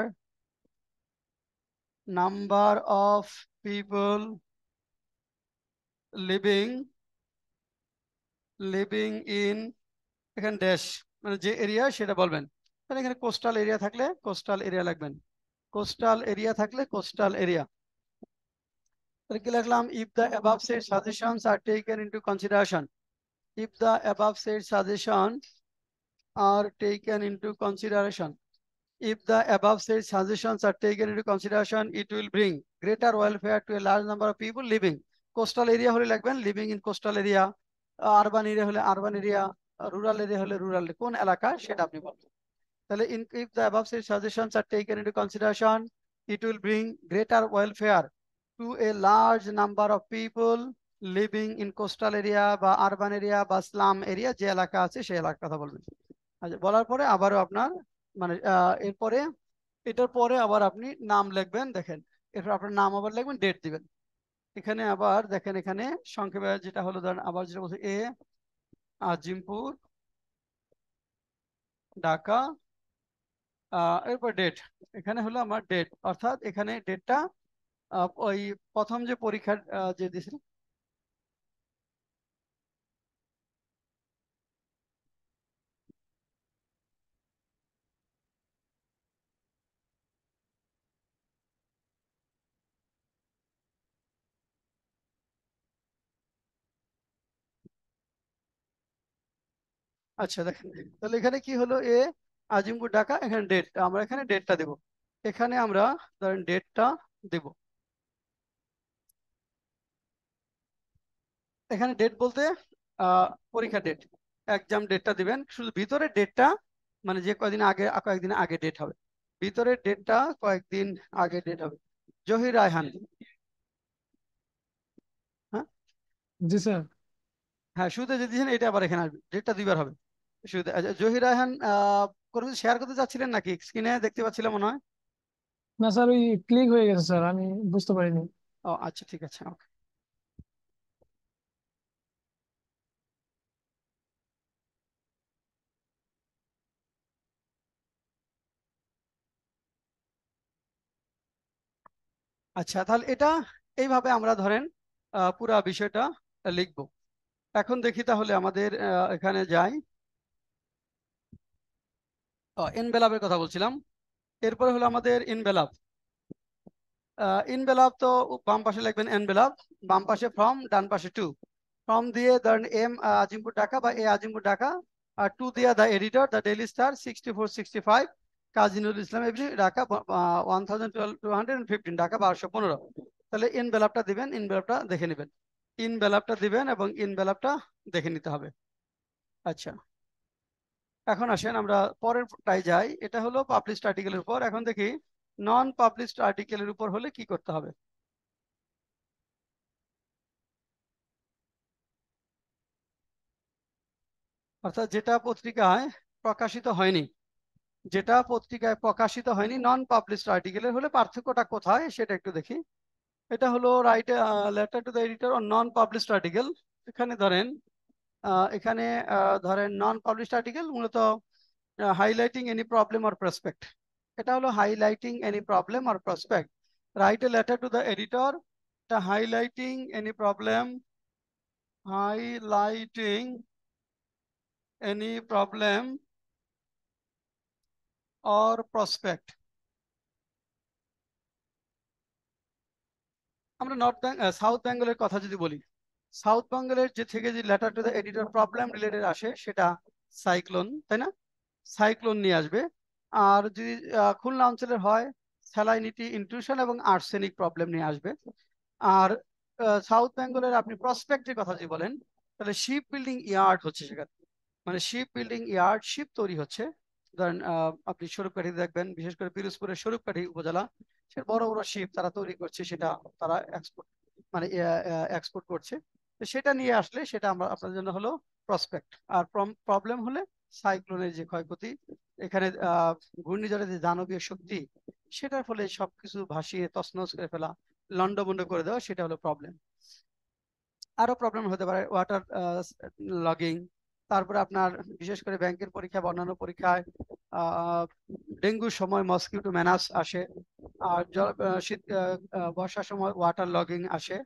number of people living living in এখানে দেশ মানে যে area সেটা বলবেন তাহলে এখানে coastal area থাকলে কোস্টাল এরিয়া লাগবেন কোস্টাল এরিয়া থাকলে কোস্টাল এরিয়া তাহলে কি লাগলাম if the above set suggestions are taken into consideration if the above set suggestion are taken into consideration If the above said suggestions are taken into consideration, it will bring greater welfare to a large number of people living. Coastal area হলে লাগবেন living in coastal area, urban area হলে urban area, rural area হলে rural কোন এলাকা সেটা আপনি বলবেন তাহলে in if the above said suggestions are taken into consideration, it will bring greater welfare to a large number of people living in coastal area বা urban area বা slum area যে এলাকা আছে সেই এলাকার কথা বলবেন আচ্ছা বলার পরে আবারও আপনার মানে এরপরে এটার পরে আবার আপনি নাম লিখবেন দেখেন এরপর আপনার নাম আবার লিখবেন ডেট দিবেন এখানে আবার দেখেন এখানে সংক্ষেপে যেটা হলো ধরেন আবার যেটা বলছে এ আজিমপুর ঢাকা এরপর ডেট এখানে হলো আমার ডেট অর্থাৎ এখানে ডেটটা ওই প্রথম যে পরীক্ষার যে দিয়েছিলাম আচ্ছা দেখেন তাহলে এখানে কি হলো এ আজিমপুর ঢাকা এখানে ডেট আমরা এখানে ডেটটা দেব এখানে আমরা ধরেন ডেটটা দেব এখানে ডেট বলতে পরীক্ষা ডেট এক্সাম ডেটটা দিবেন শুধু ভিতরে ডেটটা মানে যে কয়েকদিন আগে কয়েকদিন আগে ডেট হবে ভিতরে ডেটটা কয়েকদিন আগে ডেট হবে জহির রায়হান হ্যাঁ জি স্যার হ্যাঁ শুধু যে দিয়েছেন এটা আবার এখানে আসবে ডেটটা দুইবার হবে সুবিধা আচ্ছা জহির রায়হান কোনো কিছু শেয়ার করতে চাচ্ছিলেন নাকি স্ক্রিনে দেখতে পাচ্ছিলাম মনে হয় না স্যার ওই ক্লিক হয়ে গেছে স্যার আমি বুঝতে পারিনি ও আচ্ছা ঠিক আছে ওকে আচ্ছা তাহলে এটা এইভাবে আমরা ধরেন পুরা বিষয়টা লিখব এখন দেখি তাহলে আমাদের এখানে যাই ইনবেলাপের কথা বলছিলাম এরপরে হলো আমাদের ইনবেলাপ ইনবেলাপ তো বাম পাশে লিখবেন এনবেলাপ বাম পাশে ফ্রম ডান পাশে টু ফ্রম দিয়ে ধরেন এম আজিমপুর ঢাকা বা এ আজিমপুর ঢাকা আর টু দিয়ে the editor the Daily Star sixty four sixty five Kazi Nazrul Islam avenue Dhaka one thousand twelve two hundred fifteen Dhaka বারোশো পনেরো তাহলে ইনবেলাপটা দিবেন ইনবেলাপটা দেখে নেবেন ইনবেলাপটা দিবেন এবং ইনবেলাপটা দেখে নিতে হবে আচ্ছা এখন আসেন আমরা টাই যাই এটা হলো পাবলিশড আর্টিকেলের উপর এখন দেখি নন পাবলিশড আর্টিকেলের উপর হলে কি করতে হবে অর্থাৎ যেটা পত্রিকায় প্রকাশিত হয়নি যেটা পত্রিকায় প্রকাশিত হয়নি নন পাবলিশড আর্টিকেলের হলে পার্থক্যটা কোথায় সেটা একটু দেখি এটা হলো write letter to the editor on non published article এখানে ধরেন এখানে ধরেন নন পাবলিশড আর্টিকেল মূলত highlighting any problem or prospect এটা হলো highlighting any problem or prospect write a letter to the editor এটা highlighting any problem highlighting any problem or prospect আমরা north south বেঙ্গলের কথা যদি বলি সাউথ বাঙ্গালের যে থেকে যে letter to the editor problem related আসে সেটা সাইক্লোন তাই না সাইক্লোন নিয়ে আসবে আর যদি খুলনা অঞ্চলের হয় স্যালাইনিটি ইনটিউশন এবং আর্সেনিক প্রবলেম নিয়ে আসবে আর সাউথ বেঙ্গলের আপনি প্রসপেক্টের কথা যদি বলেন তাহলে শিপ বিল্ডিং ইয়ার্ড হচ্ছে সেখানে মানে শিপ বিল্ডিং ইয়ার্ড শিপ তৈরি হচ্ছে ধরেন আপনি স্বরূপকাঠি দেখবেন বিশেষ করে পিরোজপুরের স্বরূপকাঠি উপজেলা সে বড় বড় শিপ তারা তৈরি করছে সেটা তারা এক্সপোর্ট মানে এক্সপোর্ট করছে সেটা নিয়ে আসলে সেটা আমরা আপনার জন্য হলো প্রসপেক্ট আর প্রবলেম হলে সাইক্লোনের যে ক্ষয়ক্ষতি এখানে ঘূর্ণিঝড়ের যে দানবীয় শক্তি সেটার ফলে সবকিছু ভাসিয়ে তসনস করে ফেলা লন্ডভন্ড করে দেওয়া সেটা হলো প্রবলেম আরো প্রবলেম হতে পারে ওয়াটার লগিং তারপরে আপনার বিশেষ করে ব্যাংকের পরীক্ষা বা অন্যান্য পরীক্ষায় ডেঙ্গুর সময় মসকিউটো ম্যানাস আসে আর শীত বর্ষার সময় ওয়াটার লগিং আসে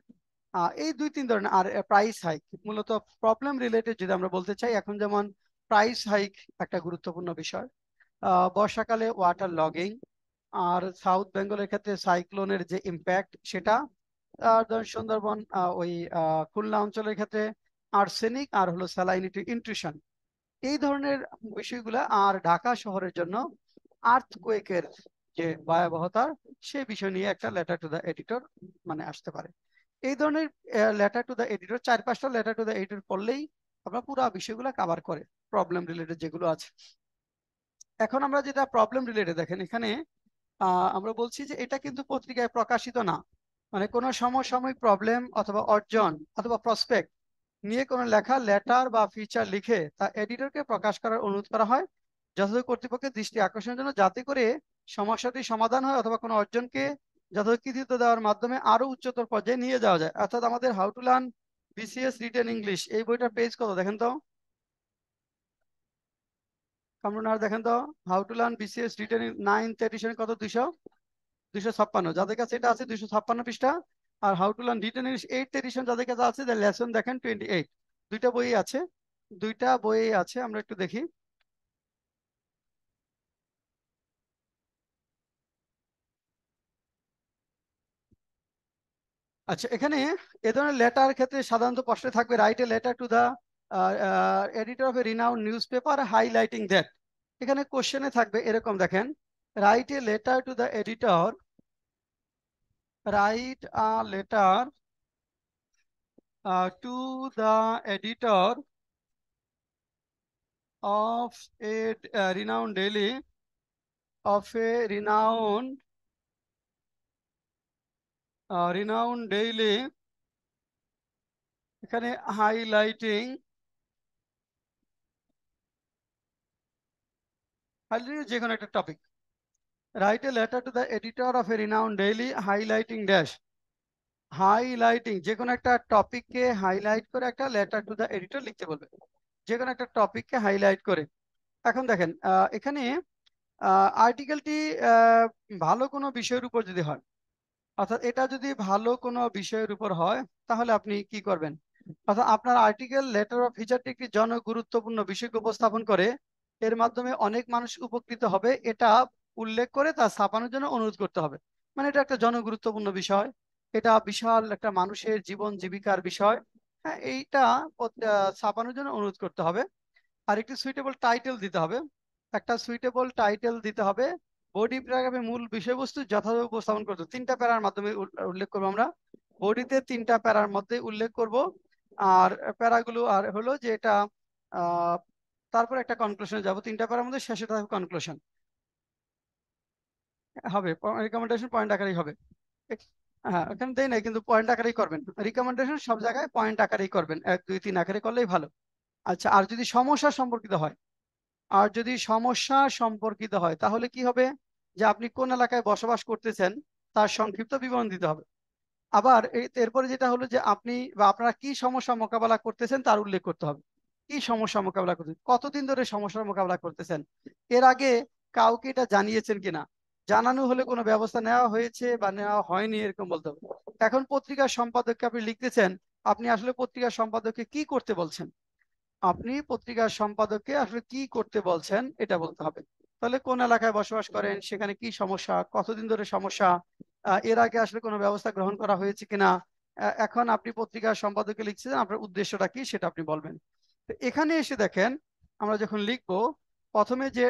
এই দুই তিন ধরনের আর প্রাইস হাইক মূলত প্রবলেম রিলেটেড যদি আমরা বলতে চাই এখন যেমন প্রাইস হাইক একটা গুরুত্বপূর্ণ বিষয় বর্ষাকালে ওয়াটার লগিং আর সাউথ বেঙ্গলের ক্ষেত্রে সাইক্লোনের যে ইম্প্যাক্ট সেটা আর ধরেন সুন্দরবন ওই খুলনা অঞ্চলের ক্ষেত্রে আর্সেনিক আর হলো স্যালাইনিটি ইন্ট্রিশন এই ধরনের বিষয়গুলো আর ঢাকা শহরের জন্য কোয়েকের যে ভয়াবহতার সে বিষয় নিয়ে একটা লেটার টু দ্য এডিটর মানে আসতে পারে এই ধরনের লেটার টু দ্য এডিটর চার পাঁচটা লেটার টু দ্য এডিটর পড়লেই আমরা পুরো বিষয়গুলো কাভার করে প্রবলেম রিলেটেড যেগুলো আছে এখন আমরা যেটা প্রবলেম রিলেটেড দেখেন এখানে আমরা বলছি যে এটা কিন্তু পত্রিকায় প্রকাশিত না মানে কোনো সমসাময়িক প্রবলেম অথবা অর্জন অথবা প্রসপেক্ট নিয়ে কোনো লেখা লেটার বা ফিচার লিখে তা এডিটরকে প্রকাশ করার অনুরোধ করা হয় যথাযথ কর্তৃপক্ষের দৃষ্টি আকর্ষণের জন্য যাতে করে সমস্যাটি সমাধান হয় অথবা কোনো অর্জনকে যথাকৃতিত্ব দেওয়ার মাধ্যমে আরো উচ্চতর পর্যায়ে নিয়ে যাওয়া যায় অর্থাৎ আমাদের how to learn BCS written English এই বইটার পেজ কত দেখেন তো কম্পিউটার দেখেন তো how to learn BCS written ninth edition কত দুইশো দুইশো ছাপ্পান্ন যাদের কাছে এটা আছে দুইশো ছাপ্পান্ন পৃষ্ঠা আর how to learn written English eight edition যাদের কাছে আছে লেসন দেখেন টোয়েন্টি এইট দুইটা বই আছে দুইটা বই আছে আমরা একটু দেখি আচ্ছা এখানে এ ধরনের লেটার ক্ষেত্রে সাধারণত প্রশ্নে থাকবে write a letter to the editor of a renowned newspaper highlighting that এখানে কোশ্চেনে থাকবে এরকম দেখেন write a letter to the editor write a letter to the editor of a renowned daily of a renowned renown daily এখানে highlighting যে কোনো একটা topic write a letter to the editor of a renown daily highlighting dash highlighting যে কোনো একটা টপিককে highlight করে একটা letter to the editor লিখতে বলবে যে কোনো একটা টপিককে হাইলাইট করে এখন দেখেন এখানে আর্টিকেলটি ভালো কোনো বিষয়ের উপর যদি হয় অর্থাৎ এটা যদি ভালো কোনো বিষয়ের উপর হয় তাহলে আপনি কি করবেন অর্থাৎ আপনার আর্টিকেল লেটার অফ ফিচারটি একটি জনগুরুত্বপূর্ণ বিষয়কে উপস্থাপন করে এর মাধ্যমে অনেক মানুষ উপকৃত হবে এটা উল্লেখ করে তা ছাপানোর জন্য অনুরোধ করতে হবে মানে এটা একটা জনগুরুত্বপূর্ণ বিষয় এটা বিশাল একটা মানুষের জীবন জীবিকার বিষয় হ্যাঁ এইটা ছাপানোর জন্য অনুরোধ করতে হবে আর একটি সুইটেবল টাইটেল দিতে হবে একটা সুইটেবল টাইটেল দিতে হবে বডি প্যারাগ্রাফে মূল বিষয়বস্তু যথাযথ উপস্থাপন করতে তিনটা প্যারার মাধ্যমে উল্লেখ করবো আমরা বডিতে তিনটা প্যারার মধ্যে উল্লেখ করব আর প্যারাগুলো আর হলো যে এটা তারপর একটা কনক্লুশনে যাব তিনটা প্যারার মধ্যে শেষে থাকবে কনক্লুশন হবে রিকমেন্ডেশন পয়েন্ট আকারেই হবে হ্যাঁ ওখানে দেয় না কিন্তু পয়েন্ট আকারেই করবেন রিকমেন্ডেশন সব জায়গায় পয়েন্ট আকারেই করবেন এক দুই তিন আকারে করলেই ভালো আচ্ছা আর যদি সমস্যা সম্পর্কিত হয় আর যদি সমস্যা সম্পর্কিত হয় তাহলে কি হবে যে আপনি কোন এলাকায় বসবাস করতেছেন তার সংক্ষিপ্ত বিবরণ দিতে হবে আবার এরপরে যেটা হলো যে আপনি বা আপনারা কি সমস্যা মোকাবেলা করতেছেন তার উল্লেখ করতে হবে কি সমস্যা মোকাবেলা করতেছেন কতদিন ধরে সমস্যার মোকাবেলা করতেছেন এর আগে কাউকে এটা জানিয়েছেন কিনা জানানো হলে কোনো ব্যবস্থা নেওয়া হয়েছে বা নেওয়া হয়নি এরকম বলতে হবে এখন পত্রিকার সম্পাদককে আপনি লিখতেছেন আপনি আসলে পত্রিকার সম্পাদককে কি করতে বলছেন আপনি পত্রিকার সম্পাদককে আসলে কি করতে বলছেন এটা বলতে হবে তাহলে কোন এলাকায় বসবাস করেন সেখানে কি সমস্যা কতদিন ধরে সমস্যা এর আগে আসলে কোনো ব্যবস্থা গ্রহণ করা হয়েছে কিনা এখন আপনি পত্রিকার সম্পাদককে লিখছেন আপনার উদ্দেশ্যটা কি সেটা আপনি বলবেন তো এখানে এসে দেখেন আমরা যখন লিখব প্রথমে যে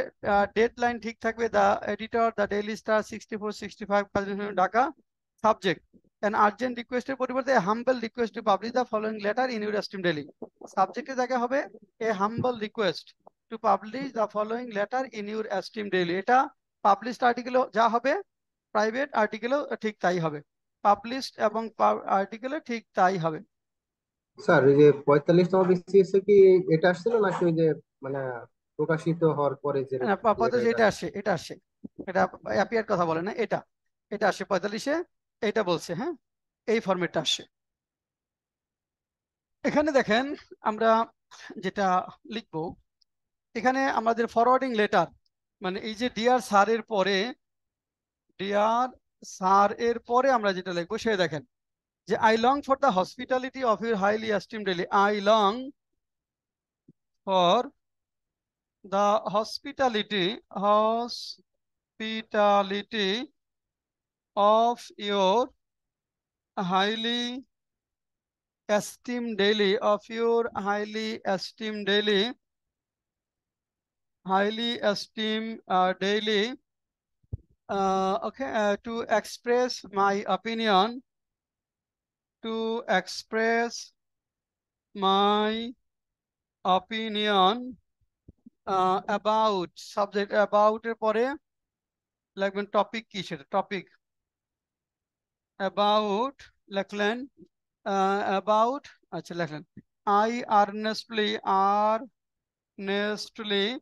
ডেট লাইন ঠিক থাকবে the editor the Daily Star sixty four sixty five Dhaka subject an urgent রিকোয়েস্টের পরিবর্তে a humble request to publish the following letter in your esteemed daily সাবজেক্টে জায়গা হবে a humble request to publish the following letter in your esteemed daily এটা published আর্টিকেলও যা হবে private আর্টিকেলও ঠিক তাই হবে পাবলিশড এবং আর্টিকেলও ঠিক তাই হবে স্যার ওই যে পঁয়তাল্লিশতম বিসিএস এ কি এটা আসছিল নাকি ওই যে মানে প্রকাশিত হওয়ার পরে যে পঁয়তাল্লিশ এটা আসে এটা আসে এটা অ্যাপিয়ার কথা বলে না এটা এটা আসে পঁয়তাল্লিশে এটা বলছে হ্যাঁ এই ফর্মেটটা আসে এখানে দেখেন আমরা যেটা লিখব এখানে আমাদের ফরওয়ার্ডিং লেটার মানে এই যে ডিআর সারের পরে ডিআর সার এর পরে আমরা যেটা লিখবো সে দেখেন যে I long for the hospitality of your highly esteem daily I long for the hospitality hospitality of your highly esteemed daily, of your highly esteemed daily, highly esteemed uh, daily, uh, okay, uh, to express my opinion, to express my opinion uh, about subject about এর পরে topic, topic কি সেটা about Lachlan, uh, about achha, Lachlan. I earnestly, earnestly,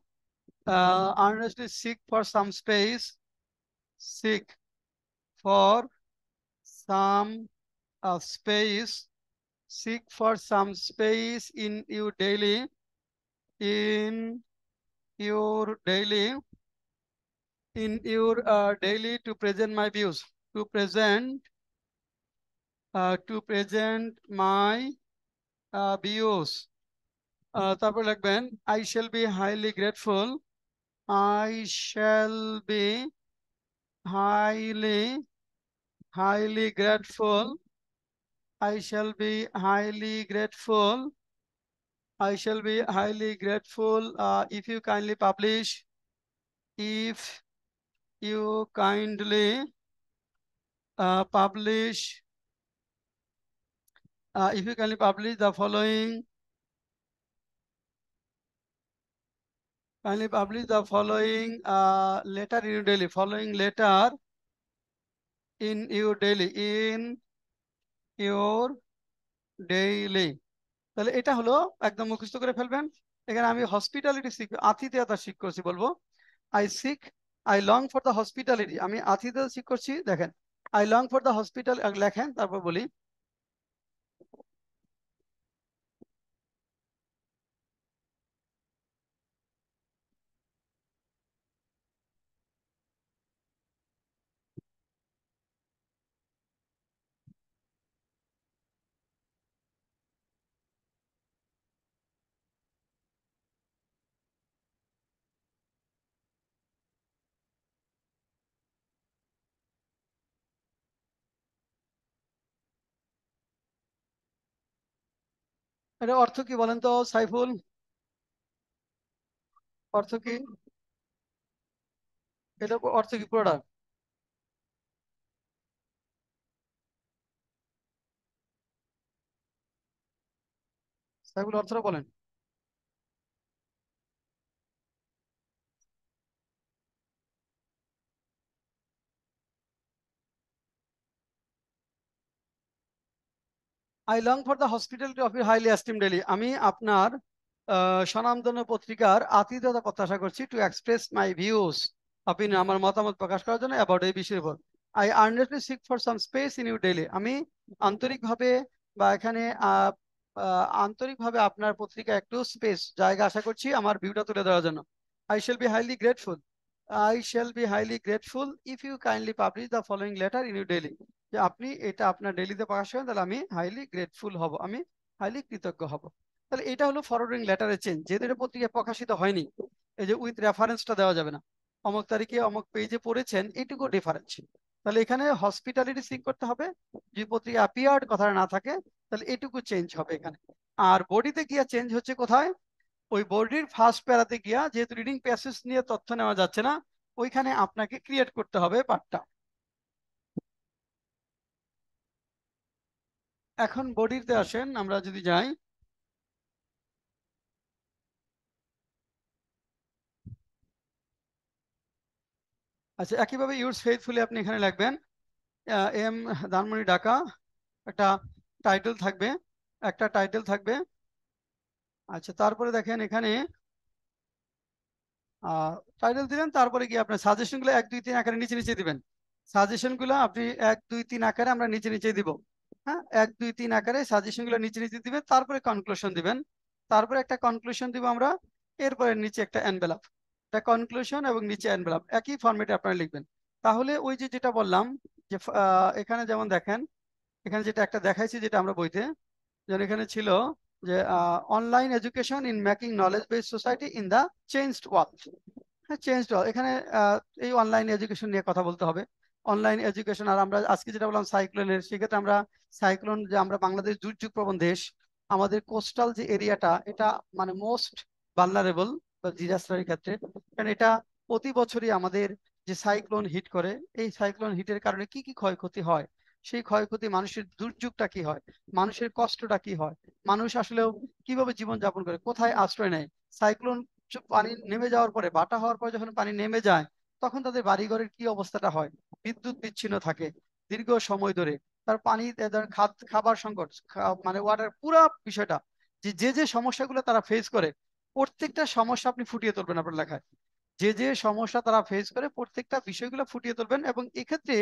uh, mm-hmm. earnestly seek for some space, seek for some uh, space, seek for some space in your daily, in your daily, in your uh, daily to present my views, to present uh, to present my uh, views uh, hmm. I shall be highly grateful. I shall be shall highly grateful. I shall be highly grateful. I shall be highly grateful uh, if you kindly publish. If you kindly uh, publish uh, if you can publish the following kindly publish the following uh, letter in your daily following letter in your daily in your daily তাহলে এটা হলো একদম মুখস্থ করে ফেলবেন এখানে আমি hospitality শিখবো আতিথেয়তা শিখ করছি বলবো I seek I long for the hospitality আমি আতিথেয়তা শিখ করছি দেখেন I long for the hospital লেখেন তারপর বলি এটা অর্থ কি বলেন তো সাইফুল অর্থ কি এটা অর্থ কি প্রোডাক্ট সাইফুল অর্থটা বলেন I long for the hospitality of your highly esteem daily আমি আপনার স্বনামধন্য পত্রিকার আতিথ্যতা প্রত্যাশা করছি টু এক্সপ্রেস মাই ভিউজ আপনি আমার মতামত প্রকাশ করার জন্য অ্যাবাউট এই বিষয়ের উপর I earnestly seek for some space in your daily আমি আন্তরিকভাবে বা এখানে আন্তরিকভাবে আপনার পত্রিকা একটু স্পেস জায়গা আশা করছি আমার ভিউটা তুলে দেওয়ার জন্য I shall be highly grateful I shall be highly grateful if you kindly publish the following letter in your daily যে আপনি এটা আপনার ডেলিতে প্রকাশ করেন তাহলে আমি হাইলি গ্রেটফুল হব আমি হাইলি কৃতজ্ঞ হব তাহলে এটা হলো ফরওয়ার্ডিং লেটারের চেঞ্জ যেহেতু এটা পত্রিকায় প্রকাশিত হয়নি এই যে উইথ রেফারেন্সটা দেওয়া যাবে না অমুক তারিখে অমুক পেজে পড়েছেন এটুকু ডিফারেন্স তাহলে এখানে হসপিটালিটি সিং করতে হবে যদি পত্রিকা অ্যাপিয়ার্ড কথাটা না থাকে তাহলে এটুকু চেঞ্জ হবে এখানে আর বডিতে গিয়া চেঞ্জ হচ্ছে কোথায় ওই বডির ফার্স্ট প্যারাতে গিয়া যেহেতু রিডিং প্যাসেজ নিয়ে তথ্য নেওয়া যাচ্ছে না ওইখানে আপনাকে ক্রিয়েট করতে হবে পার্টটা এখন বডিতে হ্যাঁ। আসেন আমরা যদি যাই আচ্ছা একইভাবে ইউজ ফেথফুলি আপনি এখানে লাগবেন এম দানমণি ঢাকা একটা টাইটেল থাকবে একটা টাইটেল থাকবে আচ্ছা তারপরে দেখেন এখানে টাইটেল দিলেন তারপরে গিয়ে আপনার সাজেশনগুলো এক দুই তিন আকারে নিচে নিচে দিবেন সাজেশনগুলো আপনি এক দুই তিন আকারে আমরা নিচে নিচে দিব হ্যাঁ এক দুই তিন আকারে সাজেশনগুলো নিচে নিচে দিবেন তারপরে কনক্লুশন দিবেন তারপরে একটা কনক্লুশন দিব আমরা এরপরে নিচে একটা এনভেলাপ একটা কনক্লুশন এবং নিচে এনভেলাপ একই ফর্মেটে আপনারা লিখবেন তাহলে ওই যে যেটা বললাম যে এখানে যেমন দেখেন এখানে যেটা একটা দেখাইছি যেটা আমরা বইতে যেন এখানে ছিল যে online education in making knowledge base society in the changed world হ্যাঁ চেঞ্জড ওয়ার্ল্ড এখানে এই অনলাইন এডুকেশন নিয়ে কথা বলতে হবে অনলাইন এডুকেশন আর আমরা আজকে যেটা বললাম সাইক্লোনের সেক্ষেত্রে আমরা সাইক্লোন যে আমরা বাংলাদেশ দুর্যোগ প্রবণ দেশ আমাদের কোস্টাল যে এরিয়াটা এটা মানে মোস্ট ভালনারেবল ডিজাস্টারের ক্ষেত্রে কারণ এটা প্রতি বছরই আমাদের যে সাইক্লোন হিট করে এই সাইক্লোন হিটের কারণে কি কি ক্ষয়ক্ষতি হয় সেই ক্ষয়ক্ষতি মানুষের দুর্যোগটা কি হয় মানুষের কষ্টটা কি হয় মানুষ আসলে কিভাবে জীবন যাপন করে কোথায় আশ্রয় নেয় সাইক্লোন পানি নেমে যাওয়ার পরে বাটা হওয়ার পরে যখন পানি নেমে যায় তখন তাদের বাড়িঘরের কি অবস্থাটা হয় বিদ্যুৎ বিচ্ছিন্ন থাকে দীর্ঘ সময় ধরে তার পানি ধরেন খাবার সংকট মানে ওয়াটার পুরা বিষয়টা যে যে যে সমস্যাগুলো তারা ফেস করে প্রত্যেকটা সমস্যা আপনি ফুটিয়ে তুলবেন আপনার লেখায় যে যে সমস্যা তারা ফেস করে প্রত্যেকটা বিষয়গুলো ফুটিয়ে তুলবেন এবং এক্ষেত্রে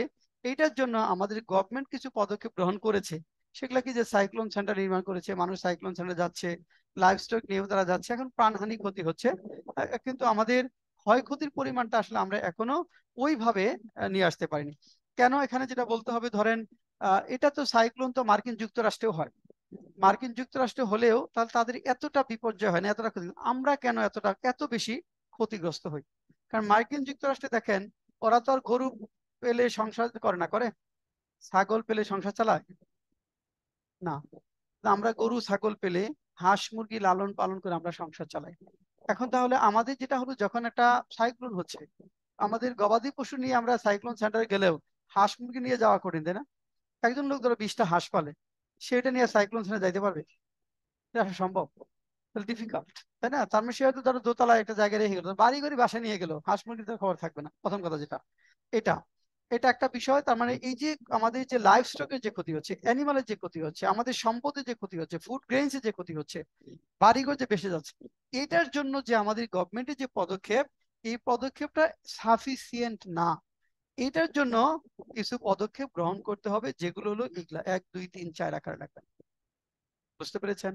এইটার জন্য আমাদের গভর্নমেন্ট কিছু পদক্ষেপ গ্রহণ করেছে সেগুলা কি যে সাইক্লোন সেন্টার নির্মাণ করেছে মানুষ সাইক্লোন সেন্টার যাচ্ছে লাইফ স্টক নিয়েও তারা যাচ্ছে এখন প্রাণহানি ক্ষতি হচ্ছে কিন্তু আমাদের ক্ষয়ক্ষতির পরিমাণটা আসলে আমরা এখনো ওইভাবে নিয়ে আসতে পারিনি কেন এখানে যেটা বলতে হবে ধরেন এটা তো সাইক্লোন তো মার্কিন যুক্তরাষ্ট্রেও হয় মার্কিন যুক্তরাষ্ট্রে হলেও তাহলে তাদের এতটা বিপর্যয় হয় না এতটা ক্ষতি আমরা কেন এতটা এত বেশি ক্ষতিগ্রস্ত হই কারণ মার্কিন যুক্তরাষ্ট্রে দেখেন ওরা তো আর গরু পেলে সংসার করে না করে ছাগল পেলে সংসার চালায় না আমরা গরু ছাগল পেলে হাঁস মুরগি লালন পালন করে আমরা সংসার চালাই এখন তাহলে আমাদের যেটা হলো যখন একটা সাইক্লোন হচ্ছে আমাদের গবাদি পশু নিয়ে আমরা সাইক্লোন সেন্টারে গেলেও হাঁস মুরগি নিয়ে যাওয়া কঠিন তাই না একজন লোক ধরো বিশটা হাঁস পালে সেটা নিয়ে সাইক্লোন সেন্টার যাইতে পারবে আসা সম্ভব ডিফিকাল্ট তাই না তার মানে সে হয়তো ধরো দোতলা একটা জায়গায় রেখে গেল বাড়ি করে বাসায় নিয়ে গেলো হাঁস মুরগি তো খবর থাকবে না প্রথম কথা যেটা এটা এটা একটা বিষয় তার মানে এই যে আমাদের যে লাইফ স্টকের যে ক্ষতি হচ্ছে অ্যানিমালের যে ক্ষতি হচ্ছে আমাদের সম্পদের যে ক্ষতি হচ্ছে ফুড গ্রেইনস এর যে ক্ষতি হচ্ছে বাড়িঘর যে বেসে যাচ্ছে এটার জন্য যে আমাদের গভর্নমেন্টের যে পদক্ষেপ এই পদক্ষেপটা সাফিসিয়েন্ট না এটার জন্য কিছু পদক্ষেপ গ্রহণ করতে হবে যেগুলো হলো এগুলা এক দুই তিন চার আকার লাগবে বুঝতে পেরেছেন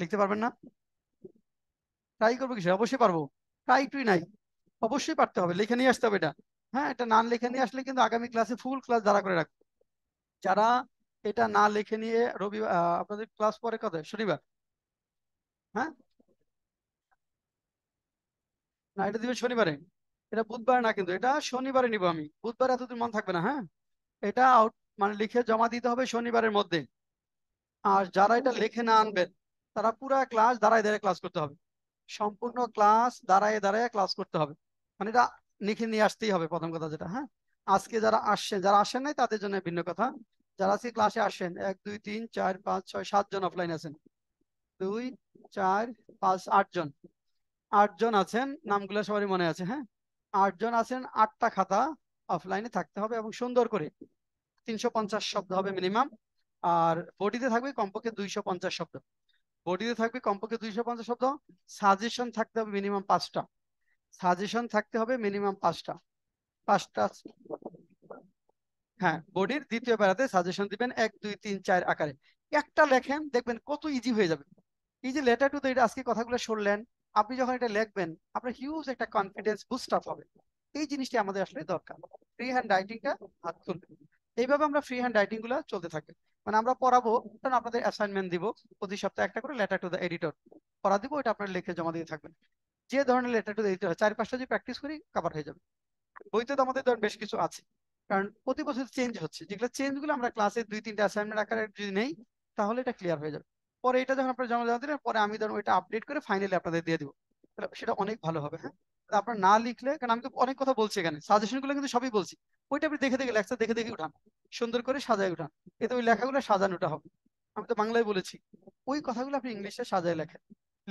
লিখতে পারবেন না ট্রাই করবো কিছু অবশ্যই পারবো ট্রাই টুই নাই অবশ্যই পারতে হবে লিখে নিয়ে আসতে হবে এটা হ্যাঁ এটা না লিখে নিয়ে আসলে কিন্তু আগামী ক্লাসে ফুল ক্লাস দ্বারা করে রাখবো যারা এটা না লিখে নিয়ে রবিবার আপনাদের ক্লাস পরে কত শনিবার হ্যাঁ না এটা দিবে শনিবারে এটা বুধবার না কিন্তু এটা শনিবারে নিব আমি বুধবার এতদিন মন থাকবে না হ্যাঁ এটা আউট মানে লিখে জমা দিতে হবে শনিবারের মধ্যে আর যারা এটা লিখে না আনবেন তারা পুরা ক্লাস দাঁড়ায় দাঁড়ায় ক্লাস করতে হবে সম্পূর্ণ ক্লাস দাঁড়ায় দাঁড়ায় ক্লাস করতে হবে মানে এটা লিখে নিয়ে আসতেই হবে প্রথম কথা যেটা হ্যাঁ আজকে যারা আসছেন যারা আসেন নাই তাদের জন্য ভিন্ন কথা যারা আজকে ক্লাসে আসেন এক দুই তিন চার পাঁচ ছয় সাত জন অফলাইন আছেন দুই চার পাঁচ আট আট আটজন আছেন নামগুলো সবারই মনে আছে হ্যাঁ আটজন আছেন আটটা খাতা অফলাইনে থাকতে হবে এবং সুন্দর করে তিনশো পঞ্চাশ শব্দ হবে মিনিমাম আর বডিতে থাকবে কমপক্ষে দুইশো পঞ্চাশ শব্দ বডিতে থাকবে কমপক্ষে দুইশো পঞ্চাশ শব্দ সাজেশন থাকতে হবে মিনিমাম পাঁচটা সাজেশন থাকতে হবে মিনিমাম পাঁচটা পাঁচটা হ্যাঁ বোর্ডের দ্বিতীয় বেড়াতে সাজেশন দিবেন এক দুই তিন চার আকারে একটা লেখেন দেখবেন কত ইজি হয়ে যাবে এই যে লেটার টু এটা আজকে কথাগুলো শুনলেন আপনি যখন এটা লেখবেন আপনার হিউজ একটা কনফিডেন্স বুস্ট আপ হবে এই জিনিসটি আমাদের আসলে দরকার ফ্রি হ্যান্ড রাইটিংটা হাত তুলবে এইভাবে আমরা ফ্রি হ্যান্ড রাইটিং গুলো চলতে থাকবে মানে আমরা পড়াবো কারণ আপনাদের অ্যাসাইনমেন্ট দিব প্রতি সপ্তাহে একটা করে লেটার টু দ্য এডিটর পড়া দিব ওটা আপনার লিখে জমা দিয়ে থাকবেন যে ধরনের লেটারটা দিতে হয় চার পাঁচটা যদি প্র্যাকটিস করি কাভার হয়ে যাবে বইতে তো আমাদের ধরেন বেশ কিছু আছে কারণ প্রতি বছর চেঞ্জ হচ্ছে যেগুলো চেঞ্জগুলো আমরা ক্লাসে দুই তিনটা অ্যাসাইনমেন্ট আকারে যদি নেই তাহলে এটা ক্লিয়ার হয়ে যাবে পরে এটা যখন আপনারা জমা জমা দিলেন পরে আমি ধরুন ওইটা আপডেট করে ফাইনালি আপনাদের দিয়ে দিব সেটা অনেক ভালো হবে হ্যাঁ আপনার না লিখলে কারণ আমি তো অনেক কথা বলছি এখানে সাজেশন গুলো কিন্তু সবই বলছি ওইটা আপনি দেখে দেখে লেখা দেখে দেখে উঠান সুন্দর করে সাজায় উঠান এতে ওই লেখাগুলো সাজানোটা হবে আমি তো বাংলায় বলেছি ওই কথাগুলো আপনি ইংলিশে সাজায় লেখেন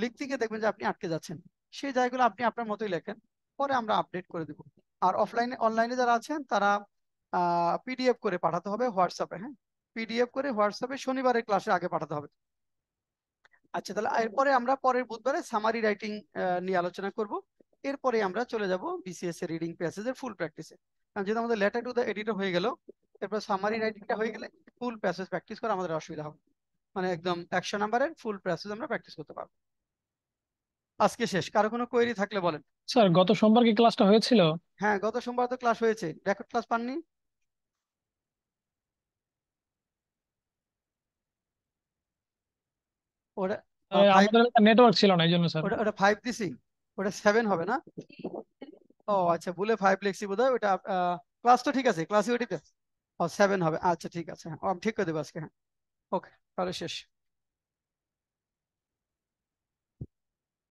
লিখতে গিয়ে দেখবেন যে আপনি আটকে যাচ্ছেন সেই জায়গাগুলো আপনি আপনার মতোই লেখেন পরে আমরা আপডেট করে দেব আর অফলাইনে অনলাইনে যারা আছেন তারা পিডিএফ করে পাঠাতে হবে হোয়াটসঅ্যাপে হ্যাঁ পিডিএফ করে হোয়াটসঅ্যাপে শনিবারের ক্লাসে আগে পাঠাতে হবে আচ্ছা তাহলে এরপরে আমরা পরের বুধবারে সামারি রাইটিং নিয়ে আলোচনা করব এরপরে আমরা চলে যাব বিসিএস এর রিডিং প্যাসেজের ফুল প্র্যাকটিসে কারণ যেহেতু আমাদের লেটার টু দ্য এডিটর হয়ে গেল এরপর সামারি রাইটিংটা হয়ে গেলে ফুল প্যাসেজ প্র্যাকটিস করা আমাদের অসুবিধা হবে মানে একদম একশো নাম্বারের ফুল প্যাসেজ আমরা প্র্যাকটিস করতে পারবো আজকে শেষ কারো কোনো কোয়েরি থাকলে বলেন স্যার গত সোমবার কি ক্লাসটা হয়েছিল হ্যাঁ গত সোমবার তো ক্লাস হয়েছে রেকর্ড ক্লাস পাননি ওটা আমাদের নেটওয়ার্ক ছিল না এই জন্য স্যার ওটা ওটা ফাইভ দিছি ওটা সেভেন হবে না ও আচ্ছা বলে ফাইভ লিখছি বোধ হয় ওটা ক্লাস তো ঠিক আছে ক্লাসে ওটিতে ও সেভেন হবে আচ্ছা ঠিক আছে হ্যাঁ ঠিক করে দেবো আজকে হ্যাঁ ওকে তাহলে শেষ